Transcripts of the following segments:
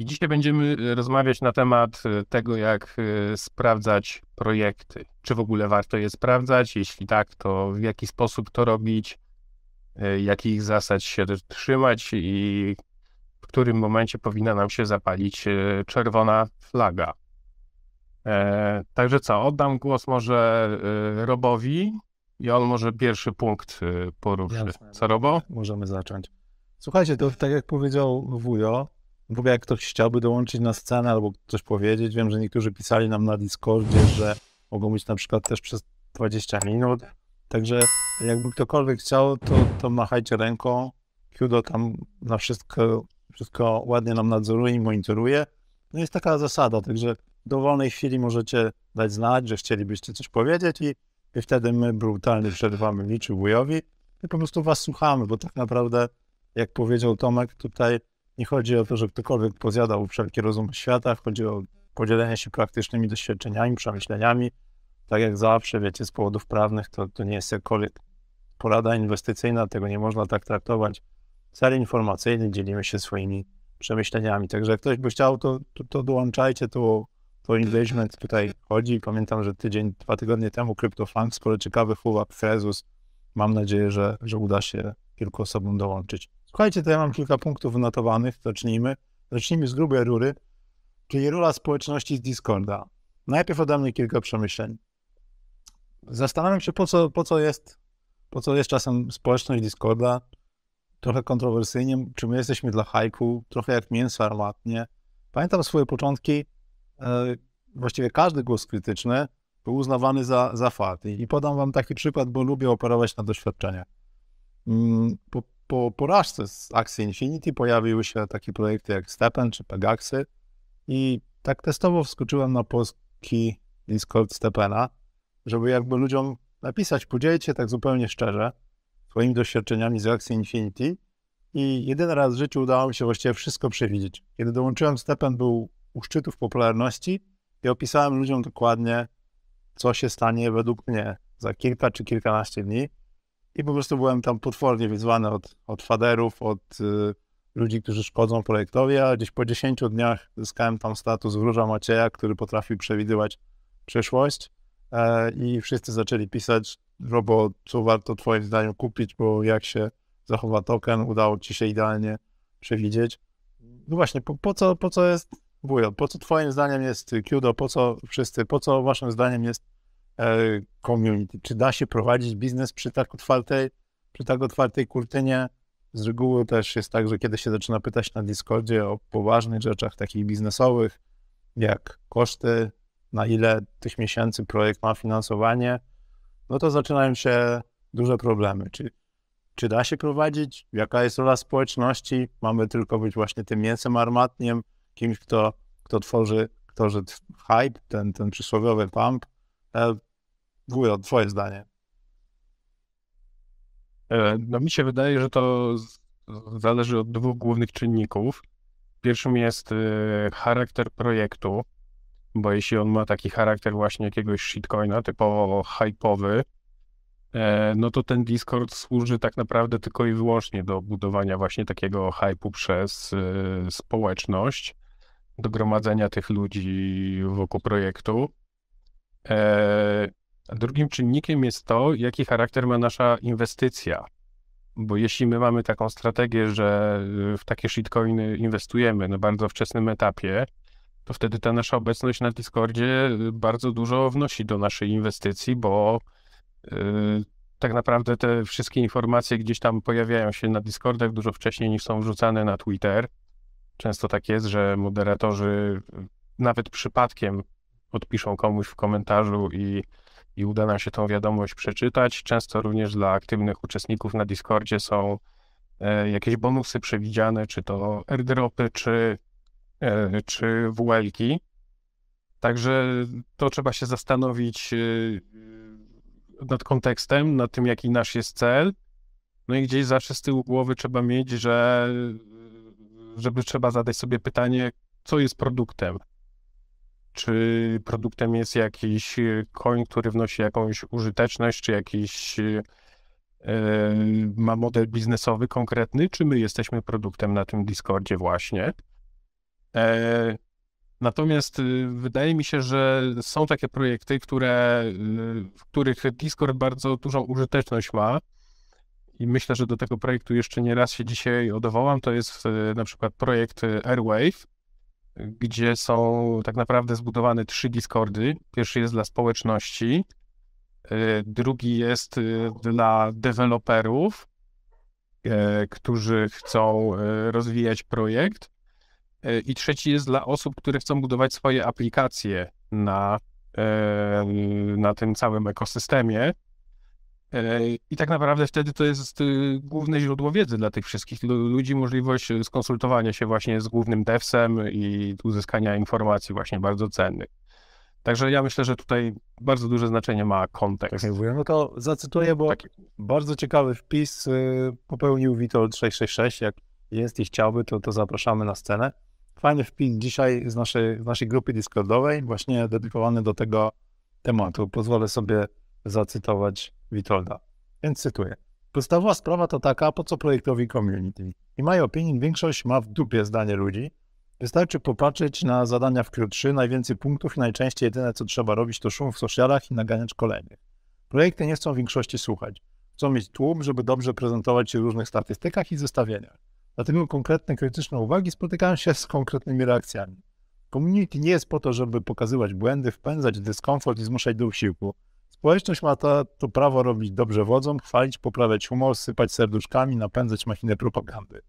I dzisiaj będziemy e, rozmawiać na temat e, tego, jak e, sprawdzać projekty. Czy w ogóle warto je sprawdzać? Jeśli tak, to w jaki sposób to robić? Jakich zasad się trzymać i w którym momencie powinna nam się zapalić czerwona flaga? Także co, oddam głos może Robowi i on może pierwszy punkt poruszy. Jasne. Co, Robo? Możemy zacząć. Słuchajcie, to tak jak powiedział Wujo, Mówię, jak ktoś chciałby dołączyć na scenę albo coś powiedzieć, wiem, że niektórzy pisali nam na Discordzie, że mogą być na przykład też przez 20 minut. Także jakby ktokolwiek chciał, to, to machajcie ręką. Kudo tam na wszystko, wszystko ładnie nam nadzoruje i monitoruje. No jest taka zasada, także w dowolnej chwili możecie dać znać, że chcielibyście coś powiedzieć i, i wtedy my brutalnie przerywamy liczy wujowi i po prostu was słuchamy, bo tak naprawdę, jak powiedział Tomek, tutaj nie chodzi o to, że ktokolwiek pozjadał wszelki rozum świata, chodzi o podzielenie się praktycznymi doświadczeniami, przemyśleniami. Tak jak zawsze, wiecie, z powodów prawnych to, to nie jest jakkolwiek porada inwestycyjna, tego nie można tak traktować. Cel informacyjny, dzielimy się swoimi przemyśleniami. Także jak ktoś by chciał, to, to, to dołączajcie, to, to engagement tutaj chodzi. Pamiętam, że tydzień, dwa tygodnie temu CryptoFunk, sporo ciekawych uwag, Frezus. Mam nadzieję, że, że uda się kilku osobom dołączyć. Słuchajcie, to ja mam kilka punktów notowanych, zacznijmy. Zacznijmy z grubej rury, czyli rola społeczności z Discorda. Najpierw ode mnie kilka przemyśleń. Zastanawiam się, po co, po co, jest, po co jest czasem społeczność Discorda. Trochę kontrowersyjnie, czy my jesteśmy dla hajku, trochę jak mięso armatnie. Pamiętam swoje początki, e, właściwie każdy głos krytyczny był uznawany za, za fakt. I, podam wam taki przykład, bo lubię operować na doświadczeniach. Mm, po porażce z akcji Infinity pojawiły się takie projekty jak Stepen czy Pegaxy i tak testowo wskoczyłem na polski Discord Stepena, żeby jakby ludziom napisać, podzielić się tak zupełnie szczerze swoimi doświadczeniami z akcji Infinity i jeden raz w życiu udało mi się właściwie wszystko przewidzieć. Kiedy dołączyłem Stepen był u szczytów popularności i opisałem ludziom dokładnie, co się stanie według mnie za kilka czy kilkanaście dni i po prostu byłem tam potwornie wyzwany od, od faderów, od y, ludzi, którzy szkodzą projektowi, a gdzieś po 10 dniach zyskałem tam status wróża Macieja, który potrafił przewidywać przyszłość e, i wszyscy zaczęli pisać, Robo, co warto twoim zdaniem kupić, bo jak się zachowa token, udało ci się idealnie przewidzieć. No właśnie, po, po co, po co jest WIO? Po co twoim zdaniem jest QDO? Po co wszyscy? Po co waszym zdaniem jest E, community? Czy da się prowadzić biznes przy tak otwartej, przy tak otwartej kurtynie? Z reguły też jest tak, że kiedy się zaczyna pytać na Discordzie o poważnych rzeczach takich biznesowych, jak koszty, na ile tych miesięcy projekt ma finansowanie, no to zaczynają się duże problemy. Czy, czy da się prowadzić? Jaka jest rola społeczności? Mamy tylko być właśnie tym mięsem armatniem, kimś, kto, kto tworzy, kto że hype, ten, ten przysłowiowy pump, E, Wójt, twoje zdanie. E, no mi się wydaje, że to zależy od dwóch głównych czynników. Pierwszym jest e, charakter projektu, bo jeśli on ma taki charakter właśnie jakiegoś shitcoina, typowo hype'owy, no to ten Discord służy tak naprawdę tylko i wyłącznie do budowania właśnie takiego hype'u przez społeczność, do gromadzenia tych ludzi wokół projektu. A e, drugim czynnikiem jest to, jaki charakter ma nasza inwestycja. Bo jeśli my mamy taką strategię, że y, w takie shitcoiny inwestujemy na bardzo wczesnym etapie, to wtedy ta nasza obecność na Discordzie y, bardzo dużo wnosi do naszej inwestycji, bo y, tak naprawdę te wszystkie informacje gdzieś tam pojawiają się na Discordach dużo wcześniej niż są wrzucane na Twitter. Często tak jest, że moderatorzy nawet przypadkiem odpiszą komuś w komentarzu i, i uda nam się tą wiadomość przeczytać. Często również dla aktywnych uczestników na Discordzie są e, jakieś bonusy przewidziane, czy to airdropy, czy, e, czy WL-ki. Także to trzeba się zastanowić e, nad kontekstem, nad tym, jaki nasz jest cel. No i gdzieś zawsze z tyłu głowy trzeba mieć, że żeby trzeba zadać sobie pytanie, co jest produktem, czy produktem jest jakiś e, koń, który wnosi jakąś użyteczność, czy jakiś yy, ma model biznesowy konkretny, czy my jesteśmy produktem na tym Discordzie właśnie. natomiast wydaje mi się, że są takie projekty, które, w których Discord bardzo dużą użyteczność ma i myślę, że do tego projektu jeszcze nie raz się dzisiaj odwołam, To jest na przykład projekt Airwave, gdzie są tak naprawdę zbudowane trzy Discordy. Pierwszy jest dla społeczności, e, drugi jest e, dla deweloperów, e, którzy chcą rozwijać projekt, i trzeci jest dla osób, które chcą budować swoje aplikacje na, na tym całym ekosystemie. I tak naprawdę wtedy to jest y, główne źródło wiedzy dla tych wszystkich ludzi, możliwość y, skonsultowania się właśnie z głównym devsem i uzyskania informacji właśnie bardzo cennych. Także ja myślę, że tutaj bardzo duże znaczenie ma kontekst. Tak mówię. No to zacytuję, bo Taki. bardzo ciekawy wpis y, popełnił Witold 666. Jak jest i chciałby, to, to zapraszamy na scenę. Fajny wpis dzisiaj z naszej, z naszej grupy Discordowej, właśnie dedykowany do tego tematu. Pozwolę sobie zacytować Witolda. Więc cytuję. Podstawowa sprawa to taka, po co projektowi community. I maj opinii większość ma w dupie zdanie ludzi. Wystarczy popatrzeć na zadania w Q3, najwięcej punktów i najczęściej jedyne, co trzeba robić, to szum w socialach i naganiać kolejnych. Projekty nie chcą w większości słuchać. Chcą mieć tłum, żeby dobrze prezentować się w różnych statystykach i zestawieniach. Dlatego konkretne krytyczne uwagi spotykają się z konkretnymi reakcjami. Community nie jest po to, żeby pokazywać błędy, wpędzać dyskomfort i zmuszać do usiłku. Społeczność ma to, to prawo robić dobrze wodzą, chwalić, poprawiać humor, sypać serduszkami, napędzać machinę propagandy.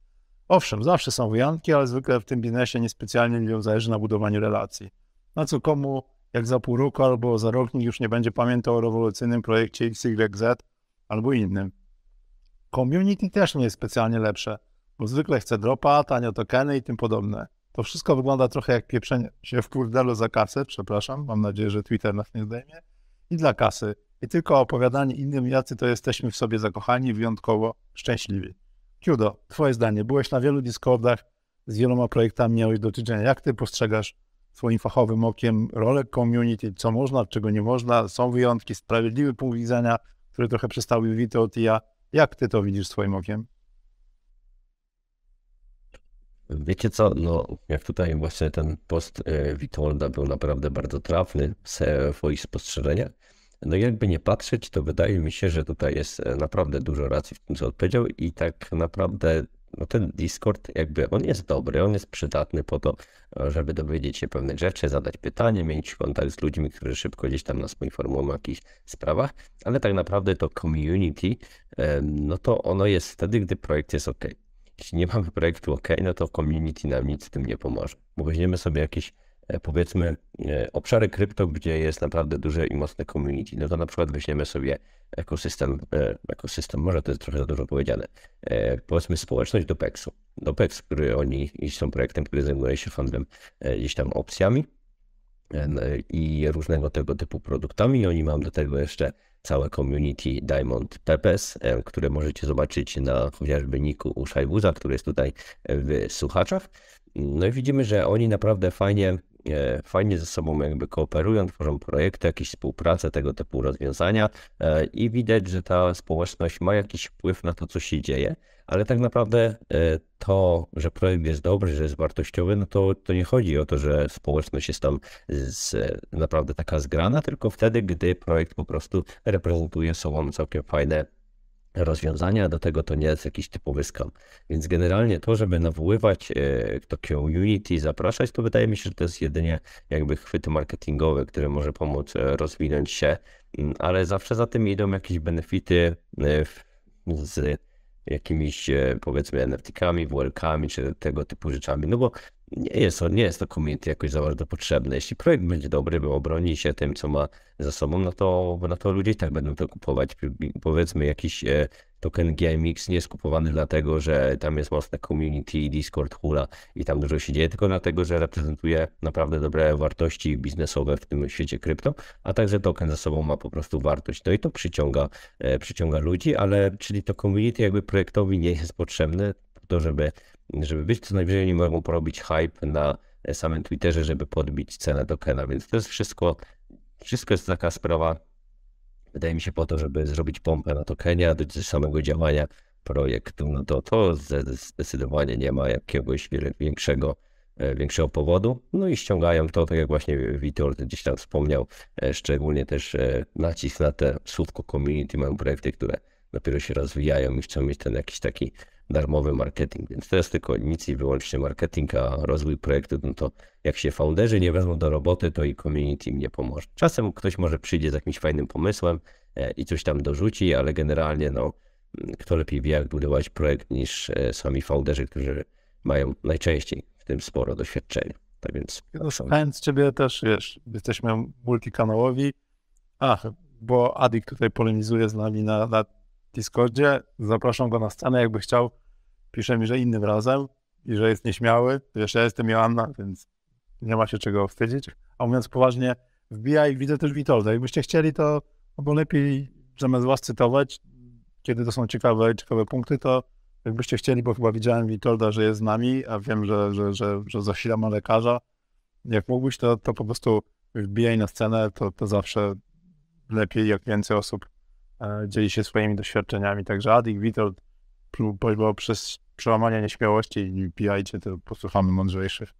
Owszem, zawsze są wyjątki, ale zwykle w tym biznesie niespecjalnie ludziom zależy na budowaniu relacji. Na co komu, jak za pół roku albo za rok nikt już nie będzie pamiętał o rewolucyjnym projekcie XYZ albo innym. Community też nie jest specjalnie lepsze, bo zwykle chce dropa, tanie tokeny i tym podobne. To wszystko wygląda trochę jak pieprzenie się w kurdelu za kasę, przepraszam, mam nadzieję, że Twitter nas nie zdejmie, i dla kasy. I tylko opowiadanie innym, jacy to jesteśmy w sobie zakochani, wyjątkowo szczęśliwi. Kiudo, twoje zdanie. Byłeś na wielu Discordach, z wieloma projektami miałeś do czynienia. Jak ty postrzegasz swoim fachowym okiem rolę community, co można, czego nie można? Są wyjątki, sprawiedliwy punkt widzenia, który trochę przestały Vito i ja. Jak ty to widzisz swoim okiem? Wiecie co, no jak tutaj właśnie ten post e, Witolda był naprawdę bardzo trafny w swoich spostrzeżeniach, no jakby nie patrzeć, to wydaje mi się, że tutaj jest e, naprawdę dużo racji w tym, co odpowiedział i tak naprawdę no ten Discord jakby on jest dobry, on jest przydatny po to, żeby dowiedzieć się pewnych rzeczy, zadać pytanie, mieć kontakt z ludźmi, którzy szybko gdzieś tam nas poinformują o jakichś sprawach, ale tak naprawdę to community, e, no to ono jest wtedy, gdy projekt jest ok jeśli nie mamy projektu OK, no to community nam nic z tym nie pomoże. Bo weźmiemy sobie jakieś, e, powiedzmy, e, obszary krypto, gdzie jest naprawdę duże i mocne community. No to na przykład weźmiemy sobie ekosystem, e, ekosystem, może to jest trochę za dużo powiedziane, powiedzmy społeczność Dopexu. Dopex, który oni są projektem, który zajmuje się fundem, gdzieś tam opcjami no i różnego tego typu produktami. Oni mają do tego jeszcze całe community Diamond Pepes, e, które możecie zobaczyć na chociażby niku Szajbuza, który jest tutaj e, w słuchaczach. No i widzimy, że oni naprawdę fajnie, e, fajnie ze sobą jakby kooperują, tworzą projekty, jakieś współpracę, tego typu rozwiązania i widać, że ta społeczność ma jakiś wpływ na to, co się dzieje ale tak naprawdę e, to, że projekt jest dobry, że jest wartościowy, no to, to nie chodzi o to, że społeczność jest tam z, naprawdę taka zgrana, tylko wtedy, gdy projekt po prostu reprezentuje sobą całkiem fajne rozwiązania, do tego to nie jest jakiś typowy skan. Więc generalnie to, żeby nawoływać e, to community, zapraszać, to wydaje mi się, że to jest jedynie jakby chwyty marketingowe, które może pomóc e, rozwinąć się, mm, ale zawsze za tym idą jakieś benefity z jakimiś e, powiedzmy NFT-kami, WLK-ami czy tego typu rzeczami, no bo nie jest, nie jest to community jakoś za bardzo potrzebne. Jeśli projekt będzie dobry, bo obroni się tym, co ma za sobą, no to, no to ludzie i tak będą to kupować. Powiedzmy, jakiś e, token GMX nie jest kupowany dlatego, że tam jest mocne community, Discord hula i tam dużo się dzieje, tylko dlatego, że reprezentuje naprawdę dobre wartości biznesowe w tym świecie krypto, a także token za sobą ma po prostu wartość. No i to przyciąga, e, przyciąga ludzi, ale czyli to community jakby projektowi nie jest potrzebne, to, żeby, żeby być co najwyżej, oni mogą porobić hype na e, samym Twitterze, żeby podbić cenę tokena, więc to jest wszystko, wszystko jest taka sprawa, wydaje mi się po to, żeby zrobić pompę na tokenie, a do samego działania projektu, no to to zdecydowanie nie ma jakiegoś większego, e, większego powodu. No i ściągają to, tak jak właśnie Witold gdzieś tam wspomniał, e, szczególnie też nacisk na te słówko community, mają projekty, które dopiero się rozwijają i chcą mieć ten jakiś taki darmowy marketing. Więc to jest tylko nic i wyłącznie marketing, a rozwój projektu, no to jak się founderzy nie wezmą do roboty, to i community im nie pomoże. Czasem ktoś może przyjdzie z jakimś fajnym pomysłem e, i coś tam dorzuci, ale generalnie no, kto lepiej wie, jak budować projekt niż e, sami founderzy, którzy mają najczęściej w tym sporo doświadczenia. Tak więc. Słuchając ciebie też, wiesz, jesteśmy multikanałowi. Ach, bo Adik tutaj polemizuje z nami na, na Discordzie. Zapraszam go na scenę, jakby chciał pisze mi, że innym razem i że jest nieśmiały. Wiesz, ja jestem Joanna, więc nie ma się czego wstydzić. A mówiąc poważnie, wbija i widzę też Witolda. Jakbyście chcieli, to albo lepiej zamiast was cytować, kiedy to są ciekawe, ciekawe punkty, to jakbyście chcieli, bo chyba widziałem Witolda, że jest z nami, a wiem, że, że, że, że za ma lekarza. Jak mógłbyś, to, to po prostu wbijaj na scenę, to, to zawsze lepiej, jak więcej osób e, dzieli się swoimi doświadczeniami. Także Adik, Witold, próbował przez przełamania nieśmiałości i pijajcie, to posłuchamy mądrzejszych.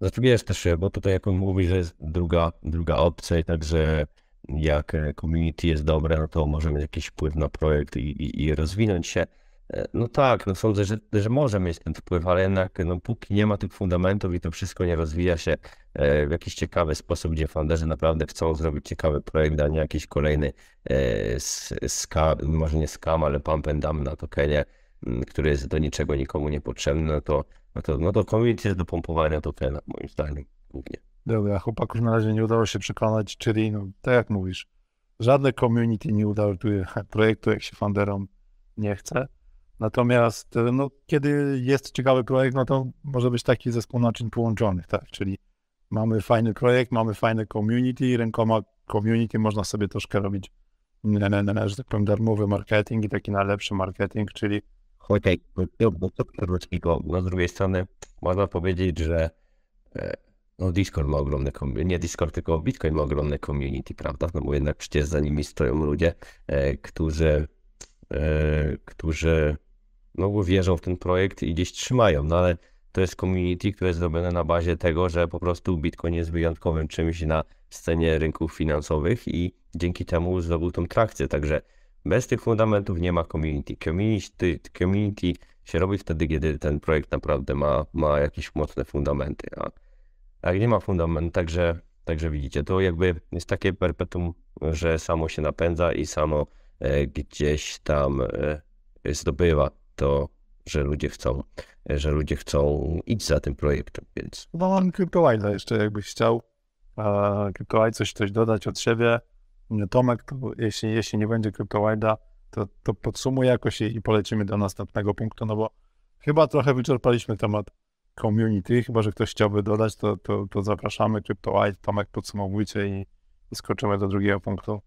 Zastanawiasz też bo tutaj jak on mówi, że jest druga, druga opcja i także jak community jest dobre, no to możemy jakiś wpływ na projekt i, i, i rozwinąć się. E, no tak, no sądzę, że, że może mieć ten wpływ, ale jednak no, póki nie ma tych fundamentów i to wszystko nie rozwija się e, w jakiś ciekawy sposób, gdzie funderzy naprawdę chcą zrobić ciekawy projekt, a nie jakiś kolejny e, skam, może nie skam, ale pump and dump na tokenie, który jest do niczego nikomu niepotrzebny, no to, no to, no to community jest do pompowania tokena, moim zdaniem głównie. Dobra, chłopaków na razie nie udało się przekonać, czyli no, tak jak mówisz, żadne community nie udało tu projektu, jak się funderom nie chce. Natomiast e, no, kiedy jest ciekawy projekt, no to może być taki zespół naczyń połączonych, tak? Czyli mamy fajny projekt, mamy fajne community, rękoma community można sobie troszkę robić, mm, na na na że tak powiem, darmowy marketing i taki najlepszy marketing, czyli... Okej, no z drugiej strony można powiedzieć, że e, no Discord ma ogromne community, nie Discord, tylko Bitcoin ma ogromne community, prawda? No bo jednak przecież za nimi stoją ludzie, e, którzy, którzy no, wierzą w ten projekt i gdzieś trzymają, no ale to jest community, które jest zrobione na bazie tego, że po prostu Bitcoin jest wyjątkowym czymś na scenie rynków finansowych i dzięki temu zdobył tą trakcję. Także bez tych fundamentów nie ma community. Community, community się robi wtedy, kiedy ten projekt naprawdę ma, ma jakieś mocne fundamenty. A jak nie ma fundamentów, także, także widzicie, to jakby jest takie perpetuum, że samo się napędza i samo e, gdzieś tam e, zdobywa to, że ludzie chcą, że ludzie chcą iść za tym projektem, więc... No mam CryptoWise'a jeszcze, jakbyś chciał CryptoWise coś, coś dodać od siebie. Tomek, to jeśli, jeśli nie będzie CryptoWise'a, to, to podsumuj jakoś i, polecimy do następnego punktu, no bo chyba trochę wyczerpaliśmy temat community, chyba że ktoś chciałby dodać, to, to, to zapraszamy CryptoWise, Tomek podsumowujcie i skoczymy do drugiego punktu.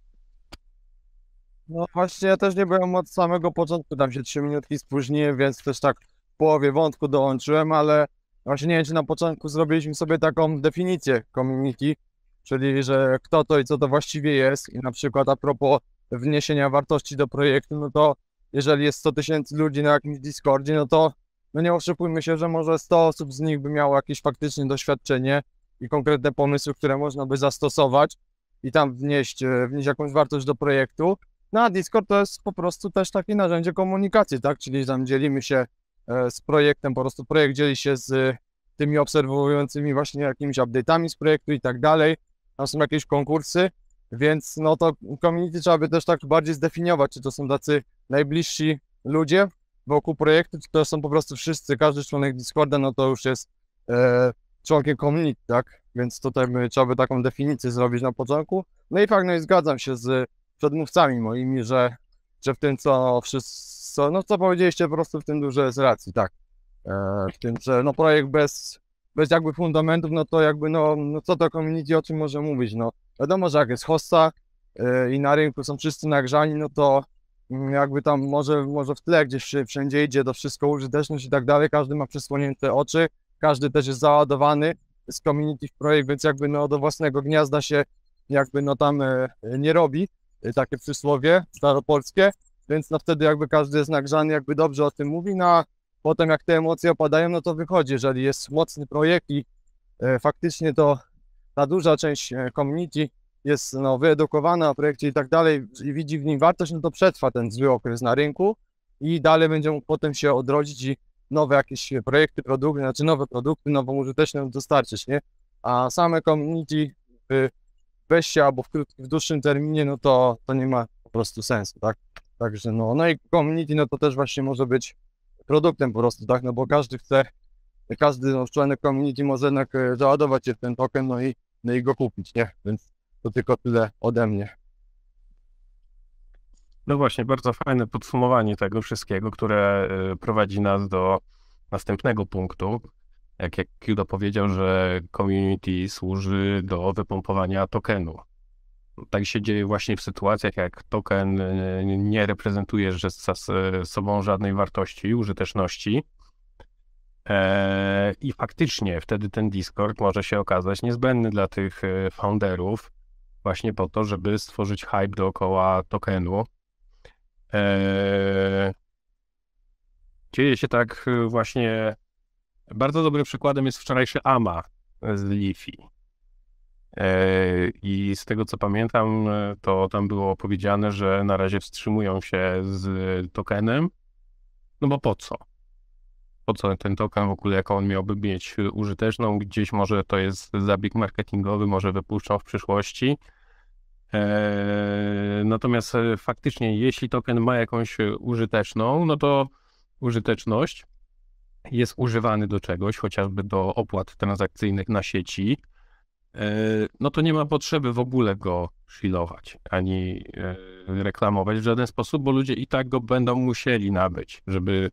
No właśnie, ja też nie byłem od samego początku, tam się trzy minutki spóźniłem, więc też tak w połowie wątku dołączyłem, ale właśnie nie wiem, czy na początku zrobiliśmy sobie taką definicję community, czyli że kto to i co to właściwie jest i na przykład a propos wniesienia wartości do projektu, no to jeżeli jest 100 tysięcy ludzi na jakimś Discordzie, no to no nie oszukujmy się, że może 100 osób z nich by miało jakieś faktyczne doświadczenie i konkretne pomysły, które można by zastosować i tam wnieść, e, wnieść jakąś wartość do projektu, no a Discord to jest po prostu też takie narzędzie komunikacji, tak? Czyli tam dzielimy się e, z projektem, po prostu projekt dzieli się z tymi obserwującymi właśnie jakimiś update'ami z projektu i tak dalej. Tam są jakieś konkursy, więc no to community trzeba by też tak bardziej zdefiniować, czy to są tacy najbliżsi ludzie wokół projektu, czy to są po prostu wszyscy, każdy członek Discorda, no to już jest e, członkiem community, tak? Więc tutaj by, trzeba by taką definicję zrobić na początku. No i fakt, no i zgadzam się z przedmówcami moimi, że, że w tym, co wszystko, no co powiedzieliście po prostu w tym dużo jest racji, tak. E, w tym, że no projekt bez, bez jakby fundamentów, no to jakby no, no co to community o czym może mówić, no wiadomo, że jak jest hosta e, i na rynku są wszyscy nagrzani, no to mm, jakby tam może, może w tle gdzieś wszędzie idzie to wszystko, użyteczność i tak dalej, każdy ma przysłonięte oczy, każdy też jest załadowany z community w projekt, więc jakby no do własnego gniazda się jakby no tam e, nie robi, Y, takie przysłowie staropolskie, więc no wtedy jakby każdy jest nagrzany, jakby dobrze o tym mówi, no a potem jak te emocje opadają, no to wychodzi, jeżeli jest mocny projekt i e, faktycznie to ta duża część e, community jest no, wyedukowana o projekcie i tak dalej i widzi w nim wartość, no to przetrwa ten zły okres na rynku i dalej będzie mógł potem się odrodzić i nowe jakieś projekty, produkty, znaczy nowe produkty, nową użyteczność dostarczyć, nie? A same community w y, weźcie albo w krótkim, w dłuższym terminie, no to, to nie ma po prostu sensu, tak? Także no, no i community, no to też właśnie może być produktem po prostu, tak? No bo każdy chce, każdy no, członek community może jednak e, załadować się w ten token, no i, no i go kupić, nie? Więc to tylko tyle ode mnie. No właśnie, bardzo fajne podsumowanie tego wszystkiego, które e, prowadzi nas do następnego punktu, jak, jak Kudo powiedział, że community służy do wypompowania tokenu. Tak się dzieje właśnie w sytuacjach, jak token e, nie reprezentuje z sobą żadnej wartości, użyteczności. E, I faktycznie wtedy ten Discord może się okazać niezbędny dla tych e, founderów, właśnie po to, żeby stworzyć hype dookoła tokenu. Dzieje się tak właśnie bardzo dobrym przykładem jest wczorajszy AMA z LIFI. E, I z tego co pamiętam, e, to tam było powiedziane, że na razie wstrzymują się z tokenem. No bo po co? Po co ten token w ogóle, jaką on miałby mieć użyteczną? Gdzieś może to jest zabieg marketingowy, może wypuszczą w przyszłości. E, natomiast faktycznie, jeśli token ma jakąś użyteczną, no to użyteczność, jest używany do czegoś, chociażby do opłat transakcyjnych na sieci, e, no to nie ma potrzeby w ogóle go shilować ani e, reklamować w żaden sposób, bo ludzie i tak go będą musieli nabyć, żeby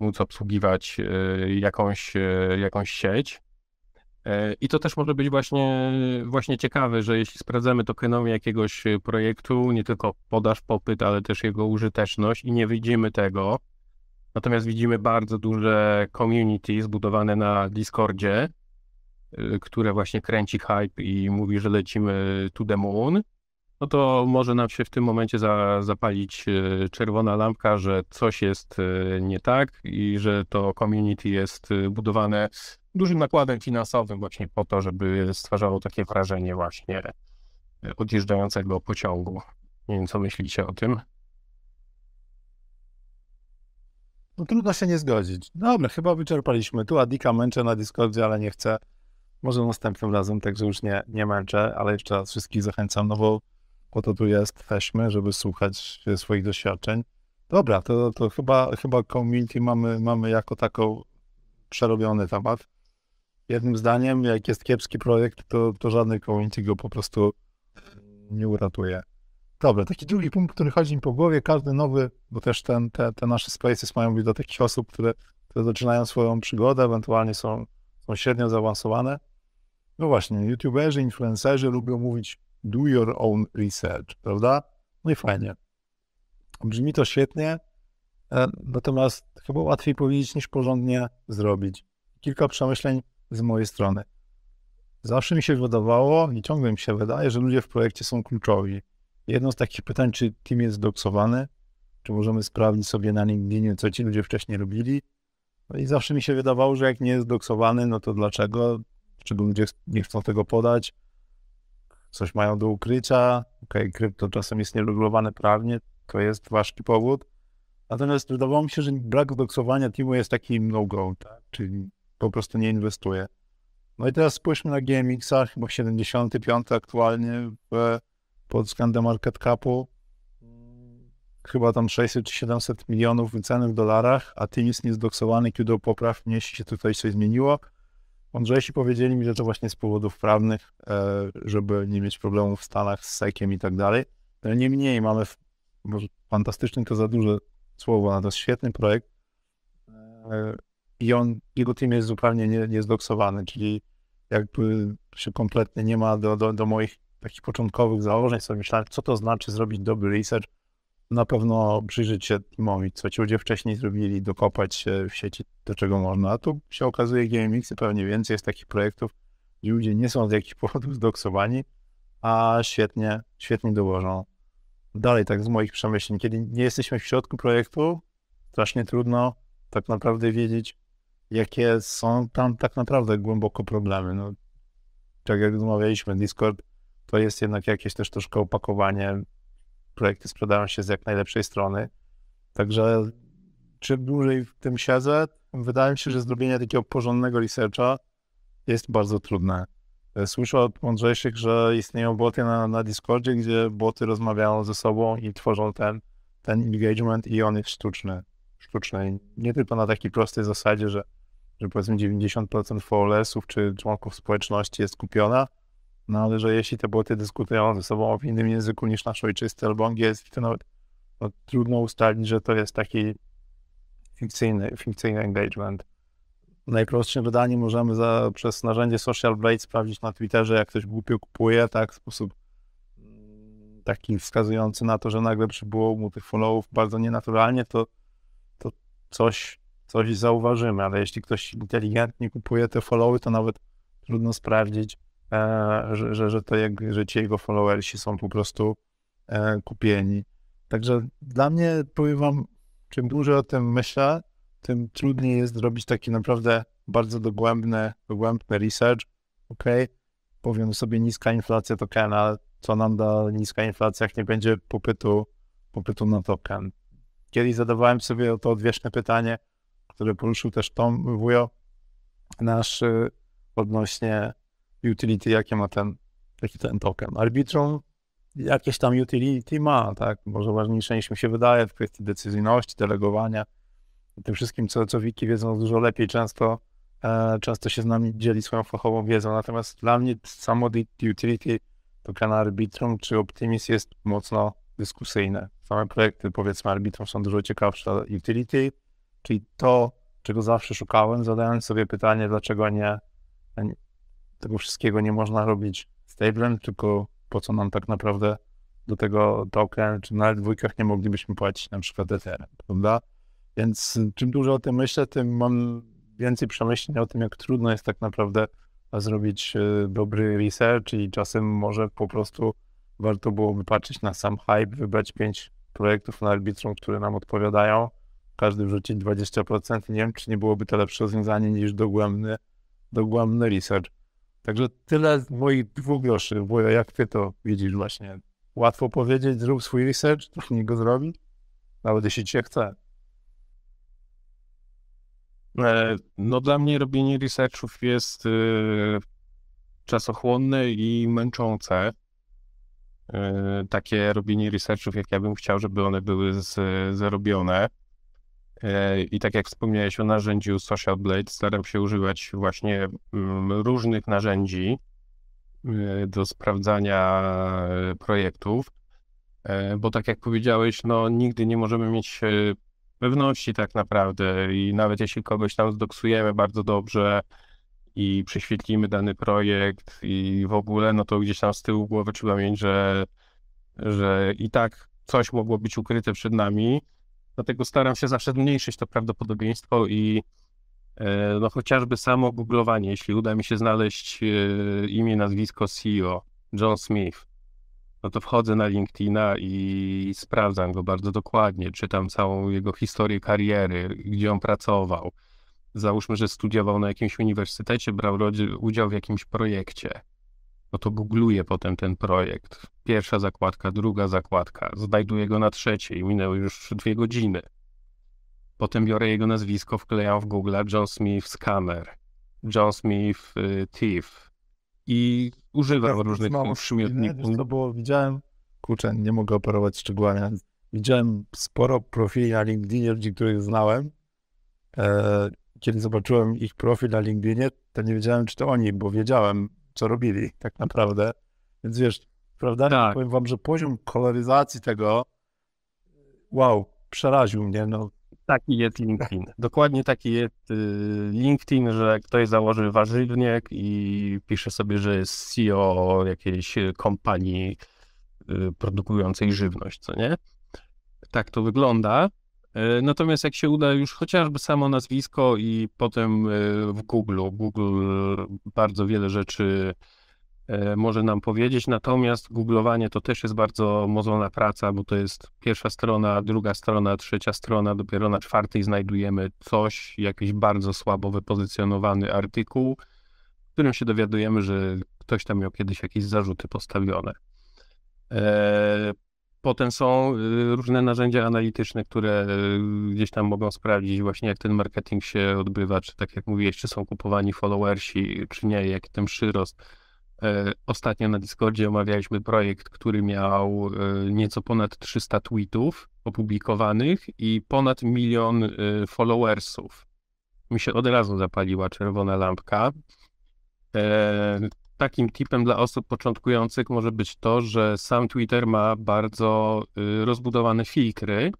móc obsługiwać e, jakąś, jakąś sieć. I to też może być właśnie, właśnie ciekawe, że jeśli sprawdzamy tokenomię jakiegoś projektu, nie tylko podaż, popyt, ale też jego użyteczność i nie widzimy tego, Natomiast widzimy bardzo duże community zbudowane na Discordzie, y, które właśnie kręci hype i mówi, że lecimy to the moon, no to może nam się w tym momencie za, zapalić y, czerwona lampka, że coś jest y, nie tak i że to community jest budowane dużym nakładem finansowym właśnie po to, żeby stwarzało takie wrażenie właśnie odjeżdżającego pociągu. Nie wiem, co myślicie o tym? no trudno się nie zgodzić. Dobra, chyba wyczerpaliśmy. Tu Adika męczę na Discordzie, ale nie chcę. Może następnym razem, także już nie, nie męczę, ale jeszcze raz wszystkich zachęcam, no bo po to tu jest. weźmy, żeby słuchać swoich doświadczeń. Dobra, to, to chyba, chyba community mamy, mamy jako taką przerobiony temat. Jednym zdaniem, jak jest kiepski projekt, to, to żadny community go po prostu nie uratuje. Dobra, taki drugi punkt, który chodzi mi po głowie, każdy nowy, bo też ten, te, te nasze spaces mają być do takich osób, które, które zaczynają swoją przygodę, ewentualnie są, są średnio zaawansowane. No właśnie, youtuberzy, influencerzy lubią mówić do your own research, prawda? No i fajnie. Brzmi to świetnie, e, natomiast chyba łatwiej powiedzieć niż porządnie zrobić. Kilka przemyśleń z mojej strony. Zawsze mi się wydawało i ciągle mi się wydaje, że ludzie w projekcie są kluczowi Jedno z takich pytań, czy team jest doksowany, czy możemy sprawdzić sobie na LinkedInie, co ci ludzie wcześniej robili. No i zawsze mi się wydawało, że jak nie jest doksowany, no to dlaczego? Czy ludzie nie chcą tego podać? Coś mają do ukrycia? Okej, okay, krypto czasem jest nieregulowane prawnie, to jest ważki powód. Natomiast wydawało mi się, że brak doksowania teamu jest takim no-go, tak? czyli po prostu nie inwestuje. No i teraz spójrzmy na GMX-ach, chyba 75 aktualnie w pod względem market capu chyba tam 600 czy 700 milionów wyceny w dolarach, a ty jest niezdoksowany, kiedy popraw, nie się tutaj coś zmieniło. Mądrzejsi powiedzieli mi, że to właśnie z powodów prawnych, e, żeby nie mieć problemów w Stanach z sekiem i tak dalej. ale no, Niemniej mamy, może fantastyczny to za duże słowo, na to jest świetny projekt e, i on, jego team jest zupełnie nie, niezdoksowany, czyli jakby się kompletnie nie ma do, do, do moich takich początkowych założeń sobie myślałem, co to znaczy zrobić dobry research. Na pewno przyjrzeć się timowi, co ci ludzie wcześniej zrobili, dokopać się w sieci do czego można. A tu się okazuje, GMX mixy. pewnie więcej jest takich projektów, gdzie ludzie nie są z jakichś powodów zdoksowani, a świetnie, świetnie dołożą. Dalej tak z moich przemyśleń, kiedy nie jesteśmy w środku projektu, strasznie trudno tak naprawdę wiedzieć, jakie są tam tak naprawdę głęboko problemy. No, tak jak rozmawialiśmy, Discord to jest jednak jakieś też troszkę opakowanie. Projekty sprzedają się z jak najlepszej strony. Także czy dłużej w tym siedzę, wydaje mi się, że zrobienie takiego porządnego researcha jest bardzo trudne. E, słyszę od mądrzejszych, że istnieją boty na, na Discordzie, gdzie boty rozmawiają ze sobą i tworzą ten, ten engagement i on jest sztuczny. sztuczny. Nie tylko na takiej prostej zasadzie, że, że powiedzmy 90% followersów czy członków społeczności jest kupiona, no ale że jeśli te boty dyskutują ze sobą w innym języku niż nasz ojczysty albo angielski, to nawet no, trudno ustalić, że to jest taki fikcyjny, fikcyjny engagement. W najprostszym wydaniu możemy za, przez narzędzie Social Blade sprawdzić na Twitterze, jak ktoś głupio kupuje, tak, w sposób mm, taki wskazujący na to, że nagle przybyło mu tych followów bardzo nienaturalnie, to, to coś, coś zauważymy, ale jeśli ktoś inteligentnie kupuje te followy, to nawet trudno sprawdzić, E, że, że, że, to jak, że ci jego followersi są po prostu e, kupieni. Także dla mnie, powiem wam, czym dłużej o tym myślę, tym trudniej jest zrobić taki naprawdę bardzo dogłębny, dogłębny research. Ok, powiem sobie niska inflacja tokena, co nam da niska inflacja, jak nie będzie popytu, popytu na token. Kiedyś zadawałem sobie to odwieczne pytanie, które poruszył też Tom Wujo, nasz y, odnośnie utility, jakie ma ten, jaki ten token. Arbitrum jakieś tam utility ma, tak? Może ważniejsze niż mi się wydaje w kwestii decyzyjności, delegowania. Tym wszystkim, co, co wiki wiedzą dużo lepiej, często, e, często się z nami dzieli swoją fachową wiedzą. Natomiast dla mnie samo utility tokena Arbitrum czy Optimis jest mocno dyskusyjne. Same projekty, powiedzmy, Arbitrum są dużo ciekawsze. Utility, czyli to, czego zawsze szukałem, zadając sobie pytanie, dlaczego nie, tego wszystkiego nie można robić stablem, tylko po co nam tak naprawdę do tego token, czy na dwójkach nie moglibyśmy płacić na przykład Ethereum, prawda? Więc y, czym dużo o tym myślę, tym mam więcej przemyśleń o tym, jak trudno jest tak naprawdę zrobić y, dobry research i czasem może po prostu warto byłoby patrzeć na sam hype, wybrać pięć projektów na arbitrum, które nam odpowiadają, każdy wrzucić 20%. Nie wiem, czy nie byłoby to lepsze rozwiązanie niż dogłębny, dogłębny research. Także tyle z moich dwóch groszy, bo jak ty to widzisz właśnie. Łatwo powiedzieć, zrób swój research, to nikt go zrobi, nawet jeśli cię chce. E, no dla mnie robienie researchów jest e, czasochłonne i męczące. E, takie robienie researchów, jak ja bym chciał, żeby one były z, zarobione. E, I tak jak wspomniałeś o narzędziu Social Blade, staram się używać właśnie mm, różnych narzędzi e, do sprawdzania e, projektów, bo tak jak powiedziałeś, no nigdy nie możemy mieć pewności tak naprawdę i nawet jeśli kogoś tam zdoksujemy bardzo dobrze i prześwietlimy dany projekt i w ogóle, no to gdzieś tam z tyłu głowy trzeba mieć, że, że i tak coś mogło być ukryte przed nami, Dlatego staram się zawsze zmniejszyć to prawdopodobieństwo i e, no chociażby samo googlowanie, jeśli uda mi się znaleźć e, imię, nazwisko CEO, John Smith, no to wchodzę na LinkedIna i sprawdzam go bardzo dokładnie, czytam całą jego historię kariery, gdzie on pracował. Załóżmy, że studiował na jakimś uniwersytecie, brał udział w jakimś projekcie no to googluję potem ten projekt. Pierwsza zakładka, druga zakładka, znajduję go na trzeciej, minęły już dwie godziny. Potem biorę jego nazwisko, wklejam w Google John Smith Scanner, John Smith y, Thief i używam tak, różnych przymiotników. To no było, widziałem, kurczę, nie mogę operować szczegółami. Widziałem sporo profili na LinkedInie, ludzi, których znałem. E, kiedy zobaczyłem ich profil na LinkedInie, to nie wiedziałem, czy to oni, bo wiedziałem, co robili tak naprawdę. Więc wiesz, prawda? Tak. Powiem wam, że poziom koloryzacji tego, wow, przeraził mnie. No. Taki jest LinkedIn. Dokładnie taki jest y, LinkedIn, że ktoś założy warzywniak i pisze sobie, że jest CEO jakiejś y, kompanii y, produkującej żywność, co nie? Tak to wygląda. E, natomiast jak się uda już chociażby samo nazwisko i potem e, w Google, Google e, bardzo wiele rzeczy może nam powiedzieć, natomiast googlowanie to też jest bardzo mozolna praca, bo to jest pierwsza strona, druga strona, trzecia strona, dopiero na czwartej znajdujemy coś, jakiś bardzo słabo wypozycjonowany artykuł, w którym się dowiadujemy, że ktoś tam miał kiedyś jakieś zarzuty postawione. Potem są y, różne narzędzia analityczne, które y, gdzieś tam mogą sprawdzić właśnie jak ten marketing się odbywa, czy tak jak mówiłeś, czy są kupowani followersi, czy nie, jak ten przyrost. E, ostatnio na Discordzie omawialiśmy projekt, który miał y, nieco ponad 300 tweetów opublikowanych i ponad milion followersów. Mi się od razu zapaliła czerwona lampka. E, takim tipem dla osób początkujących może być to, że sam Twitter ma bardzo y, rozbudowane filtry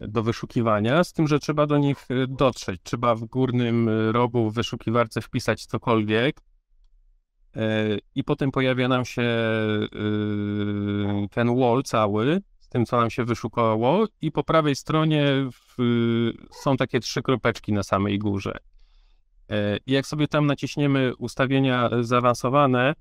do wyszukiwania, z tym, że trzeba do nich y, dotrzeć. Trzeba w górnym y, rogu w wyszukiwarce wpisać cokolwiek i potem pojawia nam się ten wall cały z tym, co nam się wyszukało i po prawej stronie są takie trzy kropeczki na samej górze. E, I jak sobie tam naciśniemy ustawienia zaawansowane,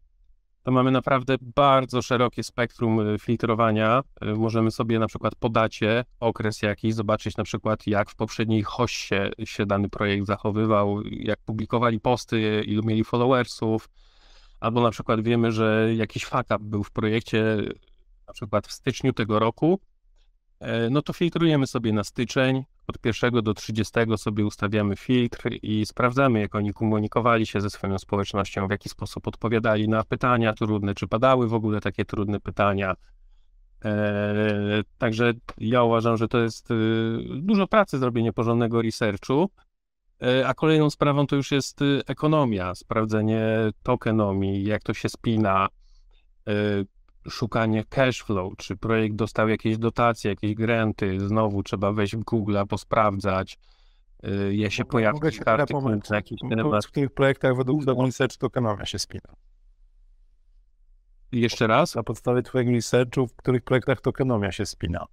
to mamy naprawdę bardzo szerokie spektrum e, filtrowania. E, możemy sobie na przykład po dacie, okres jakiś, zobaczyć na przykład jak w poprzedniej hoście się dany projekt zachowywał, jak publikowali posty, ilu mieli followersów, albo na przykład wiemy, że jakiś fuck był w projekcie na przykład w styczniu tego roku E, no to filtrujemy sobie na styczeń. Od 1 do 30 sobie ustawiamy filtr i sprawdzamy, jak oni komunikowali się ze swoją społecznością, w jaki sposób odpowiadali na pytania trudne, czy padały w ogóle takie trudne pytania. E, także ja uważam, że to jest y, dużo pracy zrobienie porządnego researchu. E, a kolejną sprawą to już jest y, ekonomia, sprawdzenie tokenomii, jak to się spina, szukanie cashflow, czy projekt dostał jakieś dotacje, jakieś granty, znowu trzeba wejść w Google'a, posprawdzać, y, ja się pojawia Mogę się na jakiś W tych projektach według Research się spina. Jeszcze raz? Na podstawie twoich researchów, w których projektach tokenomia się spina.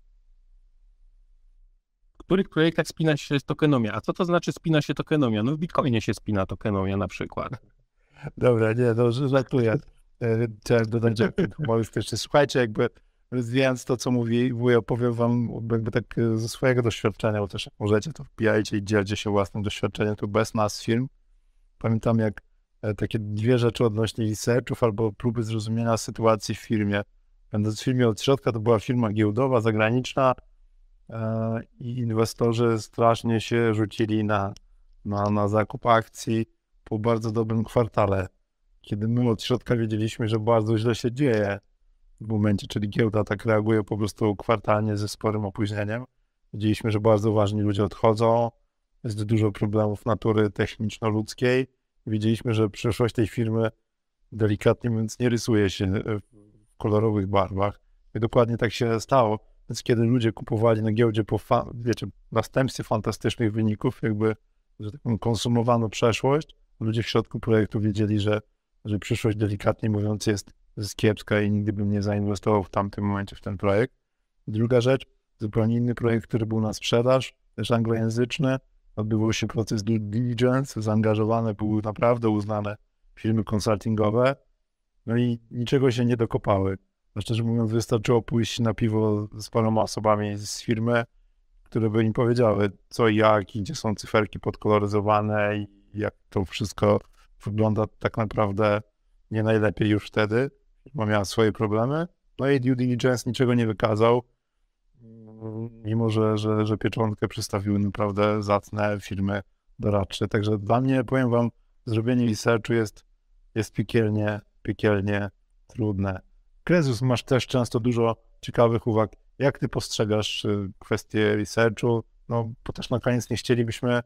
W których projektach spina się tokenomia? A co to znaczy spina się tokenomia? No w Bitcoinie się spina tokenomia na przykład. Dobra, nie, no żartuję. E, chciałem dodać, że chyba już jeszcze słuchajcie, jakby rozwijając to, co mówi wuj, opowiem wam jakby tak e, ze swojego doświadczenia, bo też jak możecie, to wpijajcie i dzielcie się własnym doświadczeniem, tu bez nas film. Pamiętam, jak e, takie dwie rzeczy odnośnie researchów albo próby zrozumienia sytuacji w firmie. Będąc w firmie od środka, to była firma giełdowa, zagraniczna i inwestorzy strasznie się rzucili na, na, na zakup akcji po bardzo dobrym kwartale kiedy my od środka wiedzieliśmy, że bardzo źle się dzieje w momencie, czyli giełda tak reaguje po prostu kwartalnie ze sporym opóźnieniem. Widzieliśmy, że bardzo ważni ludzie odchodzą, jest dużo problemów natury techniczno-ludzkiej. Widzieliśmy, że przyszłość tej firmy delikatnie mówiąc nie rysuje się e, w kolorowych barwach. I dokładnie tak się stało. Więc kiedy ludzie kupowali na giełdzie po fa- wiecie, następstwie fantastycznych wyników, jakby że tak konsumowano przeszłość, ludzie w środku projektu wiedzieli, że że przyszłość delikatnie mówiąc jest, kiepska i nigdy bym nie zainwestował w tamtym momencie w ten projekt. Druga rzecz, zupełnie inny projekt, który był na sprzedaż, też anglojęzyczny. Odbywał się proces due diligence, zaangażowane były naprawdę uznane firmy konsultingowe, no i niczego się nie dokopały. No szczerze mówiąc, wystarczyło pójść na piwo z paroma osobami z firmy, które by im powiedziały, co i jak, gdzie są cyferki podkoloryzowane, i jak to wszystko wygląda tak naprawdę nie najlepiej już wtedy. bo miała swoje problemy. No i due diligence niczego nie wykazał, mimo że, że, że pieczątkę przystawiły naprawdę zacne firmy doradcze. Także dla mnie, powiem wam, zrobienie researchu jest, jest piekielnie, piekielnie trudne. Krezus, masz też często dużo ciekawych uwag. Jak ty postrzegasz y, kwestię researchu? No, bo też na koniec nie chcielibyśmy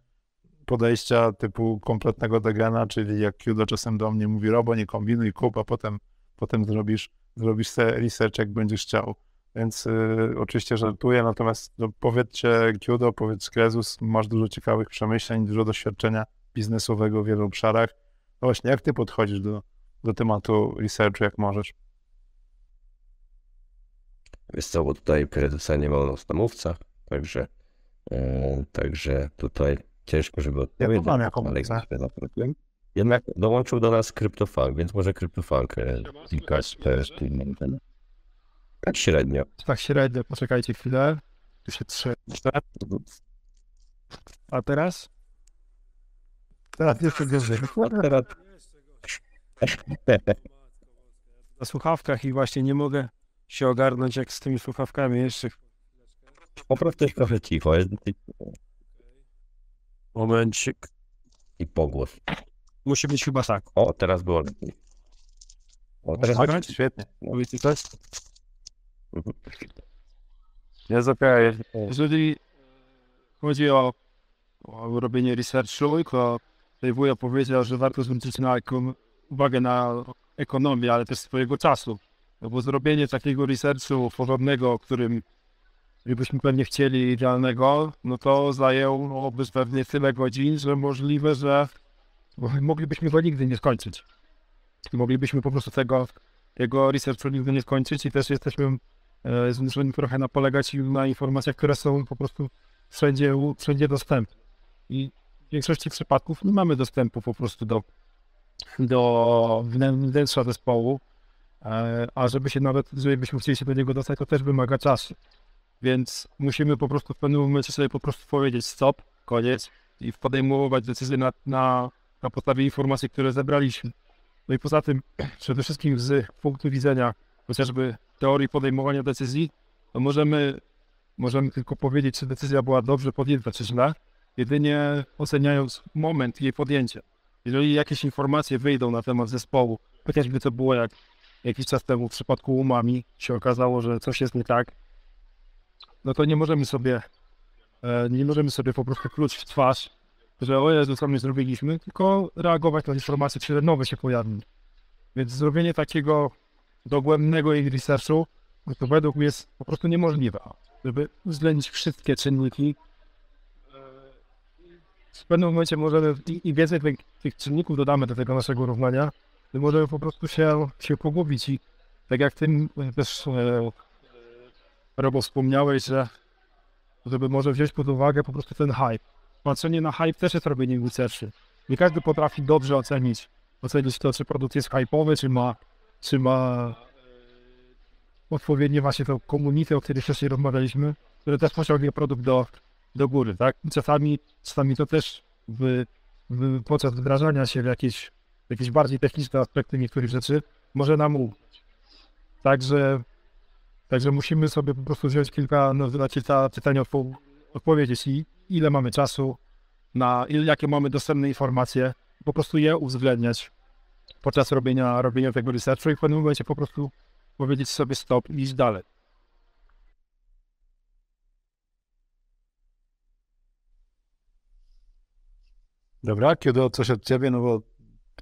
podejścia typu kompletnego degena, czyli jak Kudo czasem do mnie mówi, robo, nie kombinuj, kup, a potem, potem zrobisz, zrobisz se research, jak będziesz chciał. Więc y, oczywiście żartuję, natomiast no, powiedzcie Kudo, powiedz Krezus, masz dużo ciekawych przemyśleń, dużo doświadczenia biznesowego w wielu obszarach. No właśnie, jak ty podchodzisz do, do tematu researchu, jak możesz? Wiesz co, bo tutaj Krezusa nie ma w także, yy, także tutaj Ciężko, żeby odpowiedzieć. Ja mam jaką ale Jednak dołączył do nas CryptoFunk, więc może CryptoFunk klikać e, też Tak średnio. Tak średnio, poczekajcie chwilę. Tu się A teraz? Teraz jeszcze gorzej. Na słuchawkach i właśnie nie mogę się ogarnąć jak z tymi słuchawkami jeszcze. Po prostu trochę cicho. Momencik. I pogłos. Musi być chyba tak. O, teraz było lepiej. O, teraz tak? świetnie. Powiedz mi coś? Mhm. Jest okej. Jeżeli chodzi o, o robienie researchu, to Wójt powiedział, że warto zwrócić na uwagę na ekonomię, ale też swojego czasu. bo zrobienie takiego researchu porządnego, o którym Gdybyśmy pewnie chcieli idealnego, no to zajęłoby pewnie tyle godzin, że możliwe, że moglibyśmy go nigdy nie skończyć. Moglibyśmy po prostu tego, jego researchu nigdy nie skończyć i też jesteśmy e, zmuszeni trochę na polegać na informacjach, które są po prostu wszędzie, wszędzie dostępne. I w większości przypadków nie mamy dostępu po prostu do, do wnętrza zespołu, e, a żeby się nawet, żebyśmy chcieli się do niego dostać, to też wymaga czasu. Więc musimy po prostu w pewnym momencie sobie po prostu powiedzieć stop, koniec i podejmować decyzje na, na, na podstawie informacji, które zebraliśmy. No i poza tym, przede wszystkim z punktu widzenia chociażby teorii podejmowania decyzji, to możemy, możemy tylko powiedzieć, czy decyzja była dobrze podjęta, czy źle, jedynie oceniając moment jej podjęcia. Jeżeli jakieś informacje wyjdą na temat zespołu, chociażby to było jak jakiś czas temu w przypadku umami, się okazało, że coś jest nie tak, no to nie możemy sobie, e, nie możemy sobie po prostu klucz w twarz, że o Jezu, co my zrobiliśmy, tylko reagować na informacje, które nowe się pojawią. Więc zrobienie takiego dogłębnego researchu, to według mnie jest po prostu niemożliwe, żeby uwzględnić wszystkie czynniki. W pewnym momencie możemy, i więcej tych, tych czynników dodamy do tego naszego równania, to możemy po prostu się, się pogubić i tak jak tym e, też e, Robo, wspomniałeś, że żeby może wziąć pod uwagę po prostu ten hype. Patrzenie na hype też jest robienie researchu. Nie każdy potrafi dobrze ocenić, ocenić to, czy produkt jest hype'owy, czy ma, czy ma odpowiednie właśnie to komunitę, o której wcześniej rozmawialiśmy, które też pociągnie produkt do, do góry, tak? Czasami, czasami to też w, w, podczas wdrażania się w jakieś, jakieś bardziej techniczne aspekty niektórych rzeczy może nam umknąć. Także Także musimy sobie po prostu wziąć kilka, no, znaczy za pytanie odpowiedzieć i ile mamy czasu, na jakie mamy dostępne informacje, po prostu je uwzględniać podczas robienia, robienia tego researchu i w pewnym momencie po prostu powiedzieć sobie stop i iść dalej. Dobra, kiedy coś od ciebie, no bo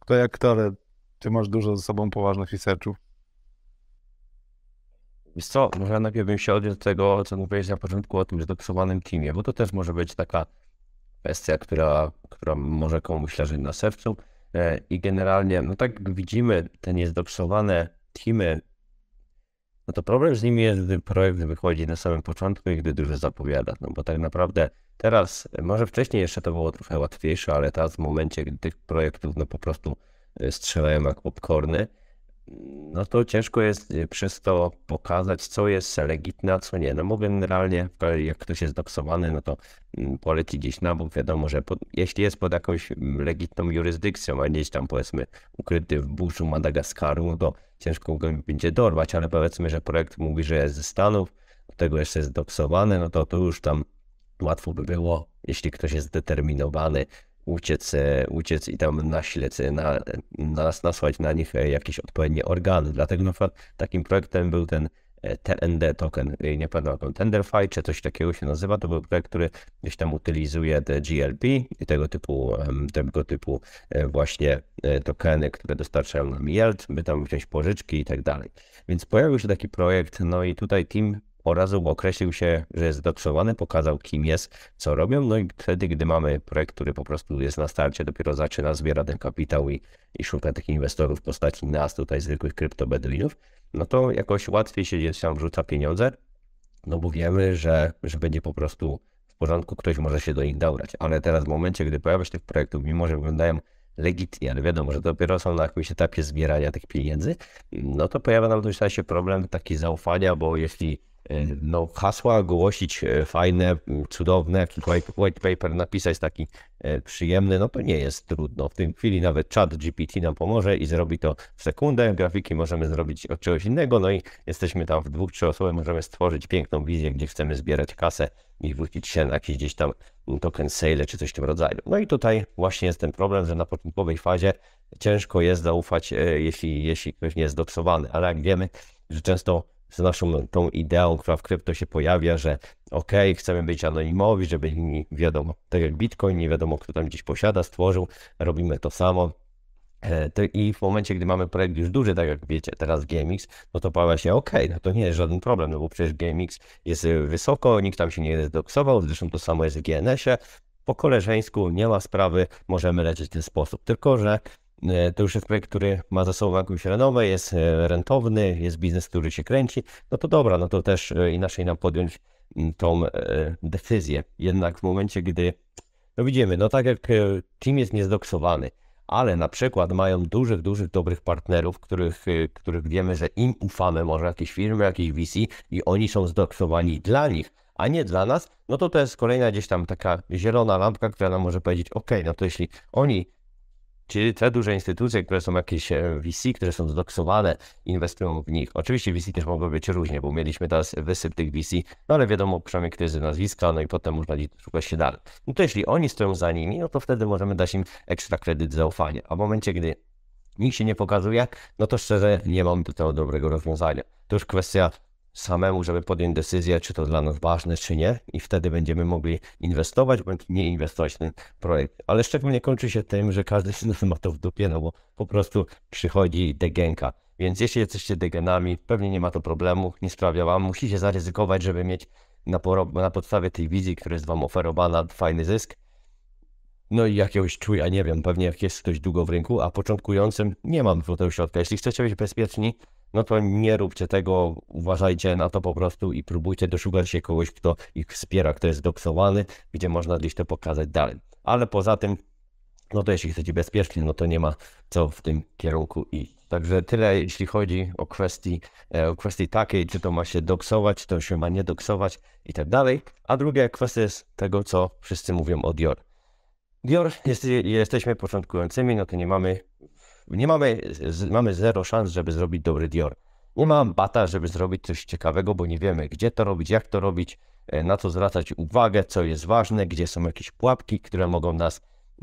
kto jak to, ale ty masz dużo ze sobą poważnych researchów. Więc co, może najpierw bym się odniósł do tego, co mówiłeś na początku o tym zdoksowanym teamie, bo to też może być taka kwestia, która, która może komuś leżeć na sercu. E, I generalnie, no tak widzimy te niezdoksowane teamy, no to problem z nimi jest, gdy projekt wychodzi na samym początku i gdy dużo zapowiada. No bo tak naprawdę teraz, może wcześniej jeszcze to było trochę łatwiejsze, ale teraz w momencie, gdy tych projektów no po prostu e, strzelają jak popcorny, no to ciężko jest e, przez to pokazać, co jest legitne, a co nie. No mówię generalnie, jak ktoś jest doksowany, no to mm, poleci gdzieś na bok. Wiadomo, że pod, jeśli jest pod jakąś mm, legitną jurysdykcją, a gdzieś tam powiedzmy ukryty w buszu Madagaskaru, no to ciężko go będzie dorwać, ale powiedzmy, że projekt mówi, że jest ze Stanów, do tego jeszcze jest doksowany, no to to już tam łatwo by było, jeśli ktoś jest zdeterminowany, uciec, e, uciec i tam naśleć, na, e, nas nasłać na nich e, jakieś odpowiednie organy. Dlatego na przykład takim projektem był ten TND token, nie pamiętam, TenderFi czy coś takiego się nazywa, to był projekt, który gdzieś tam utylizuje te GLP i tego typu, tego typu właśnie tokeny, które dostarczają nam yield, by tam wziąć pożyczki i tak dalej. Więc pojawił się taki projekt, no i tutaj team oraz razu określił się, że jest dokszowany, pokazał kim jest, co robią, no i wtedy, gdy mamy projekt, który po prostu jest na starcie, dopiero zaczyna, zbiera ten kapitał i, i szuka takich inwestorów w postaci nas, tutaj zwykłych kryptobedlinów, no to jakoś łatwiej się tam wrzuca pieniądze, no bo wiemy, że, że będzie po prostu w porządku, ktoś może się do nich dobrać, ale teraz w momencie, gdy pojawia się tych projektów, mimo że wyglądają legitnie, ale wiadomo, że dopiero są na jakimś etapie zbierania tych pieniędzy, no to pojawia nam w tym problem taki zaufania, bo jeśli E, no, hasła głosić e, fajne, cudowne, jakiś white paper napisać taki e, przyjemny, no to nie jest trudno. W tej chwili nawet chat GPT nam pomoże i zrobi to w sekundę. Grafiki możemy zrobić od czegoś innego, no i jesteśmy tam w dwóch, trzy osoby, możemy stworzyć piękną wizję, gdzie chcemy zbierać kasę i wrócić się na jakiś gdzieś tam token sale czy coś w tym rodzaju. No i tutaj właśnie jest ten problem, że na początkowej fazie ciężko jest zaufać, jeśli, jeśli ktoś nie jest doksowany, ale jak wiemy, że często z naszą tą ideą, która w krypto się pojawia, że ok, chcemy być anonimowi, żeby nie wiadomo, tak jak Bitcoin, nie wiadomo, kto tam gdzieś posiada, stworzył, robimy to samo. E, I w momencie, gdy mamy projekt już duży, tak jak wiecie, teraz GMX, no to pojawia się, ok, no to nie jest żaden problem, no bo przecież GMX jest e, wysoko, nikt tam się nie doksował, zresztą to samo jest w GNS-ie, po koleżeńsku, nie ma sprawy, możemy lecieć w ten sposób. Tylko, że E, to już jest projekt, który ma za sobą jakąś renomę, jest e, rentowny, jest biznes, który się kręci, no to dobra, no to też e, inaczej nam podjąć tą decyzję. Jednak w momencie, gdy, no widzimy, no tak jak team jest niezdoksowany, ale na przykład mają dużych, dużych, dobrych partnerów, których, których wiemy, że im ufamy, może jakieś firmy, jakieś VC i oni są zdoksowani dla nich, a nie dla nas, no to to jest kolejna gdzieś tam taka zielona lampka, która nam może powiedzieć, ok, no to jeśli oni Czyli te duże instytucje, które są jakieś e, VC, które są zdoksowane, inwestują w nich. Oczywiście VC też mogą być różnie, bo mieliśmy teraz wysyp tych VC, no ale wiadomo przynajmniej, kto jest nazwiska, no i potem można szukać się dalej. No to jeśli oni stoją za nimi, no to wtedy możemy dać im ekstra kredyt zaufania. A w momencie, gdy nikt się nie pokazuje, no to szczerze nie mam tutaj tego dobrego rozwiązania. To już kwestia samemu, żeby podjąć decyzję, czy to dla nas ważne, czy nie, i wtedy będziemy mogli inwestować bądź nie inwestować w ten projekt. Ale szczególnie kończy się tym, że każdy z nas ma to w dupie, no bo po prostu przychodzi degenka. Więc jeśli jesteście degenami, pewnie nie ma to problemu, nie sprawia wam, musicie zaryzykować, żeby mieć na, na podstawie tej wizji, która jest wam oferowana, fajny zysk. No i jakiegoś czuja, nie wiem, pewnie jak jest ktoś długo w rynku, a początkującym nie mam złotego środka. Jeśli chcecie być bezpieczni, no to nie róbcie tego, uważajcie na to po prostu i próbujcie doszukać się kogoś, kto ich wspiera, kto jest doksowany, gdzie można gdzieś to pokazać dalej. Ale poza tym, no to jeśli chcecie bezpiecznie, no to nie ma co w tym kierunku iść. Także tyle, jeśli chodzi o kwestii, e, o kwestii takiej, czy to ma się doksować, czy to się ma nie doksować i tak dalej. A druga kwestia jest tego, co wszyscy mówią o Dior. Dior, jest, jesteśmy początkującymi, no to nie mamy nie mamy, mamy zero szans, żeby zrobić dobry Dior. Nie mam bata, żeby zrobić coś ciekawego, bo nie wiemy, gdzie to robić, jak to robić, e, na co zwracać uwagę, co jest ważne, gdzie są jakieś pułapki, które mogą nas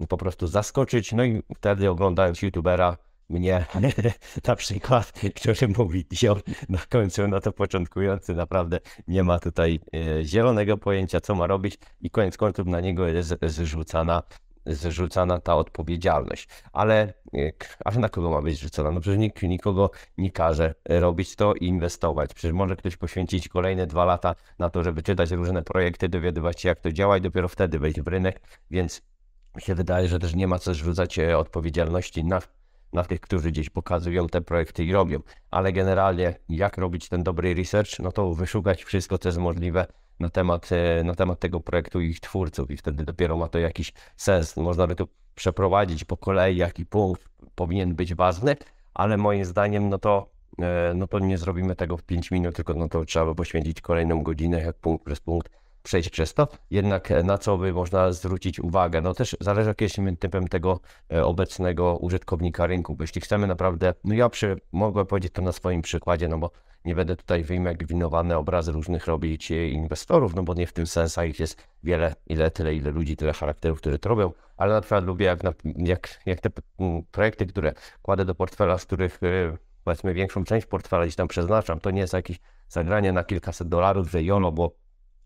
po prostu zaskoczyć. No i wtedy oglądając youtubera, mnie na przykład, który mówi Dior na końcu, no to początkujący naprawdę nie ma tutaj e, zielonego pojęcia, co ma robić i koniec końców na niego jest zrzucana zrzucana ta odpowiedzialność. Ale e, aż na kogo ma być zrzucona? No przecież nikt nikogo nie każe robić to i inwestować. Przecież może ktoś poświęcić kolejne dwa lata na to, żeby czytać różne projekty, dowiadywać się jak to działa i dopiero wtedy wejść w rynek, więc mi się wydaje, że też nie ma co zrzucać e, odpowiedzialności na na tych, którzy gdzieś pokazują te projekty i robią. Ale generalnie, jak robić ten dobry research, no to wyszukać wszystko, co jest możliwe, na temat, e, na temat tego projektu i ich twórców, i wtedy dopiero ma to jakiś sens. Można by tu przeprowadzić po kolei, jaki punkt powinien być ważny, ale moim zdaniem, no to, e, no to nie zrobimy tego w 5 minut, tylko no to trzeba by poświęcić kolejną godzinę, jak punkt przez punkt przejść przez to. Jednak e, na co by można zwrócić uwagę? No też zależy, jak jesteśmy typem tego obecnego użytkownika rynku, bo jeśli chcemy naprawdę, no ja przy, mogę powiedzieć to na swoim przykładzie, no bo nie będę tutaj wyjmek winowane obrazy różnych robić inwestorów, no bo nie w tym sensie ich jest wiele, ile, tyle, ile ludzi, tyle charakterów, które to robią, ale na przykład lubię jak, jak, jak te mm, projekty, które kładę do portfela, z których y, powiedzmy większą część portfela gdzieś tam przeznaczam, to nie jest jakieś zagranie na kilkaset dolarów, że jono, bo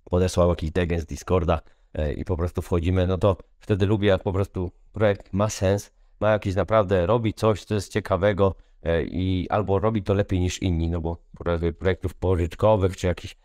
podesłał jakiś degen z Discorda e, i po prostu wchodzimy, no to wtedy lubię, jak po prostu projekt ma sens, ma jakiś naprawdę, robi coś, co jest ciekawego, E, i albo robi to lepiej niż inni, no bo projektów pożyczkowych czy jakichś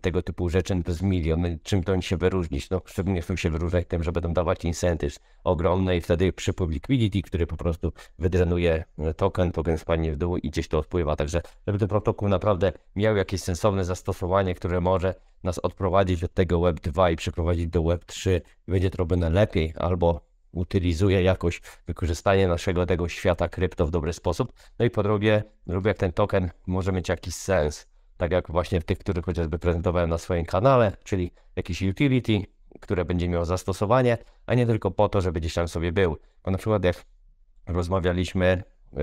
tego typu rzeczy no to jest milion. Czym to oni się wyróżnić? No, szczególnie chcą się wyróżniać tym, że będą dawać incentyw ogromne i wtedy przypływ liquidity, który po prostu wydrenuje e, token, token spadnie w dół i gdzieś to odpływa. Także żeby ten protokół naprawdę miał jakieś sensowne zastosowanie, które może nas odprowadzić od tego Web 2 i przeprowadzić do Web 3 będzie to robione lepiej albo utylizuje jakoś wykorzystanie naszego tego świata krypto w dobry sposób. No i po drugie, lub jak ten token może mieć jakiś sens, tak jak właśnie tych, których chociażby prezentowałem na swoim kanale, czyli jakiś utility, które będzie miało zastosowanie, a nie tylko po to, żeby gdzieś tam sobie był. Bo na przykład jak rozmawialiśmy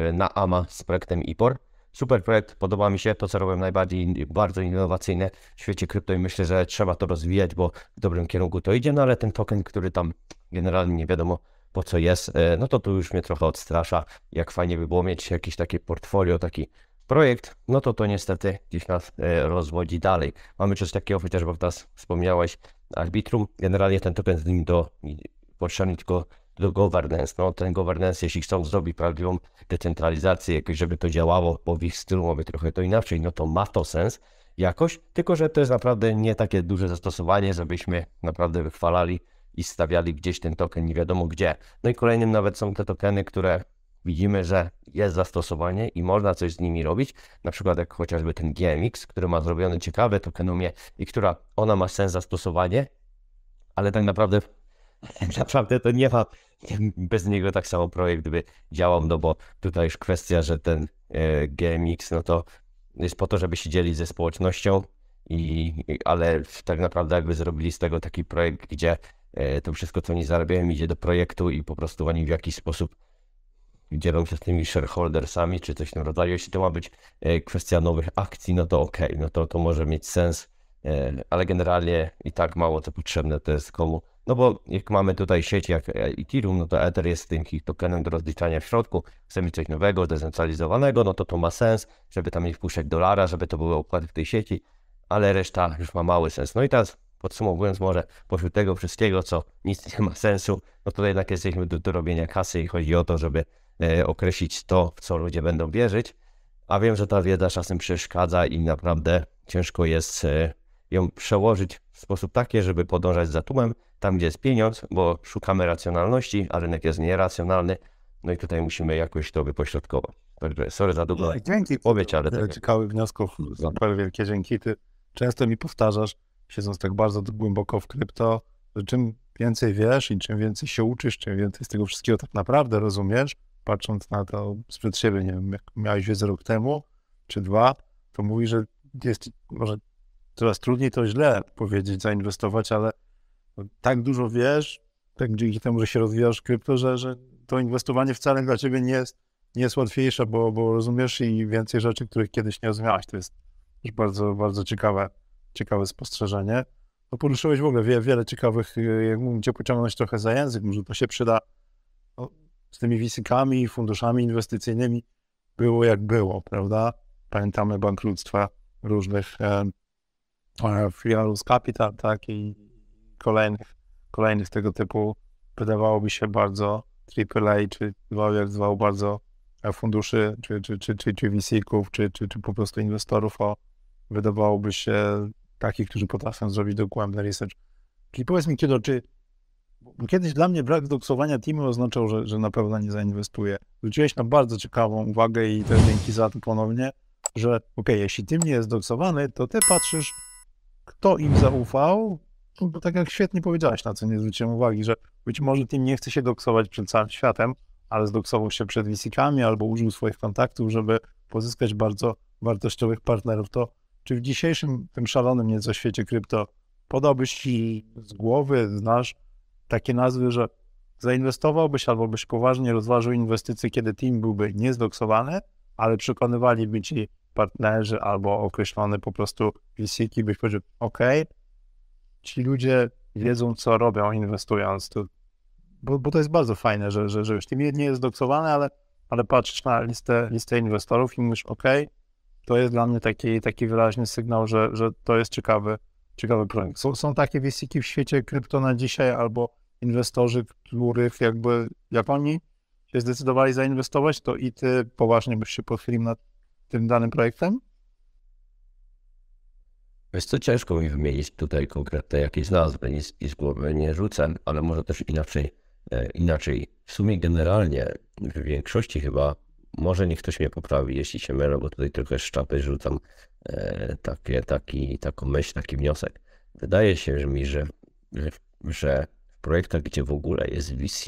y, na AMA z projektem IPOR, Super projekt, podoba mi się to, co robią najbardziej, bardzo innowacyjne w świecie krypto i myślę, że trzeba to rozwijać, bo w dobrym kierunku to idzie, no ale ten token, który tam generalnie nie wiadomo po co jest, e, no to tu już mnie trochę odstrasza. Jak fajnie by było mieć jakieś takie portfolio, taki projekt, no to to niestety gdzieś nas e, rozwodzi dalej. Mamy coś takiego, chociażby teraz wspomniałeś, Arbitrum, generalnie ten token z nim do potrzebny tylko do governance. No, ten governance, jeśli chcą zrobić prawdziwą decentralizację, jakoś, żeby to działało, bo w ich stylu mowy trochę to inaczej, no to ma to sens jakoś, tylko że to jest naprawdę nie takie duże zastosowanie, żebyśmy naprawdę wychwalali i stawiali gdzieś ten token nie wiadomo gdzie. No i kolejnym nawet są te tokeny, które widzimy, że jest zastosowanie i można coś z nimi robić, na przykład jak chociażby ten GMX, który ma zrobione ciekawe tokenomię i która ona ma sens zastosowanie, ale tak naprawdę naprawdę to nie ma, bez niego tak samo projekt by działał, no bo tutaj już kwestia, że ten e, GMX, no to jest po to, żeby się dzielić ze społecznością, i, ale tak naprawdę jakby zrobili z tego taki projekt, gdzie e, to wszystko, co oni zarabiają, idzie do projektu i po prostu oni w jakiś sposób dzielą się z tymi shareholdersami, czy coś w tym rodzaju. Jeśli to ma być e, kwestia nowych akcji, no to okej, okay, no to, to może mieć sens, ale generalnie i tak mało co potrzebne to jest komu no bo jak mamy tutaj sieć jak Ethereum, no to Ether jest tym tokenem do rozliczania w środku. Chcemy coś nowego, zdecentralizowanego, no to to ma sens, żeby tam nie wpuszczać dolara, żeby to były opłaty w tej sieci, ale reszta już ma mały sens. No i teraz podsumowując może pośród tego wszystkiego, co nic nie ma sensu, no to jednak jesteśmy do, do robienia kasy i chodzi o to, żeby e, określić to, w co ludzie będą wierzyć. A wiem, że ta wiedza czasem przeszkadza i naprawdę ciężko jest e, ją przełożyć w sposób taki, żeby podążać za tłumem tam, gdzie jest pieniądz, bo szukamy racjonalności, a rynek jest nieracjonalny. No i tutaj musimy jakoś to wypośrodkować. Także sorry za długo. No, dzięki. Powiedz, ale tak. Ciekawych wniosków. Super, wielkie dzięki. Ty często mi powtarzasz, siedząc tak bardzo głęboko w krypto, że czym więcej wiesz i czym więcej się uczysz, czym więcej z tego wszystkiego tak naprawdę rozumiesz, patrząc na to sprzed siebie, nie wiem, jak miałeś wiedzę rok temu czy dwa, to mówi, że jest może coraz trudniej to źle powiedzieć, zainwestować, ale no, tak dużo wiesz, tak dzięki temu, że się rozwijasz krypto, że, że to inwestowanie wcale dla ciebie nie jest, nie jest łatwiejsze, bo, bo rozumiesz i więcej rzeczy, których kiedyś nie rozumiałeś. To jest już bardzo, bardzo ciekawe, ciekawe spostrzeżenie. No poruszyłeś w ogóle wiele, wiele ciekawych, y, jak mówię, cię pociągnąć trochę za język, może to się przyda no, z tymi wisykami, funduszami inwestycyjnymi. Było jak było, prawda? Pamiętamy bankructwa różnych e, Friarus Capital, tak, i kolejnych, kolejnych tego typu, wydawałoby się bardzo AAA, czy dwa zwał bardzo e, funduszy, czy, czy, czy, czy, czy VC-ków, czy, czy, czy po prostu inwestorów o, wydawałoby się, takich, którzy potrafią zrobić dokładny research. Czyli powiedz mi, Kido, czy kiedyś dla mnie brak doksowania teamu oznaczał, że, że na pewno nie zainwestuję. Zwróciłeś na bardzo ciekawą uwagę i też dzięki za to ponownie, że okej, okay, jeśli team nie jest doksowany, to ty patrzysz kto im zaufał, no bo tak jak świetnie powiedziałaś, na co nie zwróciłem uwagi, że być może Tim nie chce się doksować przed całym światem, ale zdoksował się przed wisikami albo użył swoich kontaktów, żeby pozyskać bardzo wartościowych partnerów. To czy w dzisiejszym tym szalonym nieco świecie krypto podałbyś ci z głowy, znasz takie nazwy, że zainwestowałbyś albo byś poważnie rozważył inwestycje, kiedy team byłby niezdoksowany, ale przekonywaliby ci partnerzy albo określone po prostu vc byś powiedział, OK, ci ludzie wiedzą, co robią inwestując. To, bo, bo to jest bardzo fajne, że, że, że już nie, nie jest doksowane, ale, ale patrzysz na listę, listę inwestorów i mówisz, OK, to jest dla mnie taki, taki wyraźny sygnał, że, że to jest ciekawy, ciekawy projekt. Są, są takie vc w świecie krypto na dzisiaj albo inwestorzy, których jakby, jak oni się zdecydowali zainwestować, to i ty poważnie byś się pochylił nad tym danym projektem? Wiesz co, ciężko mi wymienić tutaj konkretne jakieś nazwy, i z głowy nie rzucę, ale może też inaczej, e, inaczej. W sumie generalnie, w większości chyba, może niech ktoś mnie poprawi, jeśli się mylę, bo tutaj tylko szczapy rzucam e, takie, taki, taką myśl, taki wniosek. Wydaje się że mi, że, że w projektach, gdzie w ogóle jest VC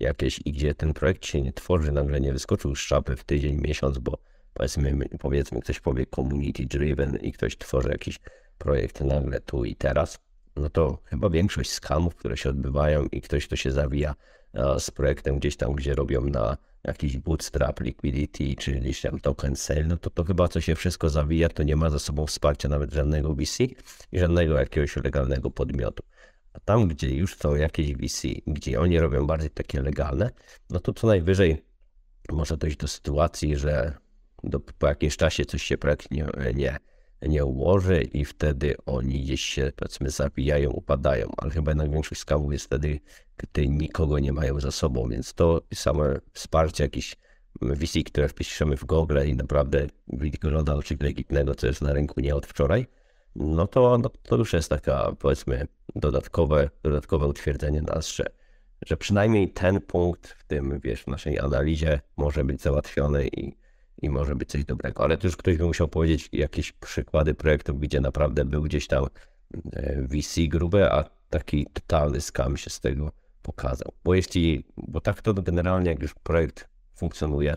jakieś i gdzie ten projekt się nie tworzy, nagle nie wyskoczył z szapy w tydzień, miesiąc, bo powiedzmy, powiedzmy ktoś powie community driven i ktoś tworzy jakiś projekt nagle tu i teraz, no to chyba większość skamów, które się odbywają i ktoś to się zawija e, z projektem gdzieś tam, gdzie robią na jakiś bootstrap liquidity, czy gdzieś tam token sale, no to to chyba co się wszystko zawija, to nie ma za sobą wsparcia nawet żadnego VC i żadnego jakiegoś legalnego podmiotu. A tam, gdzie już są jakieś VC, gdzie oni robią bardziej takie legalne, no to co najwyżej może dojść do sytuacji, że do, po jakimś czasie coś się praktycznie nie, nie ułoży i wtedy oni gdzieś się powiedzmy zabijają, upadają, ale chyba jednak większość skamów jest wtedy, gdy nikogo nie mają za sobą, więc to samo wsparcie jakiś wizji, które wpiszemy w Google i naprawdę wygląda oczywiście innego, co jest na rynku nie od wczoraj, no to, no to już jest taka powiedzmy dodatkowe, dodatkowe utwierdzenie nas, że, że przynajmniej ten punkt w tym, wiesz, w naszej analizie może być załatwiony i i może być coś dobrego. Ale to już ktoś by musiał powiedzieć jakieś przykłady projektów, gdzie naprawdę był gdzieś tam e, VC grube, a taki totalny skam się z tego pokazał. Bo jeśli, bo tak to generalnie jak już projekt funkcjonuje,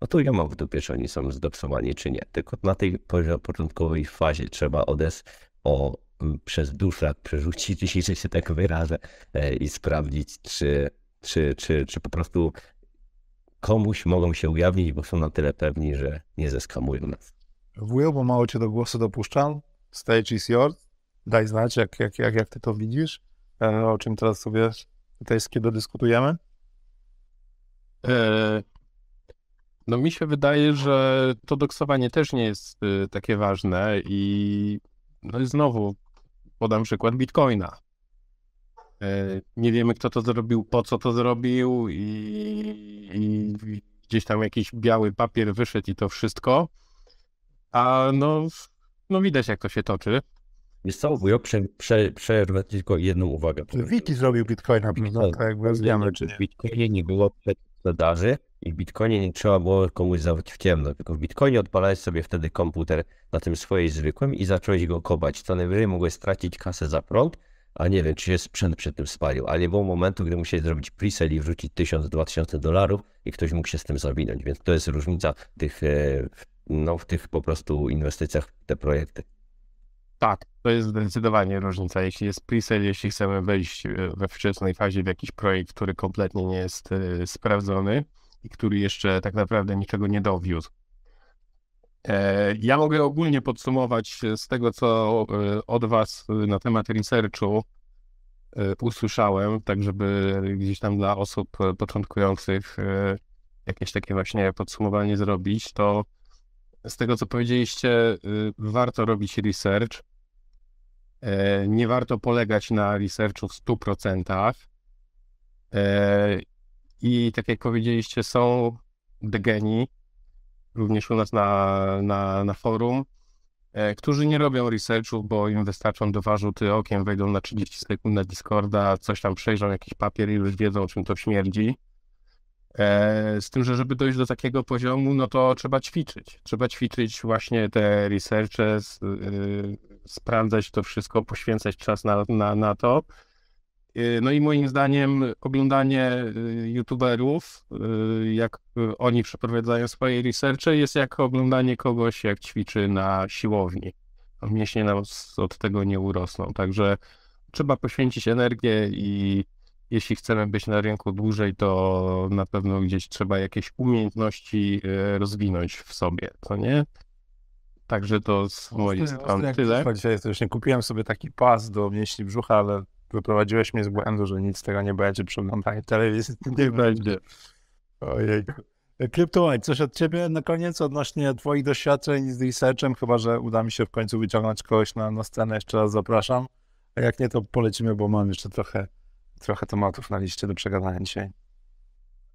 no to ja mam w dupie, czy oni są zdopsowani, czy nie. Tylko na tej początkowej fazie trzeba odes o przez duszak przerzucić, jeśli się tak wyrażę, e, i sprawdzić, czy, czy, czy, czy po prostu komuś mogą się ujawnić, bo są na tyle pewni, że nie zeskamują nas. Wujo, e bo mało cię do głosu dopuszczam. Stage is yours. Daj znać, jak, jak, jak, jak ty to widzisz, e, o czym teraz sobie tutaj z kiedy dyskutujemy. E, no mi się wydaje, że to doksowanie też nie jest y, takie ważne i no i znowu podam przykład Bitcoina. E, nie wiemy, kto to zrobił, po co to zrobił i, i gdzieś tam jakiś biały papier wyszedł i to wszystko. A no, no widać, jak to się toczy. Jest co, ja prze, prze, przerwę tylko jedną uwagę. Wiki zrobił Bitcoina, no, tak jak wiemy, czy w Bitcoinie nie było sprzedaży i w Bitcoinie nie trzeba było komuś zawać w ciemno, tylko w Bitcoinie odpalałeś sobie wtedy komputer na tym swoim zwykłym i zacząłeś go kopać. Co najwyżej mogłeś stracić kasę za prąd, a nie wiem, czy się sprzęt przed tym spalił, ale nie było momentu, gdy musieli zrobić presale i wrzucić 1000-2000 dolarów i ktoś mógł się z tym zawinąć, więc to jest różnica w tych, e, no, w tych po prostu inwestycjach w te projekty. Tak, to jest zdecydowanie różnica. Jeśli jest presale, jeśli chcemy wejść e, we wczesnej fazie w jakiś projekt, który kompletnie nie jest e, sprawdzony i który jeszcze tak naprawdę niczego nie dowiódł, E, ja mogę ogólnie podsumować e, z tego, co e, od Was na temat researchu usłyszałem, tak żeby gdzieś tam dla osób początkujących jakieś takie właśnie podsumowanie zrobić, to z tego, co powiedzieliście, warto robić research. Nie warto polegać na researchu w 100%. I tak jak powiedzieliście, są degeni, również u nas na, na, na forum, e, którzy nie robią researchu, bo im wystarczą do ty okiem, wejdą na 30 sekund na Discorda, coś tam przejrzą, jakiś papier i już wiedzą, czym to śmierdzi. E, z tym, że żeby dojść do takiego poziomu, no to trzeba ćwiczyć. Trzeba ćwiczyć właśnie te researche, y, sprawdzać to wszystko, poświęcać czas na, na, na to. Y, no i moim zdaniem oglądanie y, youtuberów, y, jak oni przeprowadzają swoje researche, jest jak oglądanie kogoś, jak ćwiczy na siłowni. Mięśnie nam od tego nie urosną, także trzeba poświęcić energię i jeśli chcemy być na rynku dłużej, to na pewno gdzieś trzeba jakieś umiejętności rozwinąć w sobie, co nie? Także to z mojej strony tyle. Dzisiaj to już nie kupiłem sobie taki pas do mięśni brzucha, ale Wyprowadziłeś mnie z błędu, że nic z tego nie będzie przy oglądaniu telewizji. Nie będzie. Ojej. Kryptowaj, coś od ciebie na koniec odnośnie twoich doświadczeń z researchem, chyba że uda mi się w końcu wyciągnąć kogoś na, na scenę, jeszcze raz zapraszam. A jak nie, to polecimy, bo mam jeszcze trochę, trochę tematów na liście do przegadania dzisiaj.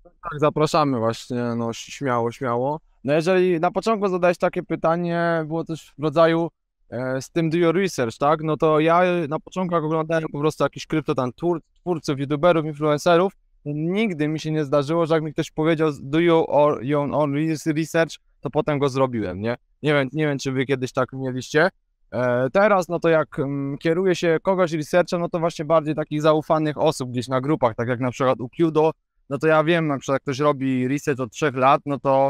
Tak, zapraszamy właśnie, no śmiało, śmiało. No jeżeli na początku zadałeś takie pytanie, było coś w rodzaju, E, z tym do your research, tak? No to ja na początku jak oglądałem po prostu jakiś kryptotan twórców, youtuberów, influencerów. Nigdy mi się nie zdarzyło, że jak mi ktoś powiedział do you or your own research, to potem go zrobiłem, nie? Nie wiem, nie wiem czy wy kiedyś tak mieliście. E, teraz, no to jak mm, kieruje się kogoś researchem, no to właśnie bardziej takich zaufanych osób gdzieś na grupach, tak jak na przykład u Qdo, no to ja wiem, na przykład jak ktoś robi research od trzech lat, no to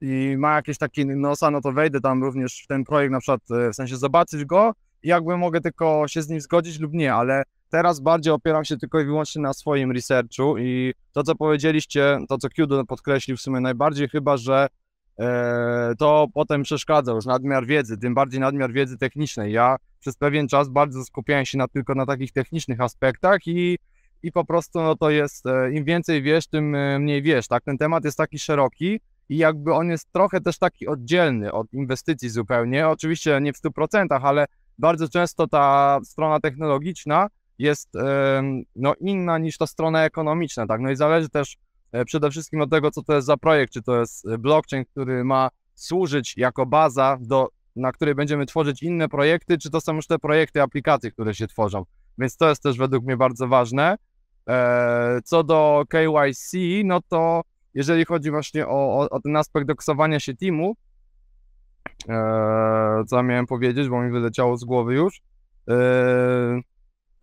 i ma jakieś takie nosa, no to wejdę tam również w ten projekt, na przykład e, w sensie zobaczyć go i jakby mogę tylko się z nim zgodzić lub nie, ale teraz bardziej opieram się tylko i wyłącznie na swoim researchu i to, co powiedzieliście, to, co Qdo podkreślił w sumie najbardziej chyba, że e, to potem przeszkadza już nadmiar wiedzy, tym bardziej nadmiar wiedzy technicznej. Ja przez pewien czas bardzo skupiałem się na, tylko na takich technicznych aspektach i i po prostu no to jest, e, im więcej wiesz, tym e, mniej wiesz, tak? Ten temat jest taki szeroki, i jakby on jest trochę też taki oddzielny od inwestycji zupełnie. Oczywiście nie w 100%, ale bardzo często ta strona technologiczna jest no, inna niż ta strona ekonomiczna, tak? No i zależy też e, przede wszystkim od tego, co to jest za projekt, czy to jest e, blockchain, który ma służyć jako baza, do, na której będziemy tworzyć inne projekty, czy to są już te projekty aplikacji, które się tworzą. Więc to jest też według mnie bardzo ważne. E, co do KYC, no to jeżeli chodzi właśnie o, o, o ten aspekt doksowania się teamu, e, co miałem powiedzieć, bo mi wyleciało z głowy już. E,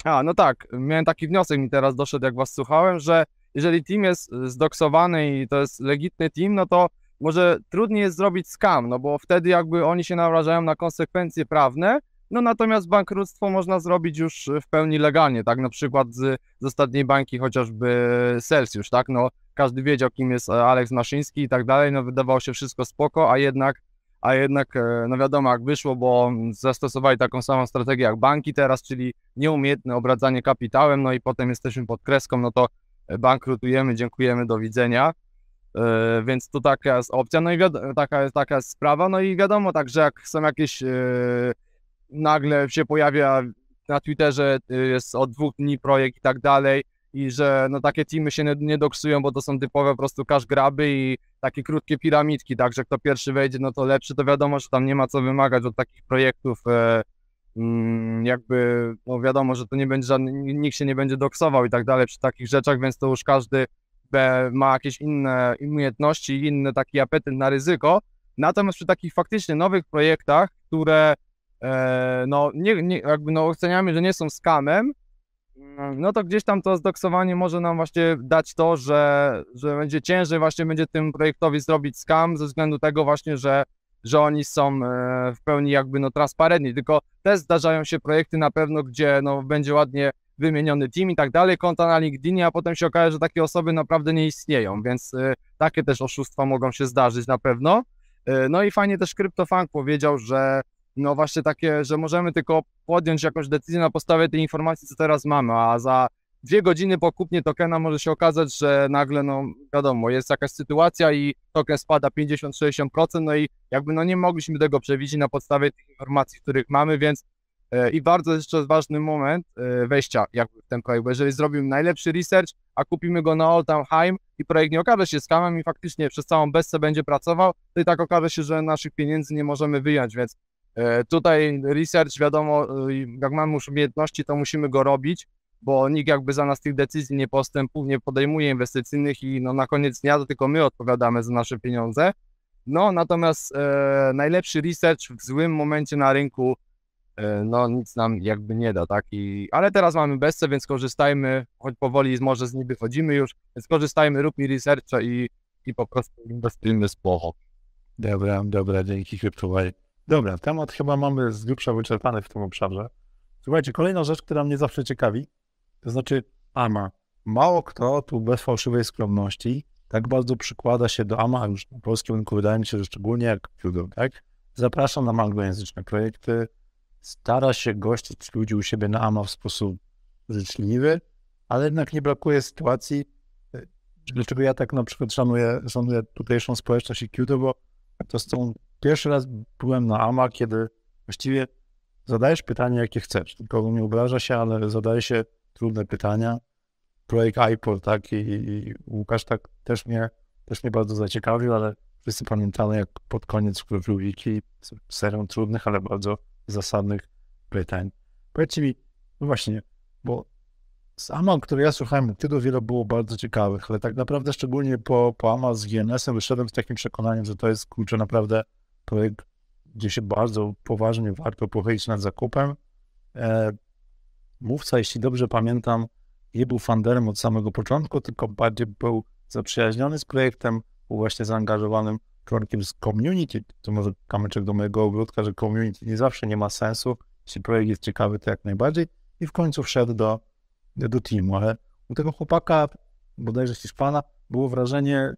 a, no tak, miałem taki wniosek mi teraz doszedł, jak was słuchałem, że jeżeli team jest zdoksowany i to jest legitny team, no to może trudniej jest zrobić scam, no bo wtedy jakby oni się narażają na konsekwencje prawne, no natomiast bankructwo można zrobić już w pełni legalnie, tak, na przykład z, z ostatniej bańki chociażby Celsius, tak, no każdy wiedział, kim jest e, Aleks Maszyński i tak dalej, no wydawało się wszystko spoko, a jednak, a jednak, e, no wiadomo jak wyszło, bo zastosowali taką samą strategię jak banki teraz, czyli nieumiejętne obradzanie kapitałem, no i potem jesteśmy pod kreską, no to e, bankrutujemy, dziękujemy, do widzenia. więc to taka jest opcja, no i wiadomo, taka, jest, taka jest sprawa, no i wiadomo także jak są jakieś, nagle się pojawia na Twitterze, jest od dwóch dni projekt i tak dalej, i że no takie teamy się nie, nie doksują, bo to są typowe po prostu cash graby i takie krótkie piramidki, tak, że kto pierwszy wejdzie, no to lepszy, to wiadomo, że tam nie ma co wymagać od takich projektów, e, mm, jakby, no wiadomo, że to nie będzie żadny, nikt się nie będzie doksował i tak dalej przy takich rzeczach, więc to już każdy be, ma jakieś inne umiejętności, inny taki apetyt na ryzyko, natomiast przy takich faktycznie nowych projektach, które e, no, nie, nie, jakby no, oceniamy, że nie są skamem, no to gdzieś tam to zdoksowanie może nam właśnie dać to, że, że będzie ciężej właśnie będzie tym projektowi zrobić scam ze względu tego właśnie, że, że oni są e, w pełni jakby no transparentni, tylko też zdarzają się projekty na pewno, gdzie no będzie ładnie wymieniony team i tak dalej, konta na LinkedInie, a potem się okaże, że takie osoby naprawdę nie istnieją, więc e, takie też oszustwa mogą się zdarzyć na pewno. E, no i fajnie też CryptoFunk powiedział, że no właśnie takie, że możemy tylko podjąć jakąś decyzję na podstawie tej informacji, co teraz mamy, a za dwie godziny po kupnie tokena może się okazać, że nagle, no wiadomo, jest jakaś sytuacja i token spada 50-60%, no i jakby no nie mogliśmy tego przewidzieć na podstawie tych informacji, których mamy, więc e, i bardzo jeszcze ważny moment e, wejścia jakby w ten projekt, bo jeżeli zrobimy najlepszy research, a kupimy go na all time high i projekt nie okaże się skamem i faktycznie przez całą bezce będzie pracował, to i tak okaże się, że naszych pieniędzy nie możemy wyjąć, więc E, tutaj research, wiadomo, y, jak mamy już umiejętności, to musimy go robić, bo nikt jakby za nas tych decyzji nie postępuje, nie podejmuje inwestycyjnych i no na koniec dnia to tylko my odpowiadamy za nasze pieniądze. No natomiast e, najlepszy research w złym momencie na rynku e, no nic nam jakby nie da, tak? I, ale teraz mamy bezce, więc korzystajmy, choć powoli może z niej wychodzimy już, więc korzystajmy, mi researcha i, i po prostu inwestujmy spłocho. Dobra, dobra, dzięki CryptoWallet. Dobra, temat chyba mamy z grubsza wyczerpany w tym obszarze. Słuchajcie, kolejna rzecz, która mnie zawsze ciekawi, to znaczy AMA. Mało kto tu bez fałszywej skromności tak bardzo przykłada się do AMA, już na polskim rynku wydaje mi się, że szczególnie jak judo, tak? Zaprasza na anglojęzyczne projekty, stara się gościć ludzi u siebie na AMA w sposób życzliwy, ale jednak nie brakuje sytuacji, dlaczego ja tak na przykład szanuję, szanuję tutejszą społeczność i judo, bo to są pierwszy raz byłem na AMA, kiedy właściwie zadajesz pytanie, jakie chcesz. Nikogo nie obraża się, ale zadaje się trudne pytania. Projekt iPod, tak, i, i Łukasz tak też mnie, też mnie bardzo zaciekawił, ale wszyscy pamiętamy, jak pod koniec wkroczył wiki serią trudnych, ale bardzo zasadnych pytań. Powiedzcie mi, no właśnie, bo z AMA, które ja słuchałem, tylu wiele było bardzo ciekawych, ale tak naprawdę szczególnie po, po AMA z GNS-em wyszedłem z takim przekonaniem, że to jest, kurczę, naprawdę projekt, gdzie się bardzo poważnie warto pochylić nad zakupem. E, mówca, jeśli dobrze pamiętam, nie był fanderem od samego początku, tylko bardziej był zaprzyjaźniony z projektem, był właśnie zaangażowanym członkiem z community. To może kamyczek do mojego ogródka, że community nie zawsze nie ma sensu. Jeśli projekt jest ciekawy, to jak najbardziej. I w końcu wszedł do, do teamu, ale u tego chłopaka, bodajże Hiszpana, było wrażenie,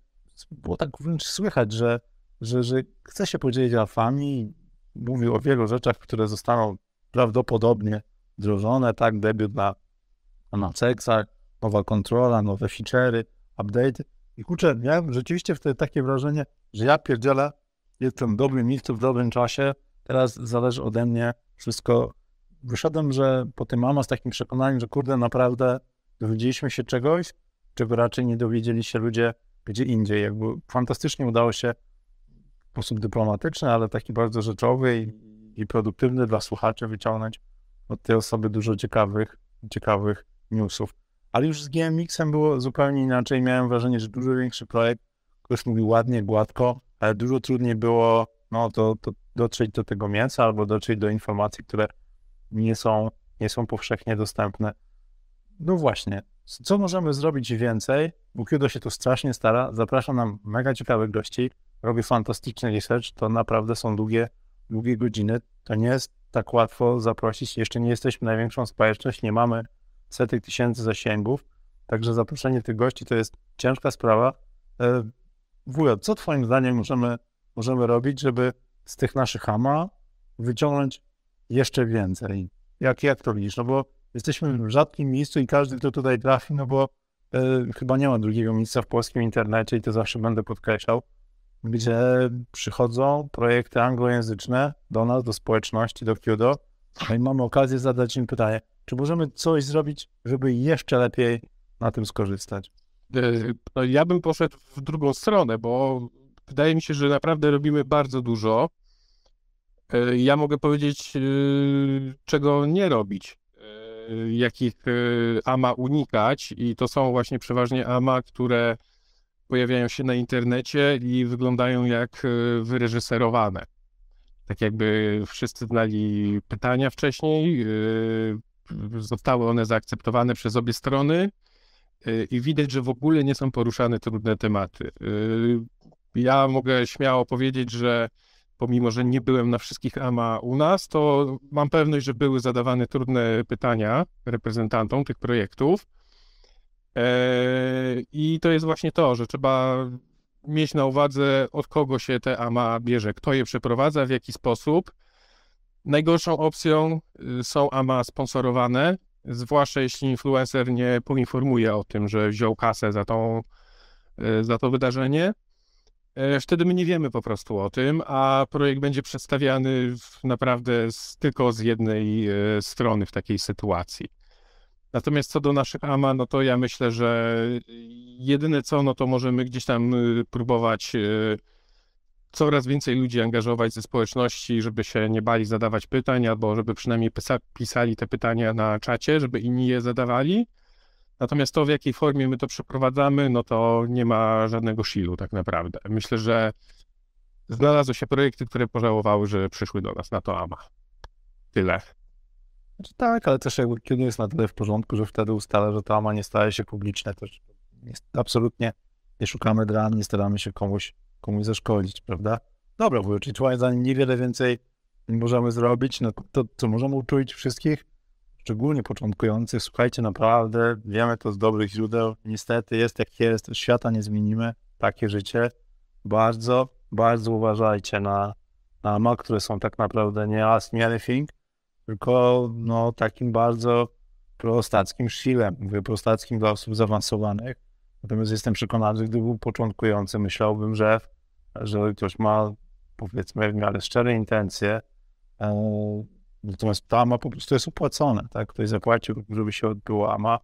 było tak wręcz słychać, że że, że chce się podzielić alfami, mówił o wielu rzeczach, które zostaną prawdopodobnie wdrożone, tak, debiut dla Anacexa, nowa kontrola, nowe feature'y, update. I kurczę, miałem rzeczywiście wtedy takie wrażenie, że ja pierdzielę, jestem w dobrym miejscu, w dobrym czasie, teraz zależy ode mnie wszystko. Wyszedłem, że po tym mama z takim przekonaniem, że kurde, naprawdę dowiedzieliśmy się czegoś, czego raczej nie dowiedzieli się ludzie gdzie indziej. Jakby fantastycznie udało się sposób dyplomatyczny, ale taki bardzo rzeczowy i, i produktywny dla słuchaczy wyciągnąć od tej osoby dużo ciekawych, ciekawych newsów. Ale już z GMX-em było zupełnie inaczej. Miałem wrażenie, że dużo większy projekt, ktoś mówił ładnie, gładko, ale dużo trudniej było no, to, to dotrzeć do tego mięsa albo dotrzeć do informacji, które nie są, nie są powszechnie dostępne. No właśnie, co możemy zrobić więcej? Ukiudo się tu strasznie stara, zaprasza nam mega ciekawych gości robię fantastyczny research, to naprawdę są długie, długie godziny. To nie jest tak łatwo zaprosić. Jeszcze nie jesteśmy największą społeczność, nie mamy setek tysięcy zasięgów, także zaproszenie tych gości to jest ciężka sprawa. E, wujo, co Twoim zdaniem możemy, możemy robić, żeby z tych naszych hama wyciągnąć jeszcze więcej? Jak, jak to widzisz? No bo jesteśmy w rzadkim miejscu i każdy, kto tutaj trafi, no bo y, chyba nie ma drugiego miejsca w polskim internecie i to zawsze będę podkreślał gdzie przychodzą projekty anglojęzyczne do nas, do społeczności, do KIUDO no i mamy okazję zadać im pytanie, czy możemy coś zrobić, żeby jeszcze lepiej na tym skorzystać? E, no, ja bym poszedł w drugą stronę, bo wydaje mi się, że naprawdę robimy bardzo dużo. E, ja mogę powiedzieć, e, czego nie robić, jakich AMA unikać, i to są właśnie przeważnie AMA, które pojawiają się na internecie i wyglądają jak e, wyreżyserowane. Tak jakby wszyscy znali pytania wcześniej, e, zostały one zaakceptowane przez obie strony e, i widać, że w ogóle nie są poruszane trudne tematy. Ja mogę śmiało powiedzieć, że pomimo, że nie byłem na wszystkich AMA u nas, to mam pewność, że były zadawane trudne pytania reprezentantom tych projektów E, I to jest właśnie to, że trzeba mieć na uwadze, od kogo się te AMA bierze, kto je przeprowadza, w jaki sposób. Najgorszą opcją y, są AMA sponsorowane, zwłaszcza jeśli influencer nie poinformuje o tym, że wziął kasę za, tą, y, za to wydarzenie. E, wtedy my nie wiemy po prostu o tym, a projekt będzie przedstawiany naprawdę z, tylko z jednej y, strony w takiej sytuacji. Natomiast co do naszych AMA, no to ja myślę, że jedyne co, no to możemy gdzieś tam y, próbować y, coraz więcej ludzi angażować ze społeczności, żeby się nie bali zadawać pytań, albo żeby przynajmniej pisali te pytania na czacie, żeby inni je zadawali. Natomiast to, w jakiej formie my to przeprowadzamy, no to nie ma żadnego shilu tak naprawdę. Myślę, że znalazły się projekty, które pożałowały, że przyszły do nas na to AMA. Tyle. Znaczy, tak, ale też jakby kiedy jest na tyle w porządku, że wtedy ustala, że to AMA nie staje się publiczne, też absolutnie nie szukamy dran, nie staramy się komuś, komuś zaszkodzić, prawda? Dobra, wuju, czyli człowiek zdaniem niewiele więcej możemy zrobić, no to co możemy uczuć wszystkich, szczególnie początkujących, słuchajcie, naprawdę, wiemy to z dobrych źródeł, niestety jest jak jest, świata nie zmienimy, takie życie, bardzo, bardzo uważajcie na, na AMA, które są tak naprawdę nie ask me tylko no, takim bardzo prostackim szilem, mówię prostackim dla osób zaawansowanych. Natomiast jestem przekonany, że gdyby był początkujący, myślałbym, że że ktoś ma powiedzmy w miarę szczere intencje, e, natomiast ta ma po prostu jest opłacone, tak? Ktoś zapłacił, żeby się odbyła, a ma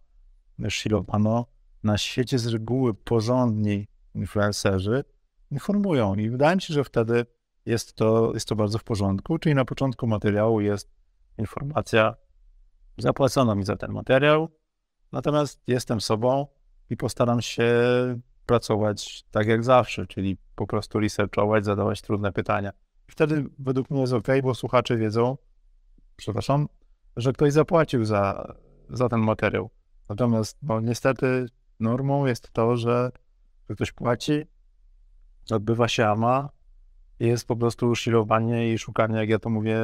Na świecie z reguły porządni influencerzy informują i wydaje mi się, że wtedy jest to, jest to bardzo w porządku, czyli na początku materiału jest informacja, zapłacono mi za ten materiał, natomiast jestem sobą i postaram się pracować tak jak zawsze, czyli po prostu researchować, zadawać trudne pytania. Wtedy według mnie jest ok, bo słuchacze wiedzą, przepraszam, że ktoś zapłacił za, za ten materiał. Natomiast no, niestety normą jest to, że ktoś płaci, odbywa się AMA, jest po prostu szlifowanie i szukanie, jak ja to mówię,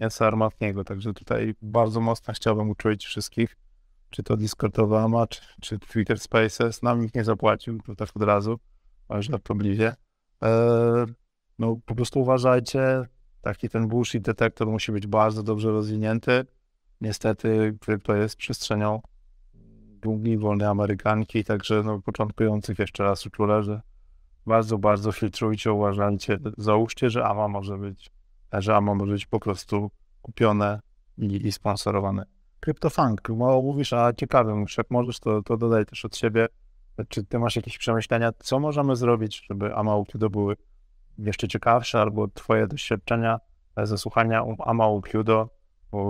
mięsa armatniego. Także tutaj bardzo mocno chciałbym uczuć wszystkich, czy to Discordowa czy, czy, Twitter Spaces. Nam ich nie zapłacił, to tak od razu, aż żartobliwie. Eee, no po prostu uważajcie, taki ten i detektor musi być bardzo dobrze rozwinięty. Niestety krypto jest przestrzenią długi, wolnej Amerykanki, także no, początkujących jeszcze raz uczulę, że bardzo, bardzo filtrujcie, uważajcie, załóżcie, że AMA może być, że AMA może być po prostu kupione i, i sponsorowane. CryptoFunk, mało mówisz, a ciekawym, jak możesz, to, to dodaj też od siebie. Czy ty masz jakieś przemyślenia, co możemy zrobić, żeby AMAUK to były jeszcze ciekawsze, albo twoje doświadczenia ze słuchania AMAUK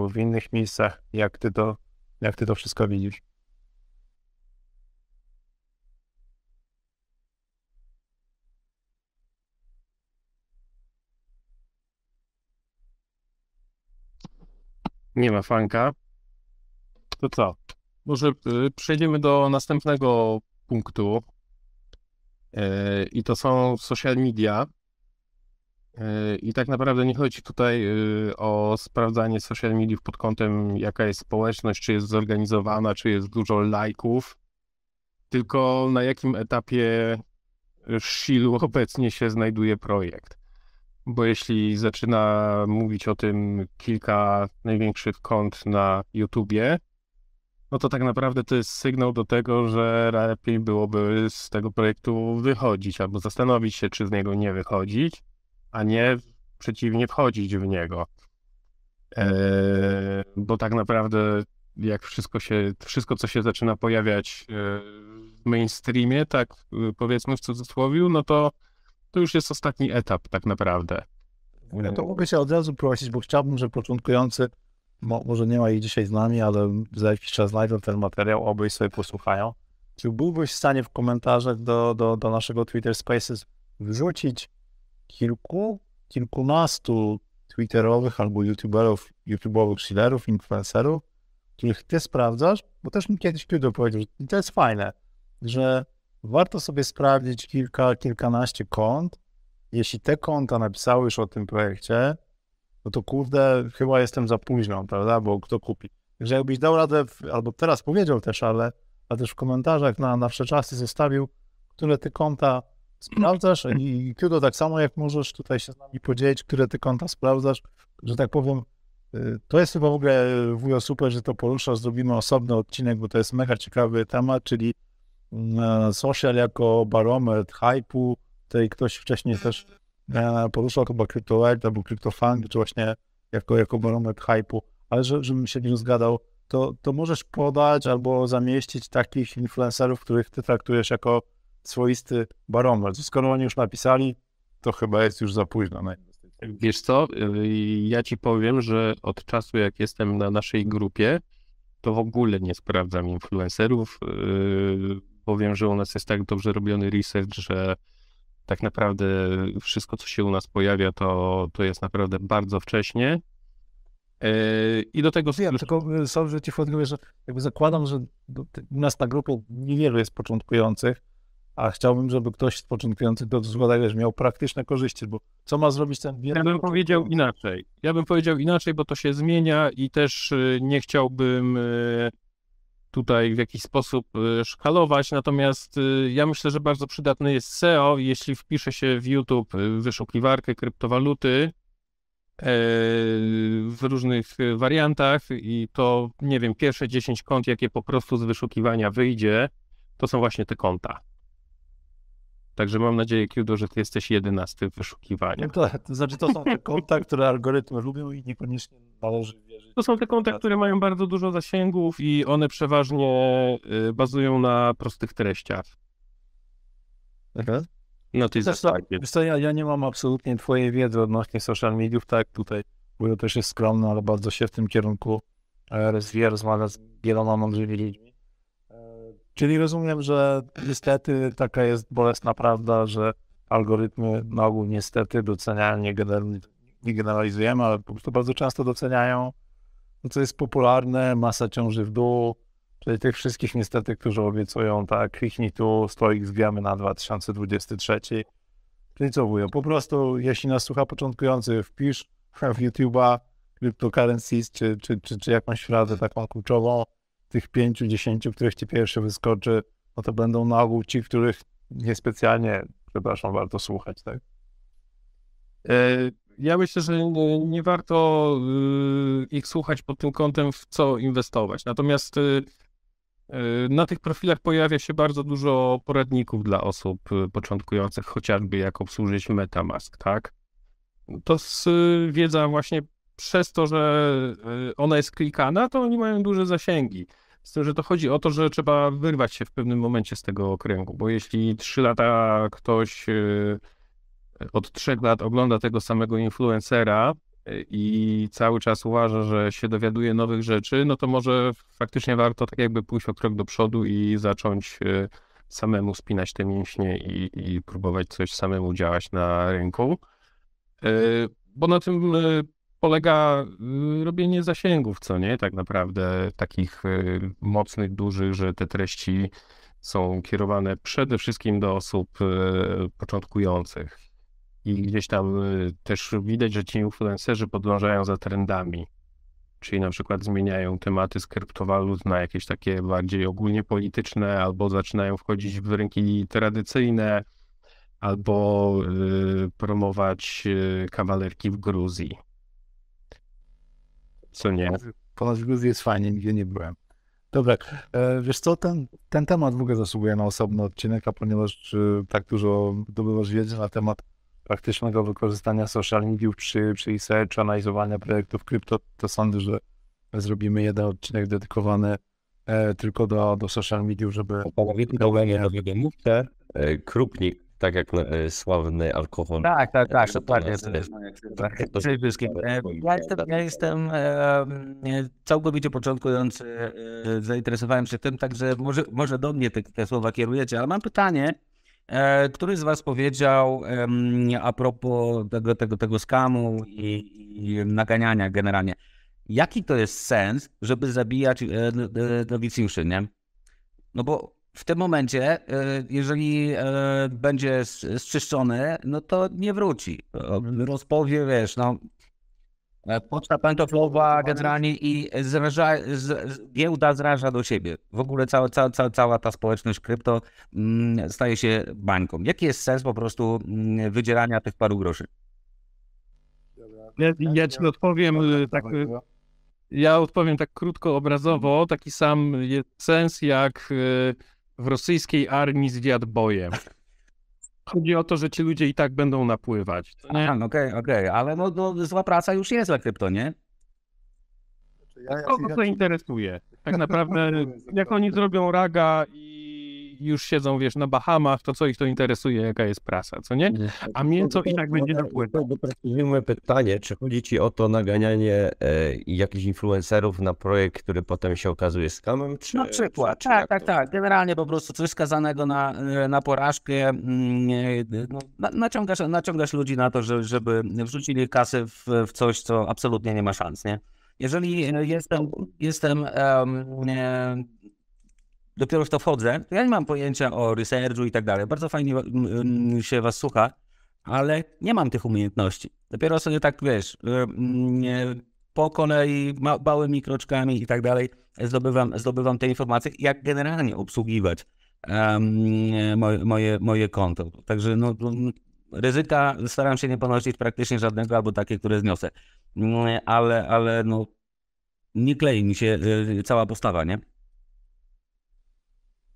w innych miejscach, jak ty to, jak ty to wszystko widzisz? Nie ma fanka. To co? Może y, przejdziemy do następnego punktu. Y, I to są social media. Y, I tak naprawdę nie chodzi tutaj o sprawdzanie social mediów pod kątem, jaka jest społeczność, czy jest zorganizowana, czy jest dużo lajków, tylko na jakim etapie w obecnie się znajduje projekt bo jeśli zaczyna mówić o tym kilka największych kont na YouTubie, no to tak naprawdę to jest sygnał do tego, że lepiej byłoby z tego projektu wychodzić albo zastanowić się, czy z niego nie wychodzić, a nie przeciwnie wchodzić w niego. Eee, bo tak naprawdę jak wszystko się, wszystko co się zaczyna pojawiać e, w mainstreamie, tak e, powiedzmy w cudzysłowie, no to to już jest ostatni etap tak naprawdę. Ja no to mogę się od razu prosić, bo chciałbym, że początkujący, mo, może nie ma ich dzisiaj z nami, ale za jakiś czas znajdą ten materiał, oby sobie posłuchają. Czy byłbyś w stanie w komentarzach do, do, do naszego Twitter Spaces wrzucić kilku, kilkunastu Twitterowych albo YouTuberów, YouTubowych shillerów, influencerów, których ty sprawdzasz, bo też mi kiedyś Piódro powiedział, że to jest fajne, że warto sobie sprawdzić kilka, kilkanaście kont. Jeśli te konta napisały już o tym projekcie, no to kurde, chyba jestem za późno, prawda? Bo kto kupi? Także jakbyś dał radę, w, albo teraz powiedział też, ale, ale też w komentarzach na, na czasy zostawił, które te konta sprawdzasz i, kiedy tak samo jak możesz tutaj się z nami podzielić, które te konta sprawdzasz, że tak powiem, y, to jest chyba w ogóle y, wujo super, że to poruszasz, zrobimy osobny odcinek, bo to jest mega ciekawy temat, czyli social jako barometr hypu. Tutaj ktoś wcześniej też e, poruszał chyba CryptoArt albo CryptoFunk, czy właśnie jako, jako barometr hypu, ale że, żebym się nie zgadał, to, to możesz podać albo zamieścić takich influencerów, których ty traktujesz jako swoisty barometr. Skoro oni już napisali, to chyba jest już za późno. No. Wiesz co, ja ci powiem, że od czasu jak jestem na naszej grupie, to w ogóle nie sprawdzam influencerów. Y, powiem, że u nas jest tak dobrze robiony research, że tak naprawdę wszystko, co się u nas pojawia, to, to jest naprawdę bardzo wcześnie. E, I do tego... Wiem, znaczy tylko e, że ci wchodzi, że jakby zakładam, że u nas na grupie niewielu jest początkujących, a chciałbym, żeby ktoś z początkujących do zbadania miał praktyczne korzyści, bo co ma zrobić ten biedny? Ja bym powiedział inaczej. Ja bym powiedział inaczej, bo to się zmienia i też e, nie chciałbym tutaj w jakiś sposób y, szkalować. Natomiast y, ja myślę, że bardzo przydatny jest SEO. Jeśli wpisze się w YouTube y, wyszukiwarkę kryptowaluty e, w różnych wariantach i to, nie wiem, pierwsze 10 kont, jakie po prostu z wyszukiwania wyjdzie, to są właśnie te konta. Także mam nadzieję, Kiudo, że ty jesteś jedenasty w wyszukiwaniu. No to, to, znaczy, to są te konta, które algorytmy lubią i niekoniecznie należy wierzyć. To są te konta, które mają bardzo dużo zasięgów i one przeważnie y, bazują na prostych treściach. Aha. No to jest Zresztą, tak, ja, ja nie mam absolutnie twojej wiedzy odnośnie social mediów, tak, tutaj bo ja też jest skromne, ale bardzo się w tym kierunku e, rozwija, rozmawia z wieloma mądrymi ludźmi Czyli rozumiem, że niestety taka jest bolesna prawda, że algorytmy na ogół niestety doceniają, nie, gener- nie generalizujemy, ale po prostu bardzo często doceniają to, no, co jest popularne, masa ciąży w dół, czyli tych wszystkich niestety, którzy obiecują, tak, kliknij tu, stoik zwiamy na 2023. Czyli co wujo, po prostu jeśli nas słucha początkujący, wpisz w YouTube'a cryptocurrencies, czy, czy, czy, czy jakąś frazę taką kluczową, tych pięciu, dziesięciu, których ci pierwszy wyskoczy, no to będą na ogół ci, których niespecjalnie, przepraszam, warto słuchać, tak? E, ja myślę, że nie, warto y, ich słuchać pod tym kątem, w co inwestować. Natomiast y, y, na tych profilach pojawia się bardzo dużo poradników dla osób początkujących, chociażby jak obsłużyć MetaMask, tak? To z wiedza właśnie przez to, że y, ona jest klikana, to oni mają duże zasięgi. Z tym, że to chodzi o to, że trzeba wyrwać się w pewnym momencie z tego okręgu, bo jeśli 3 lata ktoś y, od 3 lat ogląda tego samego influencera y, i cały czas uważa, że się dowiaduje nowych rzeczy, no to może faktycznie warto tak jakby pójść o krok do przodu i zacząć samemu spinać te mięśnie i, i próbować coś samemu działać na rynku. Bo na tym polega y, robienie zasięgów, co nie, tak naprawdę takich y, mocnych, dużych, że te treści są kierowane przede wszystkim do osób y, początkujących. I gdzieś tam też widać, że ci influencerzy podążają za trendami. Czyli na przykład zmieniają tematy z kryptowalut na jakieś takie bardziej ogólnie polityczne, albo zaczynają wchodzić w rynki tradycyjne, albo promować kawalerki w Gruzji co nie? Ponad Gruzji jest fajnie, nigdzie nie byłem. Dobra, e, wiesz co, ten, ten temat w ogóle zasługuje na osobny odcinek, a ponieważ e, tak dużo dobywasz wiedzy na temat praktycznego wykorzystania social mediów przy, przy czy analizowania projektów krypto, to sądzę, że zrobimy jeden odcinek dedykowany e, tylko do, do social mediów, żeby... Połowie do mówcie. Krupnik tak jak e, sławny alkohol. Tak, tak, tak, dokładnie. Przede wszystkim. E, ja jestem, ja jestem e, e, całkowicie początkujący, e, zainteresowałem się tym, także może, może do mnie te, te słowa kierujecie, ale mam pytanie. E, który z Was powiedział a propos tego, tego, tego skamu i, i naganiania generalnie? Jaki to jest sens, żeby zabijać nowicjuszy, nie? No bo w tym momencie, e, jeżeli e, będzie zczyszczony, no to nie wróci. Rozpowie, wiesz, no. E, Poczta pantoflowa generalnie i zraża, z, giełda zraża do siebie. W ogóle cała, cała, cała, cała ta społeczność krypto mm, staje się bańką. Jaki jest sens po prostu mm, wydzielania tych paru groszy? Ja, ja ci odpowiem tak. Ja odpowiem tak krótko, obrazowo. Taki sam jest sens jak w rosyjskiej armii zwiad bojem. Chodzi o to, że ci ludzie i tak będą napływać. No okej, okej, okay, okay. ale no, no, zła praca już jest dla krypto, nie? Kogo znaczy, to interesuje? Tak naprawdę, jak oni zrobią raga i już siedzą, wiesz, na Bahamach, to co ich to interesuje, jaka jest prasa, co nie? A to i tak będzie na płytę. Precyzyjne pytanie, czy chodzi ci o to naganianie e, jakichś influencerów na projekt, który potem się okazuje skamem? Czy, na przykład, czy, tak, tak, tak. Generalnie po prostu coś skazanego na, e, na porażkę, mm, e, no, naciągasz, naciągasz ludzi na to, żeby, żeby wrzucili kasę w, w coś, co absolutnie nie ma szans, nie? Jeżeli e, jestem, jestem um, dopiero w to wchodzę, ja nie mam pojęcia o researchu i tak dalej. Bardzo fajnie mm, mm, się was słucha, ale nie mam tych umiejętności. Dopiero sobie tak, wiesz, y, mm, e, po kolei, małymi kroczkami i tak dalej zdobywam, zdobywam te informacje, jak generalnie obsługiwać e, moje, moje, moje konto. Także no, ryzyka staram się nie ponosić praktycznie żadnego albo takie, które zniosę. Ale, ale no, nie klei mi się y, cała postawa, nie?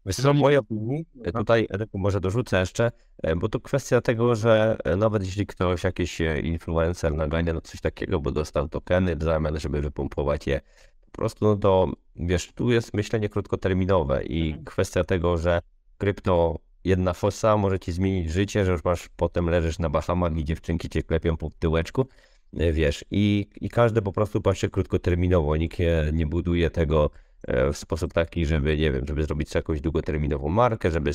Więc to moje opinii, e, no. tutaj Eryku może dorzucę jeszcze, e, bo to kwestia tego, że e, nawet jeśli ktoś, jakiś influencer nagania no coś takiego, bo dostał tokeny w zamian, żeby wypompować je, po prostu no to wiesz, tu jest myślenie krótkoterminowe i mhm. kwestia tego, że krypto jedna fosa może ci zmienić życie, że już masz potem leżysz na Bahamach i dziewczynki cię klepią po tyłeczku, wiesz, i, i każdy po prostu patrzy krótkoterminowo, nikt nie buduje tego w sposób taki, żeby, nie wiem, żeby zrobić jakąś długoterminową markę, żeby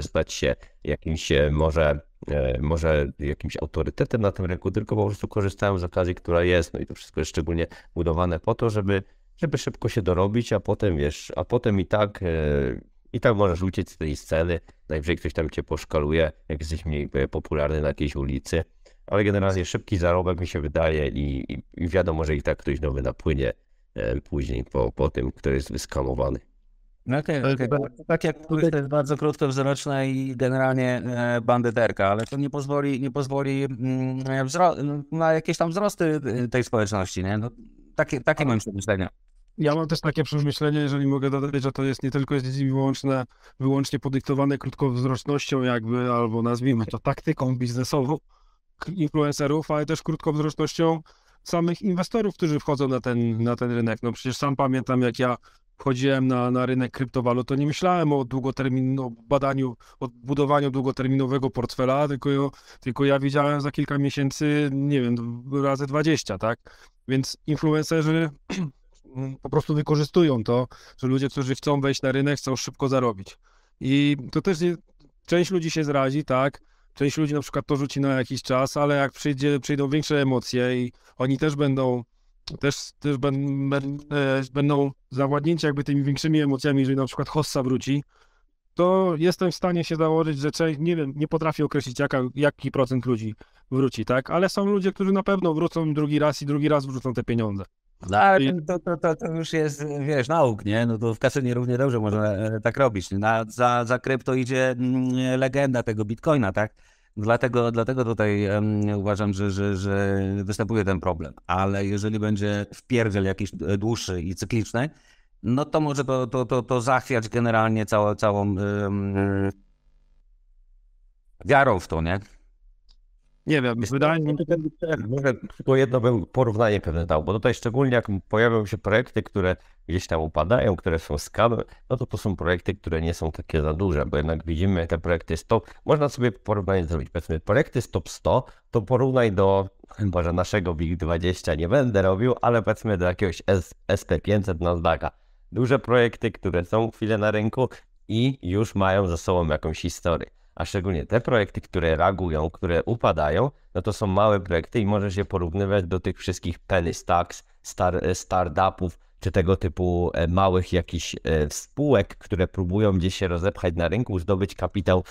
stać się jakimś e, może, e, może jakimś autorytetem na tym rynku, tylko po prostu korzystają z okazji, która jest. No i to wszystko jest szczególnie budowane po to, żeby, żeby szybko się dorobić, a potem wiesz, a potem i tak e, i tak możesz uciec z tej sceny. Najwyżej ktoś tam cię poszkaluje, jak jesteś mniej popularny na jakiejś ulicy. Ale generalnie szybki zarobek mi się wydaje i, i wiadomo, że i tak ktoś nowy napłynie E, później po, po tym, kto jest wyskamowany. No okay, okay. Tak jak to jest bardzo krótkowzroczne i generalnie e, bandyterka, ale to nie pozwoli, nie pozwoli mm, na jakieś tam wzrosty e, tej społeczności, nie? No, takie takie tak. mam przemyślenia. Ja mam też takie przemyślenie, jeżeli mogę dodać, że to jest nie tylko jest wyłącznie podyktowane krótkowzrocznością jakby, albo nazwijmy to taktyką biznesową influencerów, ale też krótkowzrocznością samych inwestorów, którzy wchodzą na ten, na ten rynek. No przecież sam pamiętam, jak ja wchodziłem na, na rynek kryptowalut, to nie myślałem o długoterminowym badaniu, o budowaniu długoterminowego portfela, tylko, tylko ja widziałem za kilka miesięcy, nie wiem, razy 20, tak? Więc influencerzy po prostu wykorzystują to, że ludzie, którzy chcą wejść na rynek, chcą szybko zarobić. I to też nie, część ludzi się zrazi, tak? część ludzi na przykład to rzuci na jakiś czas, ale jak przyjdzie, przyjdą większe emocje i oni też będą też, też ben, ben, będą zawładnięci jakby tymi większymi emocjami, jeżeli na przykład hossa wróci, to jestem w stanie się założyć, że część, nie wiem, nie potrafię określić jaka, jaki procent ludzi wróci, tak? Ale są ludzie, którzy na pewno wrócą drugi raz i drugi raz wrócą te pieniądze. No, ale to, to, to, to, już jest, wiesz, nauk, nie? No to w kasynie równie dobrze można e, e, tak robić. Na, no, za, za krypto idzie mm, legenda tego bitcoina, tak? Dlatego, dlatego tutaj um, uważam, że, że, że występuje ten problem. Ale jeżeli będzie wpierdziel jakiś e, dłuższy i cykliczny, no to może to, to, to, to zachwiać generalnie całą, całą um, wiarą w to, nie? Nie wiem, wydaje mi się... Może tylko jedno bym porównanie pewne dał, bo tutaj szczególnie jak pojawią się projekty, które gdzieś tam upadają, które są skamy, no to to są projekty, które nie są takie za duże, bo jednak widzimy te projekty stop. Można sobie porównanie zrobić, powiedzmy projekty stop 100, to porównaj do, może naszego WIG20 nie będę robił, ale powiedzmy do jakiegoś SP500 Nasdaqa. Duże projekty, które są chwilę na rynku i już mają za sobą jakąś historię a szczególnie te projekty, które reagują, które upadają, no to są małe projekty i może się porównywać do tych wszystkich penny stacks, star, startupów, czy tego typu e, małych jakichś e, spółek, które próbują gdzieś się rozepchać na rynku, zdobyć kapitał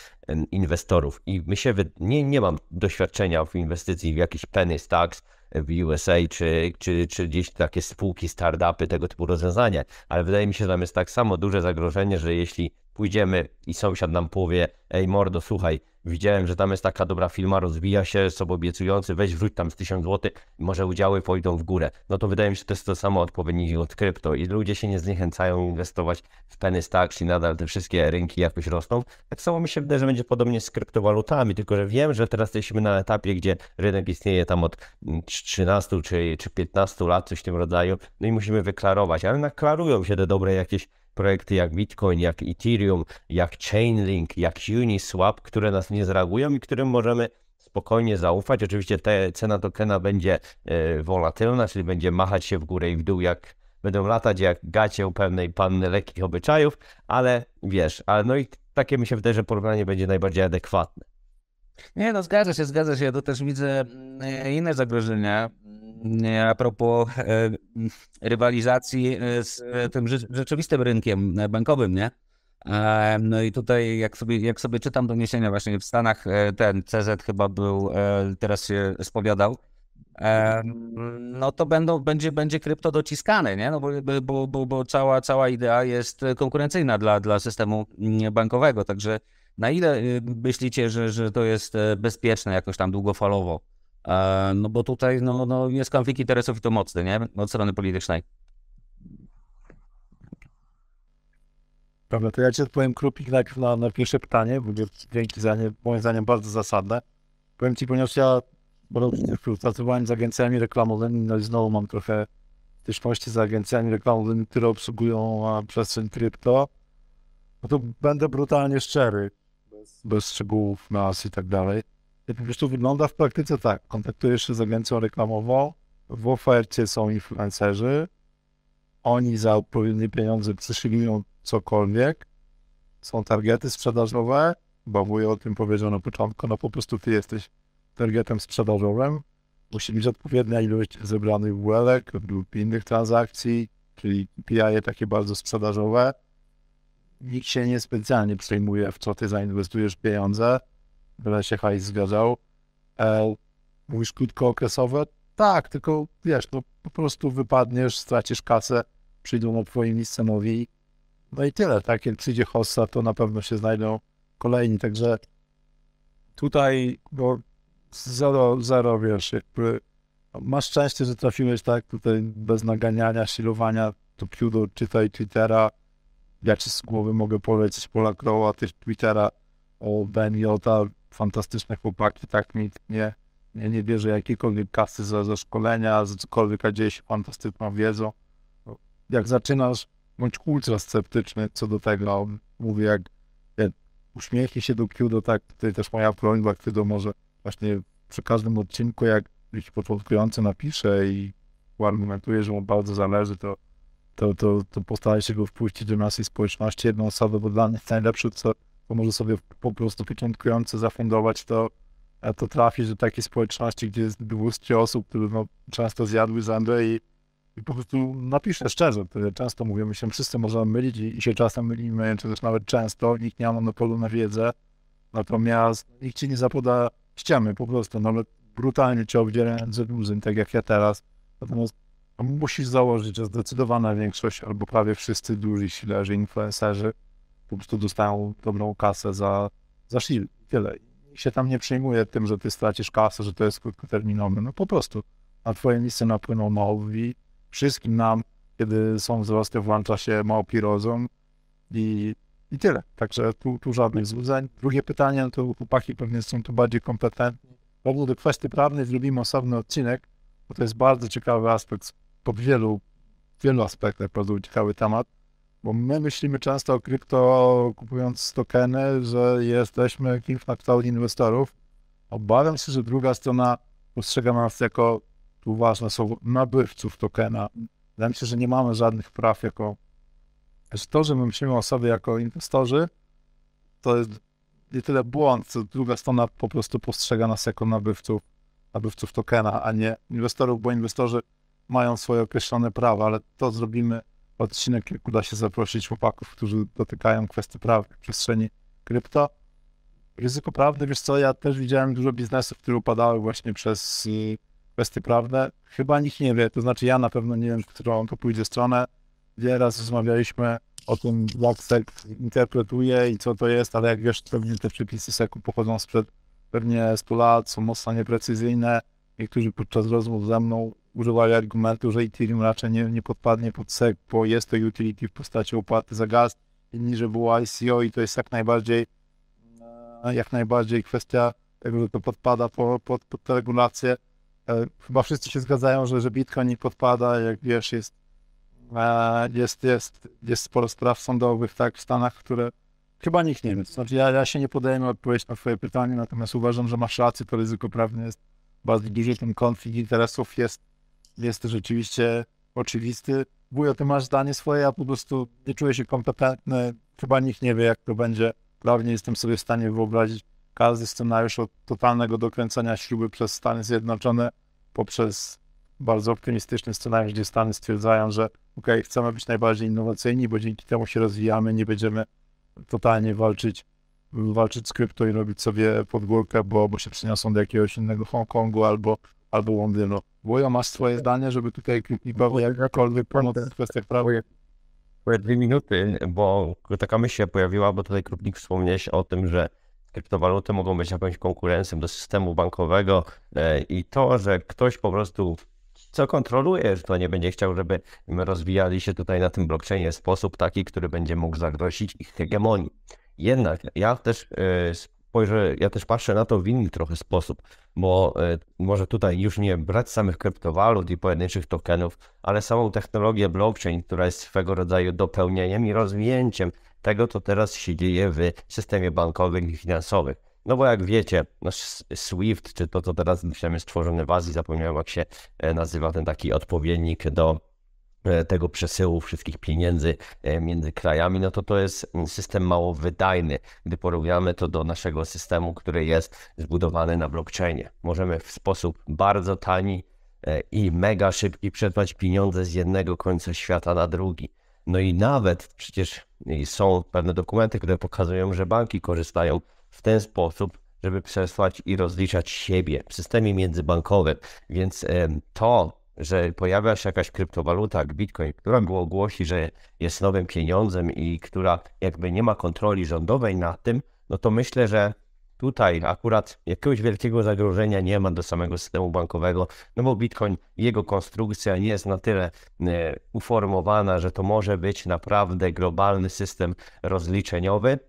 inwestorów. I my się, nie, nie mam doświadczenia w inwestycji w jakieś penny stacks, e, w USA, czy, czy, czy gdzieś takie spółki, startupy, tego typu rozwiązania. Ale wydaje mi się, że tam jest tak samo duże zagrożenie, że jeśli pójdziemy i sąsiad nam powie, ej mordo, słuchaj, widziałem, że tam jest taka dobra firma, rozwija się, sobie obiecujący, weź wróć tam z 1000 zł może udziały pójdą w górę. No to wydaje mi się, że to jest to samo odpowiednik od krypto i ludzie się nie zniechęcają inwestować w penny stacks i nadal te wszystkie rynki jakoś rosną. Tak samo mi się wydaje, że będzie podobnie z kryptowalutami, tylko że wiem, że teraz jesteśmy na etapie, gdzie rynek istnieje tam od 13 mm, czy, czy 15 lat, coś w tym rodzaju, no i musimy wyklarować, ale naklarują się te dobre jakieś projekty jak Bitcoin, jak Ethereum, jak Chainlink, jak Uniswap, które nas nie zreagują i którym możemy spokojnie zaufać. Oczywiście cena tokena będzie e, wolatylna, czyli będzie machać się w górę i w dół, jak będą latać jak gacie u pewnej panny lekkich obyczajów, ale wiesz, ale no i takie mi się wydaje, że porównanie będzie najbardziej adekwatne. Nie, no zgadza się, zgadza się. Ja tu też widzę e, inne zagrożenia e, a propos e, rywalizacji z tym rzeczywistym rynkiem bankowym, nie? No i tutaj jak sobie, jak sobie czytam doniesienia właśnie w Stanach, ten CZ chyba był, teraz się spowiadał, no to będą, będzie, będzie krypto dociskane, nie? No bo, bo, bo, bo cała, cała idea jest konkurencyjna dla, dla systemu mm, bankowego, także na ile y, myślicie, że, że to jest e, bezpieczne jakoś tam długofalowo? E, no bo tutaj no, no, no, jest konflikt interesów i to mocny, nie? Od strony politycznej. Dobra, to ja ci odpowiem krótko najpierw na, na pierwsze pytanie, bo dzięki za nie, moim zdaniem bardzo zasadne. Powiem ci, ponieważ ja współpracowałem z agencjami reklamowymi, no i znowu mam trochę styczności z agencjami reklamowymi, które obsługują przestrzeń krypto, no to będę brutalnie szczery bez szczegółów, nas i tak dalej. To po prostu wygląda w praktyce tak. Kontaktujesz się z agencją reklamową, w ofercie są influencerzy, oni za odpowiednie pieniądze przyszygują cokolwiek, są targety sprzedażowe, bo o tym powiedział na początku, no po prostu ty jesteś targetem sprzedażowym, musi mieć odpowiednia ilość zebranych ulek lub innych transakcji, czyli PI takie bardzo sprzedażowe, nikt się nie specjalnie przejmuje, w co ty zainwestujesz pieniądze, byle się hajs zgadzał. E, mówisz krótkookresowe? Tak, tylko wiesz, no po prostu wypadniesz, stracisz kasę, przyjdą na twoim miejsce nowi. No i tyle, tak? Jak przyjdzie hossa, to na pewno się znajdą kolejni, także tutaj bo no, zero, zero, wiesz, jakby no, masz szczęście, że trafiłeś tak tutaj bez naganiania, silowania, to piudo, czytaj Twittera, ja ci z głowy mogę powiedzieć Pola Kroła, też Twittera, o Ben Jota, fantastyczne chłopaki, tak mi nie, nie, nie bierze jakiejkolwiek kasy za, za szkolenia, za cokolwiek, a gdzieś fantastyczną wiedzą. Jak zaczynasz, bądź ultra sceptyczny co do tego, mówię jak, jak uśmiechnie się do Kiudo, tak, tutaj też moja prośba, Kiudo może właśnie przy każdym odcinku, jak jakiś początkujący napisze i argumentuje, że mu bardzo zależy, to to, to, to postaraj się go wpuścić do naszej społeczności, jedną osobę, bo dla nich najlepsze, co może sobie po prostu początkujący zafundować, to, to trafić do takiej społeczności, gdzie jest 200 osób, które no, często zjadły zęby i, i po prostu napiszę szczerze, często mówimy się, wszyscy możemy mylić i, i się czasem mylimy, czy też nawet często, nikt nie ma monopolu na wiedzę, natomiast nikt ci nie zapoda ściemy po prostu, nawet brutalnie cię obdzielając za tak jak ja teraz. Natomiast musisz założyć, że zdecydowana większość albo prawie wszyscy duży silerzy, influencerzy po prostu dostają dobrą kasę za, za shield. Tyle. I się tam nie przejmuje tym, że ty stracisz kasę, że to jest krótkoterminowe. No po prostu na twoje miejsce napłyną nowi. Wszystkim nam, kiedy są wzrosty, włącza się małpi rozum i, i tyle. Także tu, tu żadnych złudzeń. Drugie pytanie, no to chłopaki pewnie są tu bardziej kompetentni. W ogóle do kwestii prawnej zrobimy osobny odcinek, bo to jest bardzo ciekawy aspekt pod wielu, wielu aspektach bardzo ciekawy temat, bo my myślimy często o krypto, kupując tokeny, że jesteśmy kimś na inwestorów. Obawiam się, że druga strona postrzega nas jako, tu ważne słowo, nabywców tokena. Wydaje mi się, że nie mamy żadnych praw jako... Że to, że my myślimy o sobie jako inwestorzy, to jest nie tyle błąd, co druga strona po prostu postrzega nas jako nabywców, nabywców tokena, a nie inwestorów, bo inwestorzy mają swoje określone prawa, ale to zrobimy odcinek, jak uda się zaprosić chłopaków, którzy dotykają kwestii praw w przestrzeni krypto. Ryzyko prawne, wiesz co, ja też widziałem dużo biznesów, które upadały właśnie przez y, kwestie prawne. Chyba nikt nie wie, to znaczy ja na pewno nie wiem, w którą to pójdzie stronę. Wiele razy rozmawialiśmy o tym, jak SEC interpretuje i co to jest, ale jak wiesz, pewnie te przepisy SEC-u pochodzą sprzed pewnie 100 lat, są mocno nieprecyzyjne. Niektórzy podczas rozmów ze mną używali argumentu, że Ethereum raczej nie, nie podpadnie pod SEC, bo jest to utility w postaci opłaty za gaz, inni, że było ICO i to jest jak najbardziej, e, jak najbardziej kwestia tego, że to podpada pod, pod, pod te regulacje. E, chyba wszyscy się zgadzają, że, że Bitcoin nie podpada, jak wiesz, jest, e, jest, jest, jest sporo spraw sądowych tak, w Stanach, które chyba nikt nie wie. znaczy ja, ja się nie podejmę odpowiedzi na twoje pytanie, natomiast uważam, że masz rację, to ryzyko prawne jest bardzo duże, ten konflikt interesów jest jest to rzeczywiście oczywisty. Wujo, ty masz zdanie swoje, a po prostu nie czuję się kompetentny. Chyba nikt nie wie, jak to będzie. Prawnie jestem sobie w stanie wyobrazić każdy scenariusz od totalnego dokręcenia śruby przez Stany Zjednoczone poprzez bardzo optymistyczny scenariusz, gdzie Stany stwierdzają, że ok, chcemy być najbardziej innowacyjni, bo dzięki temu się rozwijamy, nie będziemy totalnie walczyć, walczyć z krypto i robić sobie podgórkę, bo, bo się przeniosą do jakiegoś innego Hongkongu albo albo Londynu. ja masz swoje zdanie, żeby tutaj krytykował jakakolwiek pomoc w kwestiach prawa? Dwie minuty, bo taka myśl się pojawiła, bo tutaj Krupnik wspomniałeś o tym, że kryptowaluty mogą być jakąś konkurencją do systemu bankowego e, i to, że ktoś po prostu co kontroluje, że to nie będzie chciał, żeby my rozwijali się tutaj na tym blockchainie w sposób taki, który będzie mógł zagrozić ich hegemonii. Jednak ja też e, spojrzę, ja też patrzę na to w inny trochę sposób, bo e, może tutaj już nie brać samych kryptowalut i pojedynczych tokenów, ale samą technologię blockchain, która jest swego rodzaju dopełnieniem i rozwinięciem tego, co teraz się dzieje w systemie bankowym i finansowym. No bo jak wiecie, nasz no, SWIFT, czy to, co teraz myślałem, jest stworzone w Azji, zapomniałem jak się e, nazywa ten taki odpowiednik do E, tego przesyłu wszystkich pieniędzy e, między krajami, no to to jest system mało wydajny, gdy porównamy to do naszego systemu, który jest zbudowany na blockchainie. Możemy w sposób bardzo tani e, i mega szybki przesłać pieniądze z jednego końca świata na drugi. No i nawet przecież są pewne dokumenty, które pokazują, że banki korzystają w ten sposób, żeby przesłać i rozliczać siebie w systemie międzybankowym. Więc to, że pojawia się jakaś kryptowaluta jak Bitcoin, która ogłosi, że jest nowym pieniądzem i która jakby nie ma kontroli rządowej nad tym, no to myślę, że tutaj akurat jakiegoś wielkiego zagrożenia nie ma do samego systemu bankowego, no bo Bitcoin, jego konstrukcja nie jest na tyle e, uformowana, że to może być naprawdę globalny system rozliczeniowy.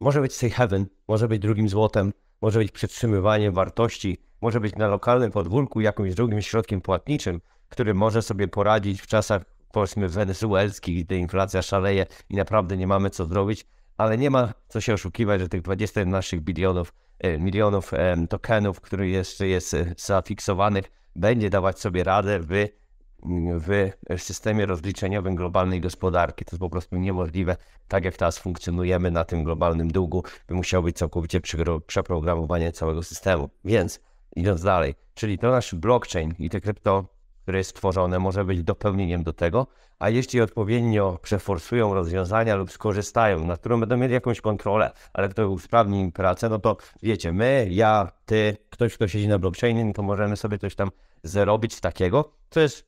Może być safe haven, może być drugim złotem, może być przetrzymywanie wartości, może być na lokalnym podwórku jakimś drugim środkiem płatniczym, który może sobie poradzić w czasach powiedzmy wenezuelskich, gdy inflacja szaleje i naprawdę nie mamy co zrobić, ale nie ma co się oszukiwać, że tych 20 naszych bilionów, e, milionów tokenów, które jeszcze jest e, zafiksowanych, będzie dawać sobie radę by w systemie rozliczeniowym globalnej gospodarki. To jest po prostu niemożliwe. Tak jak teraz funkcjonujemy na tym globalnym długu, by musiało być całkowicie przeprogramowanie całego systemu. Więc idąc dalej, czyli to nasz blockchain i te krypto, które jest stworzone, może być dopełnieniem do tego, a jeśli odpowiednio przeforsują rozwiązania lub skorzystają, na którą będą mieli jakąś kontrolę, ale kto usprawni im pracę, no to wiecie, my, ja, ty, ktoś, kto siedzi na blockchainie, to możemy sobie coś tam zrobić takiego, co jest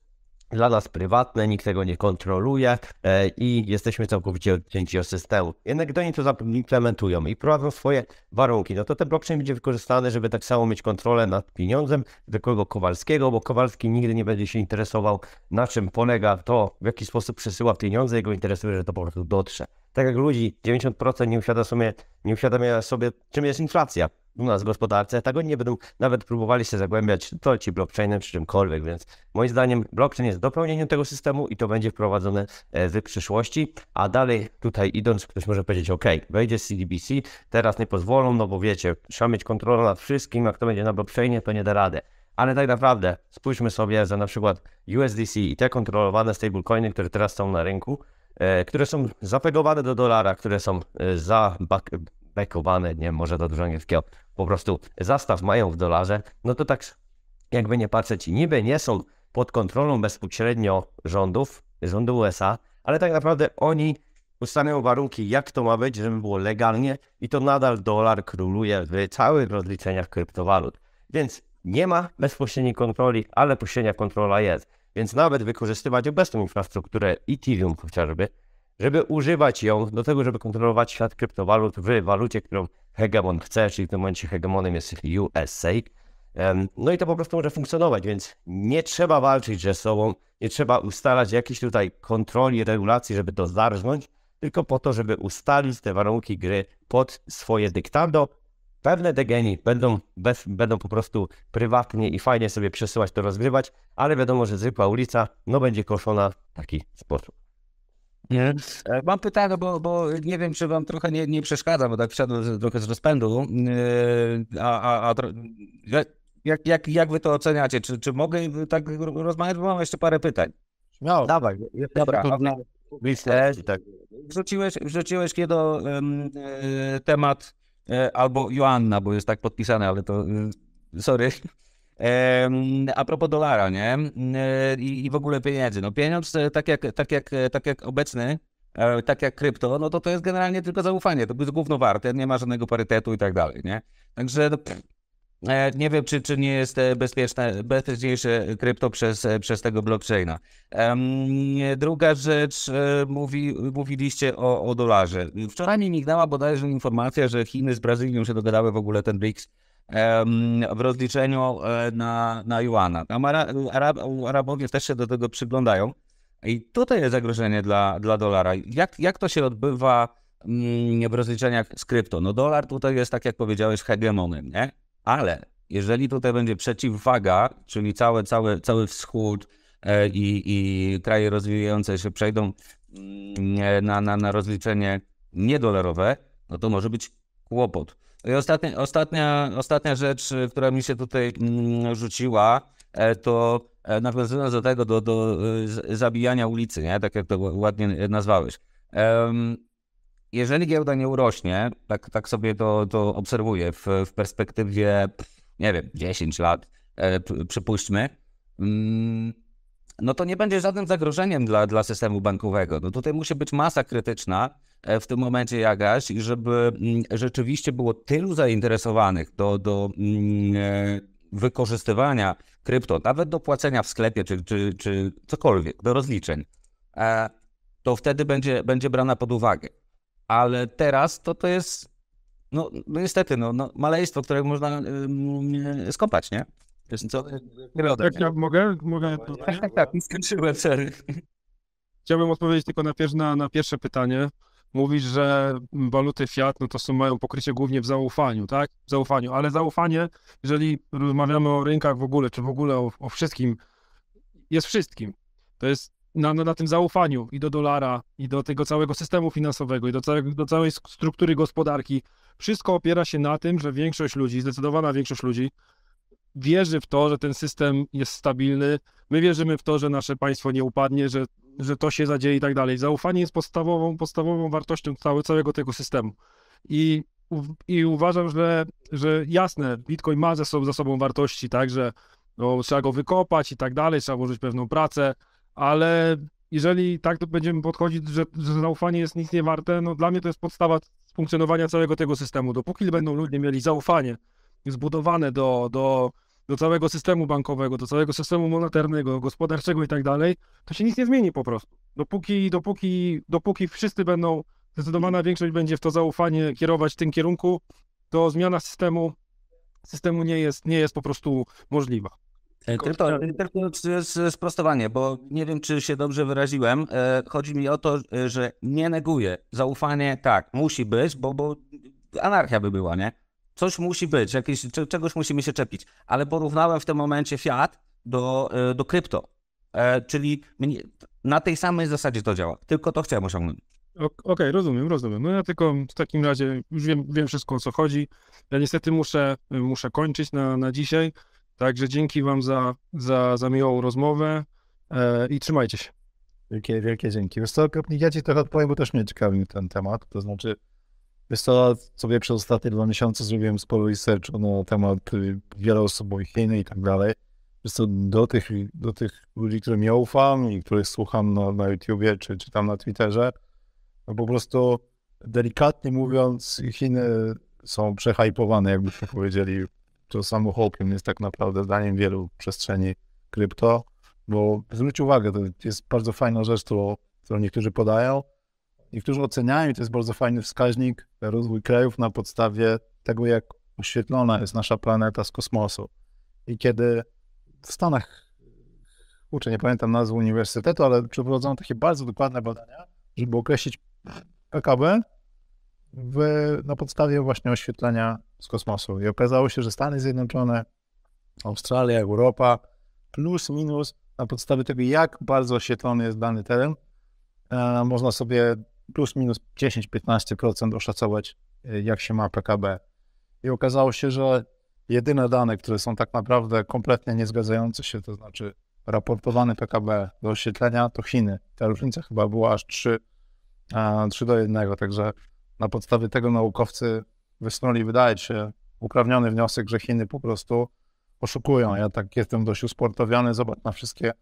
dla nas prywatne, nikt tego nie kontroluje e, i jesteśmy całkowicie odcięci od systemu. Jednak gdy oni to implementują i prowadzą swoje warunki, no to ten blockchain będzie wykorzystany, żeby tak samo mieć kontrolę nad pieniądzem zwykłego Kowalskiego, bo Kowalski nigdy nie będzie się interesował, na czym polega to, w jaki sposób przesyła pieniądze, jego interesuje, że to po prostu dotrze. Tak jak ludzi, 90% nie uświadamia sobie, nie uświadamia sobie czym jest inflacja u nas w gospodarce, tego nie będą nawet próbowali się zagłębiać, to ci blockchainem czy czymkolwiek, więc moim zdaniem blockchain jest dopełnieniem tego systemu i to będzie wprowadzone e, w przyszłości, a dalej tutaj idąc ktoś może powiedzieć, ok, wejdzie CDBC, teraz nie pozwolą, no bo wiecie, trzeba mieć kontrolę nad wszystkim, a kto będzie na blockchainie, to nie da rady. Ale tak naprawdę spójrzmy sobie za na przykład USDC i te kontrolowane stablecoiny, które teraz są na rynku, e, które są zapegowane do dolara, które są e, za bekowane, nie, może to dużo angielskiego, po prostu zastaw mają w dolarze, no to tak jakby nie patrzeć, niby nie są pod kontrolą bezpośrednio rządów, rządu USA, ale tak naprawdę oni ustanawiają warunki, jak to ma być, żeby było legalnie i to nadal dolar króluje w całych rozliczeniach kryptowalut. Więc nie ma bezpośredniej kontroli, ale pośrednia kontrola jest. Więc nawet wykorzystywać obecną infrastrukturę Ethereum chociażby, żeby używać ją do tego, żeby kontrolować świat kryptowalut w walucie, którą hegemon chce, czyli w tym momencie hegemonem jest USA. No i to po prostu może funkcjonować, więc nie trzeba walczyć ze sobą, nie trzeba ustalać jakichś tutaj kontroli, regulacji, żeby to zarżnąć, tylko po to, żeby ustalić te warunki gry pod swoje dyktando. Pewne degeni będą, bez, będą po prostu prywatnie i fajnie sobie przesyłać to rozgrywać, ale wiadomo, że zwykła ulica no będzie koszona w taki sposób. Nie? E, mam pytanie, no bo, bo nie wiem, czy wam trochę nie, nie przeszkadza, bo tak wszedłem trochę z rozpędu. E, a, a, a jak, jak, jak wy to oceniacie? Czy, czy mogę tak rozmawiać? Bo mam jeszcze parę pytań. No, dawaj. Dobra. E, tak. Wrzuciłeś, wrzuciłeś kiedy um, temat albo Joanna, bo jest tak podpisane, ale to sorry. A propos dolara, nie? I w ogóle pieniędzy. No pieniądz, e, tak jak, tak jak, e, tak jak obecny, e, tak jak krypto, no to to jest generalnie tylko zaufanie. To jest główno warte, nie ma żadnego parytetu i tak dalej, nie? Także no, pff, nie wiem, czy, czy nie jest bezpieczne, bezpieczniejsze krypto przez, przez tego blockchaina. Druga rzecz, mówi, mówiliście o, o dolarze. Wczoraj mi mignęła bodajże informacja, że Chiny z Brazylią się dogadały w ogóle ten BRICS w rozliczeniu e, na, na Juana. Tam Arab, Arabowie też się do tego przyglądają. I tutaj jest zagrożenie dla, dla dolara. Jak, jak to się odbywa mm, w rozliczeniach z krypto? No dolar tutaj jest, tak jak powiedziałeś, hegemonem, nie? Ale jeżeli tutaj będzie przeciwwaga, czyli cały, cały, cały wschód e, i, i kraje rozwijające się przejdą mm, na, na, na rozliczenie niedolarowe, no to może być kłopot. I ostatnia, ostatnia, ostatnia rzecz, y, która mi się tutaj mm, rzuciła, e, to e, nawiązując do tego, do, do zabijania ulicy, nie? tak jak to ładnie e, nazwałeś. Jeżeli giełda nie urośnie, tak, tak sobie to, to obserwuję w, w perspektywie, nie wiem, 10 lat, przypuśćmy, mm, no to nie będzie żadnym zagrożeniem dla, dla systemu bankowego. No tutaj musi być masa krytyczna, E, w tym momencie jakaś i żeby mm, rzeczywiście było tylu zainteresowanych do, do mm, e, wykorzystywania krypto, nawet do płacenia w sklepie czy, czy, czy cokolwiek, do rozliczeń, e, to wtedy będzie, będzie brana pod uwagę. Ale teraz to, to jest, no, no niestety, no, no, maleństwo, którego można yy, skopać, nie? Wiesz, co? Jak ja mogę? Mogę? Tak tak, tak, tak, skończyłem, sorry. Chciałbym odpowiedzieć tylko na, pier na, na pierwsze pytanie mówisz, że waluty fiat, no to są, mają pokrycie głównie w zaufaniu, tak? W zaufaniu, ale zaufanie, jeżeli rozmawiamy o rynkach w ogóle, czy w ogóle o, o wszystkim, jest wszystkim. To jest na, na, tym zaufaniu i do dolara, i do tego całego systemu finansowego, i do, całe, do całej struktury gospodarki. Wszystko opiera się na tym, że większość ludzi, zdecydowana większość ludzi, wierzy w to, że ten system jest stabilny. My wierzymy w to, że nasze państwo nie upadnie, że że to się zadzieje i tak dalej. Zaufanie jest podstawową, podstawową wartością całego tego systemu. I, i uważam, że, że jasne, Bitcoin ma ze sobą, za sobą wartości, tak, że no, trzeba go wykopać i tak dalej, trzeba włożyć pewną pracę, ale jeżeli tak to będziemy podchodzić, że, że zaufanie jest nic nie warte, no dla mnie to jest podstawa funkcjonowania całego tego systemu. Dopóki będą ludzie mieli zaufanie zbudowane do, do do całego systemu bankowego, do całego systemu monetarnego, gospodarczego i tak dalej, to się nic nie zmieni po prostu. Dopóki, dopóki, dopóki wszyscy będą, zdecydowana większość będzie w to zaufanie kierować w tym kierunku, to zmiana systemu, systemu nie, jest, nie jest po prostu możliwa. E, tylko, tylko sprostowanie, bo nie wiem, czy się dobrze wyraziłem. E, chodzi mi o to, e, że nie neguję. Zaufanie tak, musi być, bo, bo anarchia by była, nie? Coś musi być, jakieś, czegoś musimy się czepić. Ale porównałem w tym momencie fiat do, e, do krypto. E, czyli na tej samej zasadzie to działa, tylko to chciałem osiągnąć. Okej, okay, rozumiem, rozumiem. No ja tylko w takim razie już wiem, wiem wszystko o co chodzi. Ja niestety muszę, muszę kończyć na, na dzisiaj. Także dzięki Wam za, za, za miłą rozmowę e, i trzymajcie się. Wielkie, wielkie dzięki. Wiesz co, ja Ci trochę odpowiem, bo też mnie ciekawi ten temat. To znaczy, Wiesz co, sobie przez ostatnie dwa miesiące zrobiłem sporo research na temat y, wieloosobowej Chiny i tak dalej. Wiesz co, do tych, do tych ludzi, którym ja ufam i których słucham na, na YouTubie czy, czy tam na Twitterze, no po prostu delikatnie mówiąc, Chiny są przehypowane, jakbyśmy powiedzieli. To samo hołkiem jest tak naprawdę zdaniem wielu przestrzeni krypto, bo zwróć uwagę, to jest bardzo fajna rzecz, którą niektórzy podają, Niektórzy oceniają, i to jest bardzo fajny wskaźnik, rozwój krajów na podstawie tego, jak oświetlona jest nasza planeta z kosmosu. I kiedy w Stanach, uczę, nie pamiętam nazwy uniwersytetu, ale przeprowadzono takie bardzo dokładne badania, żeby określić PKB w, na podstawie właśnie oświetlenia z kosmosu. I okazało się, że Stany Zjednoczone, Australia, Europa, plus, minus, na podstawie tego, jak bardzo oświetlony jest dany teren, e, można sobie plus minus 10-15% oszacować, e, jak się ma PKB. I okazało się, że jedyne dane, które są tak naprawdę kompletnie niezgadzające się, to znaczy raportowany PKB do oświetlenia, to Chiny. Ta różnica chyba była aż 3, 3 do 1, także na podstawie tego naukowcy wysnuli, wydaje się, uprawniony wniosek, że Chiny po prostu oszukują. Ja tak jestem dość usportowiony, zobacz na wszystkie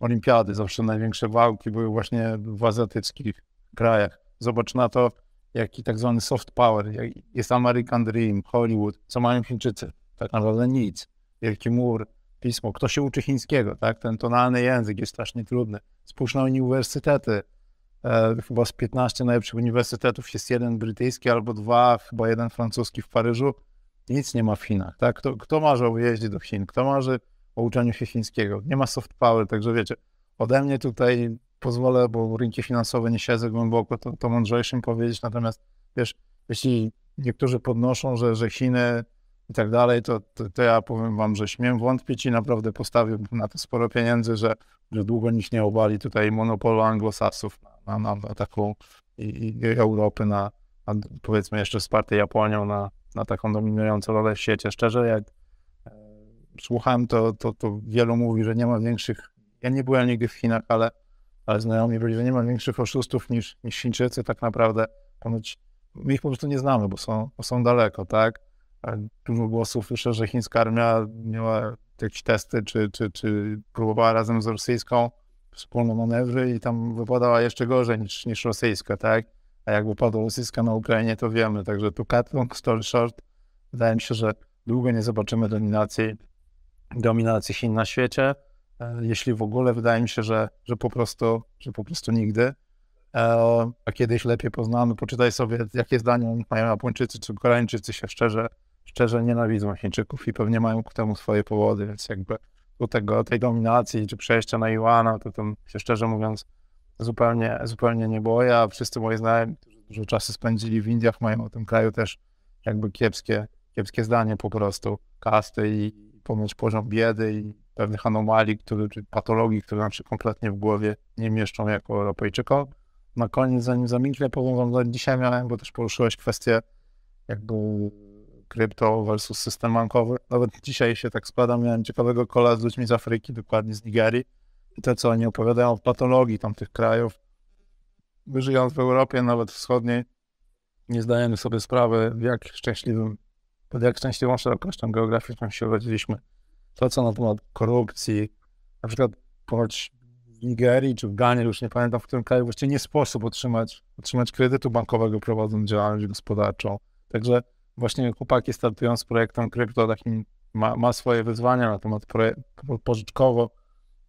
olimpiady, zawsze największe walki były właśnie w azjatyckich krajach. Zobacz na to, jaki tak zwany soft power, jest American Dream, Hollywood, co mają Chińczycy? Tak naprawdę nic. Wielki mur, pismo, kto się uczy chińskiego, tak? Ten tonalny język jest strasznie trudny. Spójrz na uniwersytety. E, chyba z 15 najlepszych uniwersytetów jest jeden brytyjski albo dwa, chyba jeden francuski w Paryżu. Nic nie ma w Chinach, tak? Kto, kto marzy o wyjeździe do Chin? Kto marzy o uczeniu się chińskiego? Nie ma soft power, także wiecie, ode mnie tutaj pozwolę, bo rynki finansowe nie siedzę głęboko, to, to mądrzejszym powiedzieć. Natomiast wiesz, jeśli niektórzy podnoszą, że, że Chiny i tak dalej, to, to, to, ja powiem wam, że śmiem wątpić i naprawdę postawię na to sporo pieniędzy, że, że długo nikt nie obali tutaj monopolu anglosasów na, na, na taką i, i Europy, na, na, powiedzmy jeszcze wspartej Japonią na, na taką dominującą rolę w świecie. Szczerze, jak e, słuchałem, to, to, to wielu mówi, że nie ma większych. Ja nie byłem nigdy w Chinach, ale ale znajomi byli, że nie ma większych oszustów niż, niż Chińczycy tak naprawdę. Ponoć my ich po prostu nie znamy, bo są, bo są daleko, tak? Dużo głosów słyszę, że chińska armia miała jakieś testy, czy, czy, czy próbowała razem z rosyjską wspólną manewry i tam wypadała jeszcze gorzej niż, niż rosyjska, tak? A jak wypadła rosyjska na Ukrainie, to wiemy. Także tu cut long story short, wydaje mi się, że długo nie zobaczymy dominacji, dominacji Chin na świecie. E, jeśli w ogóle, wydaje mi się, że, że, po, prostu, że po prostu nigdy. E, a kiedyś lepiej poznano. poczytaj sobie, jakie zdanie mają Japończycy czy Koreańczycy się szczerze, szczerze nienawidzą Chińczyków i pewnie mają ku temu swoje powody, więc jakby do tego, tej dominacji czy przejścia na Iwana, to tam się szczerze mówiąc zupełnie, zupełnie nie boję, a wszyscy moi znajomi, którzy dużo czasu spędzili w Indiach, mają o tym kraju też jakby kiepskie, kiepskie zdanie po prostu, kasty i ponoć poziom biedy i pewnych anomalii, które, czy patologii, które nam się kompletnie w głowie nie mieszczą jako Europejczykom. Na koniec, zanim zamilknę, powiem wam, że dzisiaj miałem, bo też poruszyłeś kwestię jakby krypto versus system bankowy. Nawet dzisiaj się tak składa, miałem ciekawego kola z ludźmi z Afryki, dokładnie z Nigerii. I to, co oni opowiadają o patologii tamtych krajów, żyjąc w Europie, nawet wschodniej, nie zdajemy sobie sprawy, w jak szczęśliwym, pod jak szczęśliwą szerokością geograficzną się urodziliśmy to, co na temat korupcji, na przykład choć w Nigerii czy w Ganie, już nie pamiętam, w którym kraju właściwie nie sposób otrzymać, otrzymać kredytu bankowego prowadząc działalność gospodarczą. Także właśnie chłopaki startują z projektem krypto, takim ma, ma swoje wyzwania na temat pożyczkowo.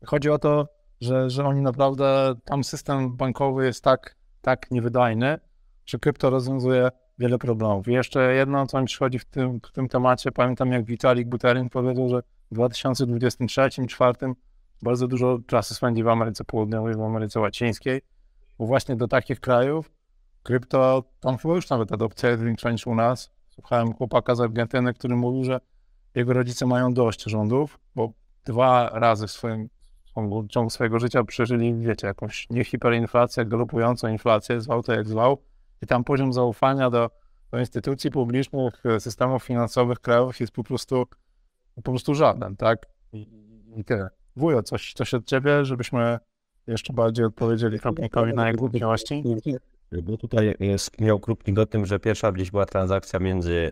Chodzi o to, że, że oni naprawdę, tam system bankowy jest tak, tak niewydajny, że krypto rozwiązuje wiele problemów. I jeszcze jedno, co mi przychodzi w tym, w tym temacie, pamiętam jak Witalik Buterin powiedział, że w 2023 2024 bardzo dużo czasu spędzi w Ameryce Południowej, w Ameryce Łacińskiej, bo właśnie do takich krajów krypto, tam chyba już nawet adopcja jest większa niż u nas. Słuchałem chłopaka z Argentyny, który mówił, że jego rodzice mają dość rządów, bo dwa razy w swoim w ciągu swojego życia przeżyli, wiecie, jakąś niehiperinflację, galopującą inflację, zwał to jak zwał, i tam poziom zaufania do, do instytucji publicznych, systemów finansowych krajów jest po prostu po prostu żaden, tak? I, i tyle. Wujo, coś, coś od ciebie, żebyśmy jeszcze bardziej odpowiedzieli Krupnikowi na jego wątpliwości? bo tutaj jest, miał Krupnik o tym, że pierwsza gdzieś była transakcja między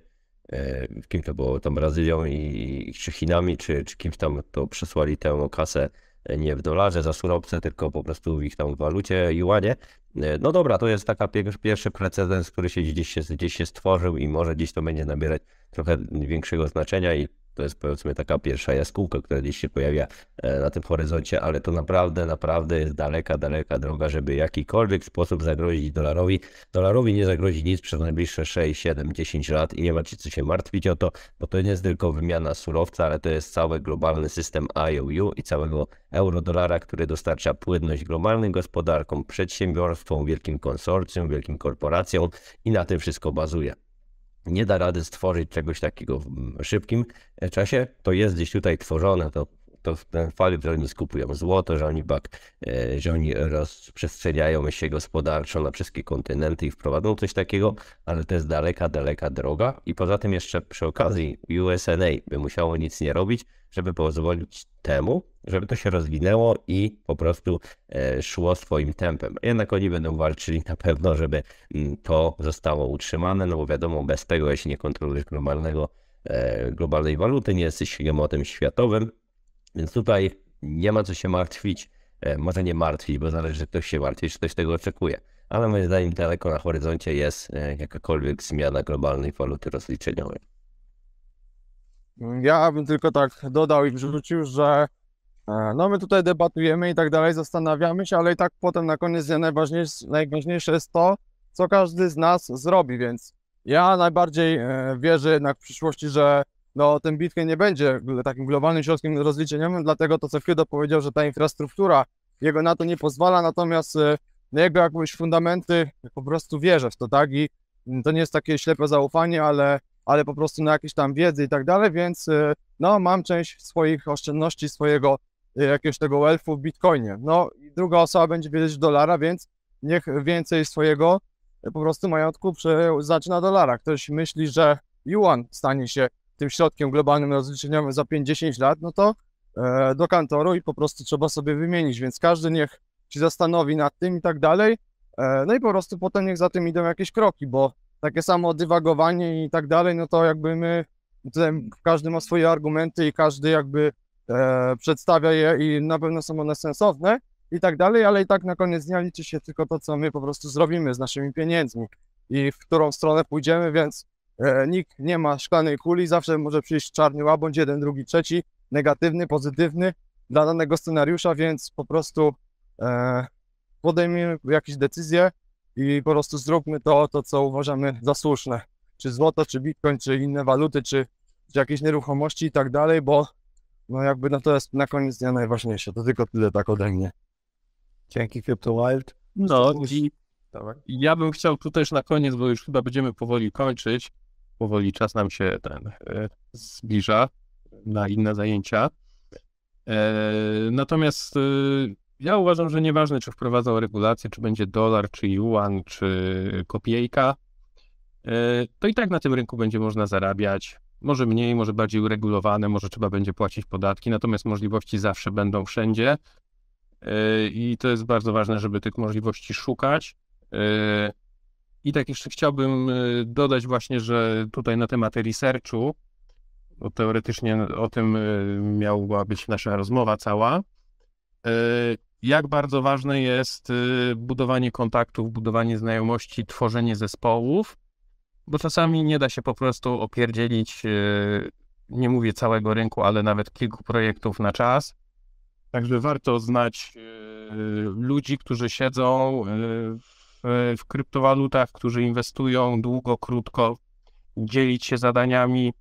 kimś, e, kim to było, tam Brazylią i, czy Chinami, czy, czy kimś tam, to przesłali tę kasę e, nie w dolarze za surowce, tylko po prostu w ich tam walucie, juanie. E, no dobra, to jest taka pierwszy precedens, który się gdzieś, się gdzieś się stworzył i może gdzieś to będzie nabierać trochę większego znaczenia i to jest powiedzmy taka pierwsza jaskółka, która gdzieś się pojawia e, na tym horyzoncie, ale to naprawdę, naprawdę jest daleka, daleka droga, żeby jakikolwiek sposób zagrozić dolarowi. Dolarowi nie zagrozi nic przez najbliższe 6, 7, 10 lat i nie macie co się martwić o to, bo to nie jest tylko wymiana surowca, ale to jest cały globalny system IOU i całego euro-dolara, który dostarcza płynność globalnym gospodarkom, przedsiębiorstwom, wielkim konsorcjom, wielkim korporacjom i na tym wszystko bazuje nie da rady stworzyć czegoś takiego w szybkim e, czasie. To jest gdzieś tutaj tworzone, to to fakt, że oni skupują złoto, że oni, bak, e, że oni rozprzestrzeniają się gospodarczo na wszystkie kontynenty i wprowadzą coś takiego, ale to jest daleka, daleka droga. I poza tym jeszcze przy okazji USNA by musiało nic nie robić, żeby pozwolić temu, żeby to się rozwinęło i po prostu e, szło swoim tempem. Jednak oni będą walczyli na pewno, żeby mm, to zostało utrzymane, no bo wiadomo, bez tego, jeśli nie kontrolujesz globalnego e, globalnej waluty, nie jesteś hegemotem światowym, więc tutaj nie ma co się martwić. E, może nie martwić, bo zależy, że ktoś się martwi, czy ktoś tego oczekuje. Ale moim zdaniem daleko na horyzoncie jest e, jakakolwiek zmiana globalnej waluty rozliczeniowej. Ja bym tylko tak dodał i wrzucił, że e, no my tutaj debatujemy i tak dalej, zastanawiamy się, ale i tak potem na koniec najważniejsze, najważniejsze jest to, co każdy z nas zrobi, więc ja najbardziej wierzę jednak w przyszłości, że no ten Bitcoin nie będzie takim globalnym środkiem rozliczeniowym, dlatego to, co Hyodo powiedział, że ta infrastruktura jego na to nie pozwala, natomiast e, na jego jakieś fundamenty po prostu wierzę w to, tak? I mm, to nie jest takie ślepe zaufanie, ale, ale po prostu na jakieś tam wiedzy i tak dalej, więc e, no mam część swoich oszczędności, swojego e, jakiegoś tego wealthu w Bitcoinie. No i druga osoba będzie wiedzieć dolara, więc niech więcej swojego po prostu majątku przeznaczy na dolara. Ktoś myśli, że yuan stanie się tym środkiem globalnym rozliczeniowym za 5-10 lat, no to e, do kantoru i po prostu trzeba sobie wymienić, więc każdy niech się zastanowi nad tym i tak dalej, e, no i po prostu potem niech za tym idą jakieś kroki, bo takie samo dywagowanie i tak dalej, no to jakby my, no tutaj każdy ma swoje argumenty i każdy jakby e, przedstawia je i na pewno są one sensowne i tak dalej, ale i tak na koniec dnia liczy się tylko to, co my po prostu zrobimy z naszymi pieniędzmi i w którą stronę pójdziemy, więc E, nikt nie ma szklanej kuli, zawsze może przyjść czarny łabędź, jeden, drugi, trzeci, negatywny, pozytywny dla danego scenariusza, więc po prostu e, podejmijmy jakieś decyzje i po prostu zróbmy to, to, co uważamy za słuszne. Czy złoto, czy bitcoin, czy inne waluty, czy, czy jakieś nieruchomości i tak dalej, bo no jakby no to jest na koniec dnia najważniejsze. To tylko tyle tak ode mnie. Dzięki CryptoWild. No i ja bym chciał tu też na koniec, bo już chyba będziemy powoli kończyć, powoli czas nam się ten e, zbliża na inne zajęcia. E, natomiast e, ja uważam, że nieważne, czy wprowadzą regulacje, czy będzie dolar, czy yuan, czy kopiejka, to i tak na tym rynku będzie można zarabiać. Może mniej, może bardziej uregulowane, może trzeba będzie płacić podatki, natomiast możliwości zawsze będą wszędzie. I to jest bardzo ważne, żeby tych możliwości szukać. I tak jeszcze chciałbym e, dodać właśnie, że tutaj na temat researchu, bo teoretycznie o tym e, miała być nasza rozmowa cała, e, jak bardzo ważne jest budowanie kontaktów, budowanie znajomości, tworzenie zespołów, bo czasami nie da się po prostu opierdzielić, nie mówię całego rynku, ale nawet kilku projektów na czas. Także warto znać ludzi, którzy siedzą w w kryptowalutach, którzy inwestują długo, krótko, dzielić się zadaniami,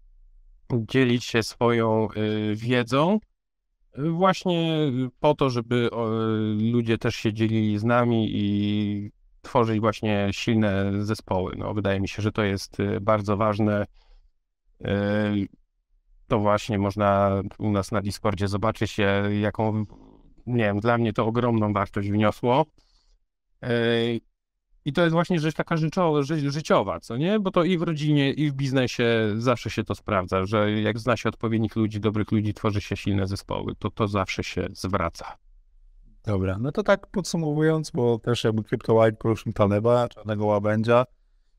dzielić się swoją y, wiedzą, właśnie po to, żeby ludzie też się dzielili z nami i tworzyć właśnie silne zespoły. No, wydaje mi się, że to jest y, bardzo ważne. Y, to właśnie można u nas na Discordzie zobaczyć, jaką, nie wiem, dla mnie to ogromną wartość wniosło. I to jest właśnie rzecz taka życiowa, życiowa, co nie? Bo to i w rodzinie, i w biznesie zawsze się to sprawdza, że jak zna się odpowiednich ludzi, dobrych ludzi, tworzy się silne zespoły. To to zawsze się zwraca. Dobra, no to tak podsumowując, bo też jakby White poruszył Taleba, Czarnego Łabędzia,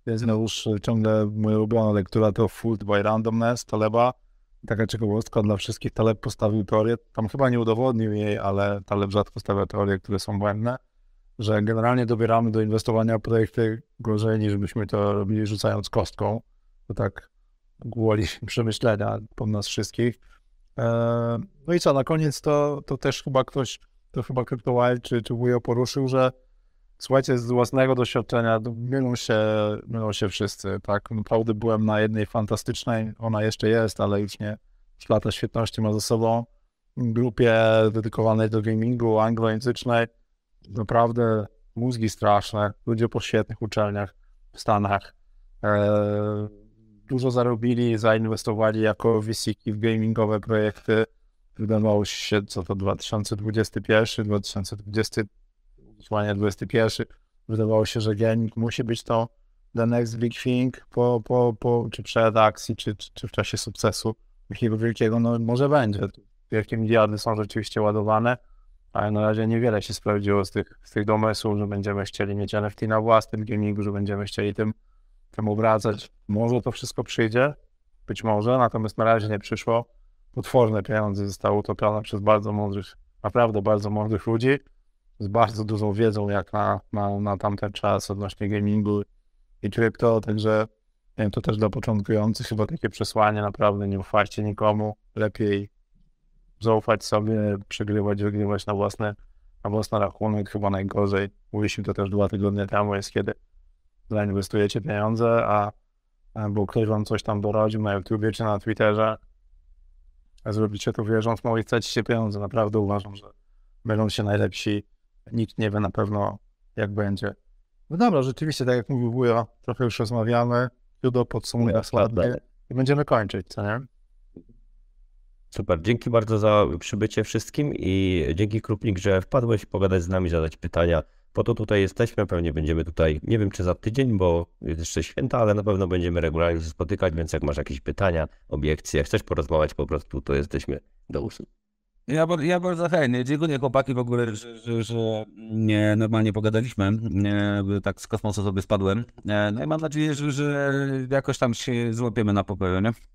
więc no już ciągle moja ulubiona lektura to Fooled by Randomness Taleba. Taka ciekawostka dla wszystkich, Taleb postawił teorię, tam chyba nie udowodnił jej, ale Taleb rzadko stawia teorie, które są błędne że generalnie dobieramy do inwestowania projekty gorzej niż byśmy to robili rzucając kostką. To tak głoli przemyślenia po nas wszystkich. E, no i co, na koniec to, to też chyba ktoś, to chyba CryptoWild czy, czy Wio poruszył, że słuchajcie, z własnego doświadczenia mylą się, mylą się wszyscy, tak? Naprawdę byłem na jednej fantastycznej, ona jeszcze jest, ale już nie, już lata świetności ma za sobą, grupie dedykowanej do gamingu anglojęzycznej, naprawdę mózgi straszne, ludzie po świetnych uczelniach w Stanach. E, dużo zarobili, zainwestowali jako vc w gamingowe projekty. Wydawało się, co to 2021, 2020, 2021. Wydawało się, że gaming musi być to the next big thing po, po, po, czy przed akcji, czy, czy, czy w czasie sukcesu jakiego wielkiego, no może będzie. Wielkie miliardy są rzeczywiście ładowane, ale na razie niewiele się sprawdziło z tych, z tych domysłów, że będziemy chcieli mieć NFT na własnym gamingu, że będziemy chcieli tym, tym obracać. Może to wszystko przyjdzie, być może, natomiast na razie nie przyszło. Potworne pieniądze zostały utopione przez bardzo mądrych, naprawdę bardzo mądrych ludzi, z bardzo dużą wiedzą jak na, na, na tamten czas odnośnie gamingu i krypto, także nie wiem, to też dla początkujących chyba takie przesłanie, naprawdę nie ufajcie nikomu, lepiej zaufać sobie, przegrywać, wygrywać na, własne, na własny rachunek chyba najgorzej. Mówiliśmy to też dwa tygodnie temu, jest kiedy zainwestujecie pieniądze, a był ktoś wam coś tam doradził na YouTubie czy na Twitterze, zrobicie to wierząc, no chcecie pieniądze. Naprawdę uważam, że będą się najlepsi. Nikt nie wie na pewno, jak będzie. No dobra, rzeczywiście, tak jak mówił wuja, trochę już rozmawiamy. Judo podsumuje ładnie i będziemy kończyć, co nie? Super, dzięki bardzo za przybycie wszystkim i dzięki Krupnik, że wpadłeś pogadać z nami, zadać pytania. Po to tutaj jesteśmy, pewnie będziemy tutaj, nie wiem czy za tydzień, bo jest jeszcze święta, ale na pewno będziemy regularnie się spotykać, więc jak masz jakieś pytania, obiekcje, chcesz porozmawiać po prostu, to jesteśmy do usług. Ja, ja bardzo chętnie. Dziękuję chłopaki w ogóle, że, że, że nie, normalnie pogadaliśmy. Nie, tak z kosmosu sobie spadłem. E, no i mam nadzieję, że, że jakoś tam się złapiemy na pokoju, nie?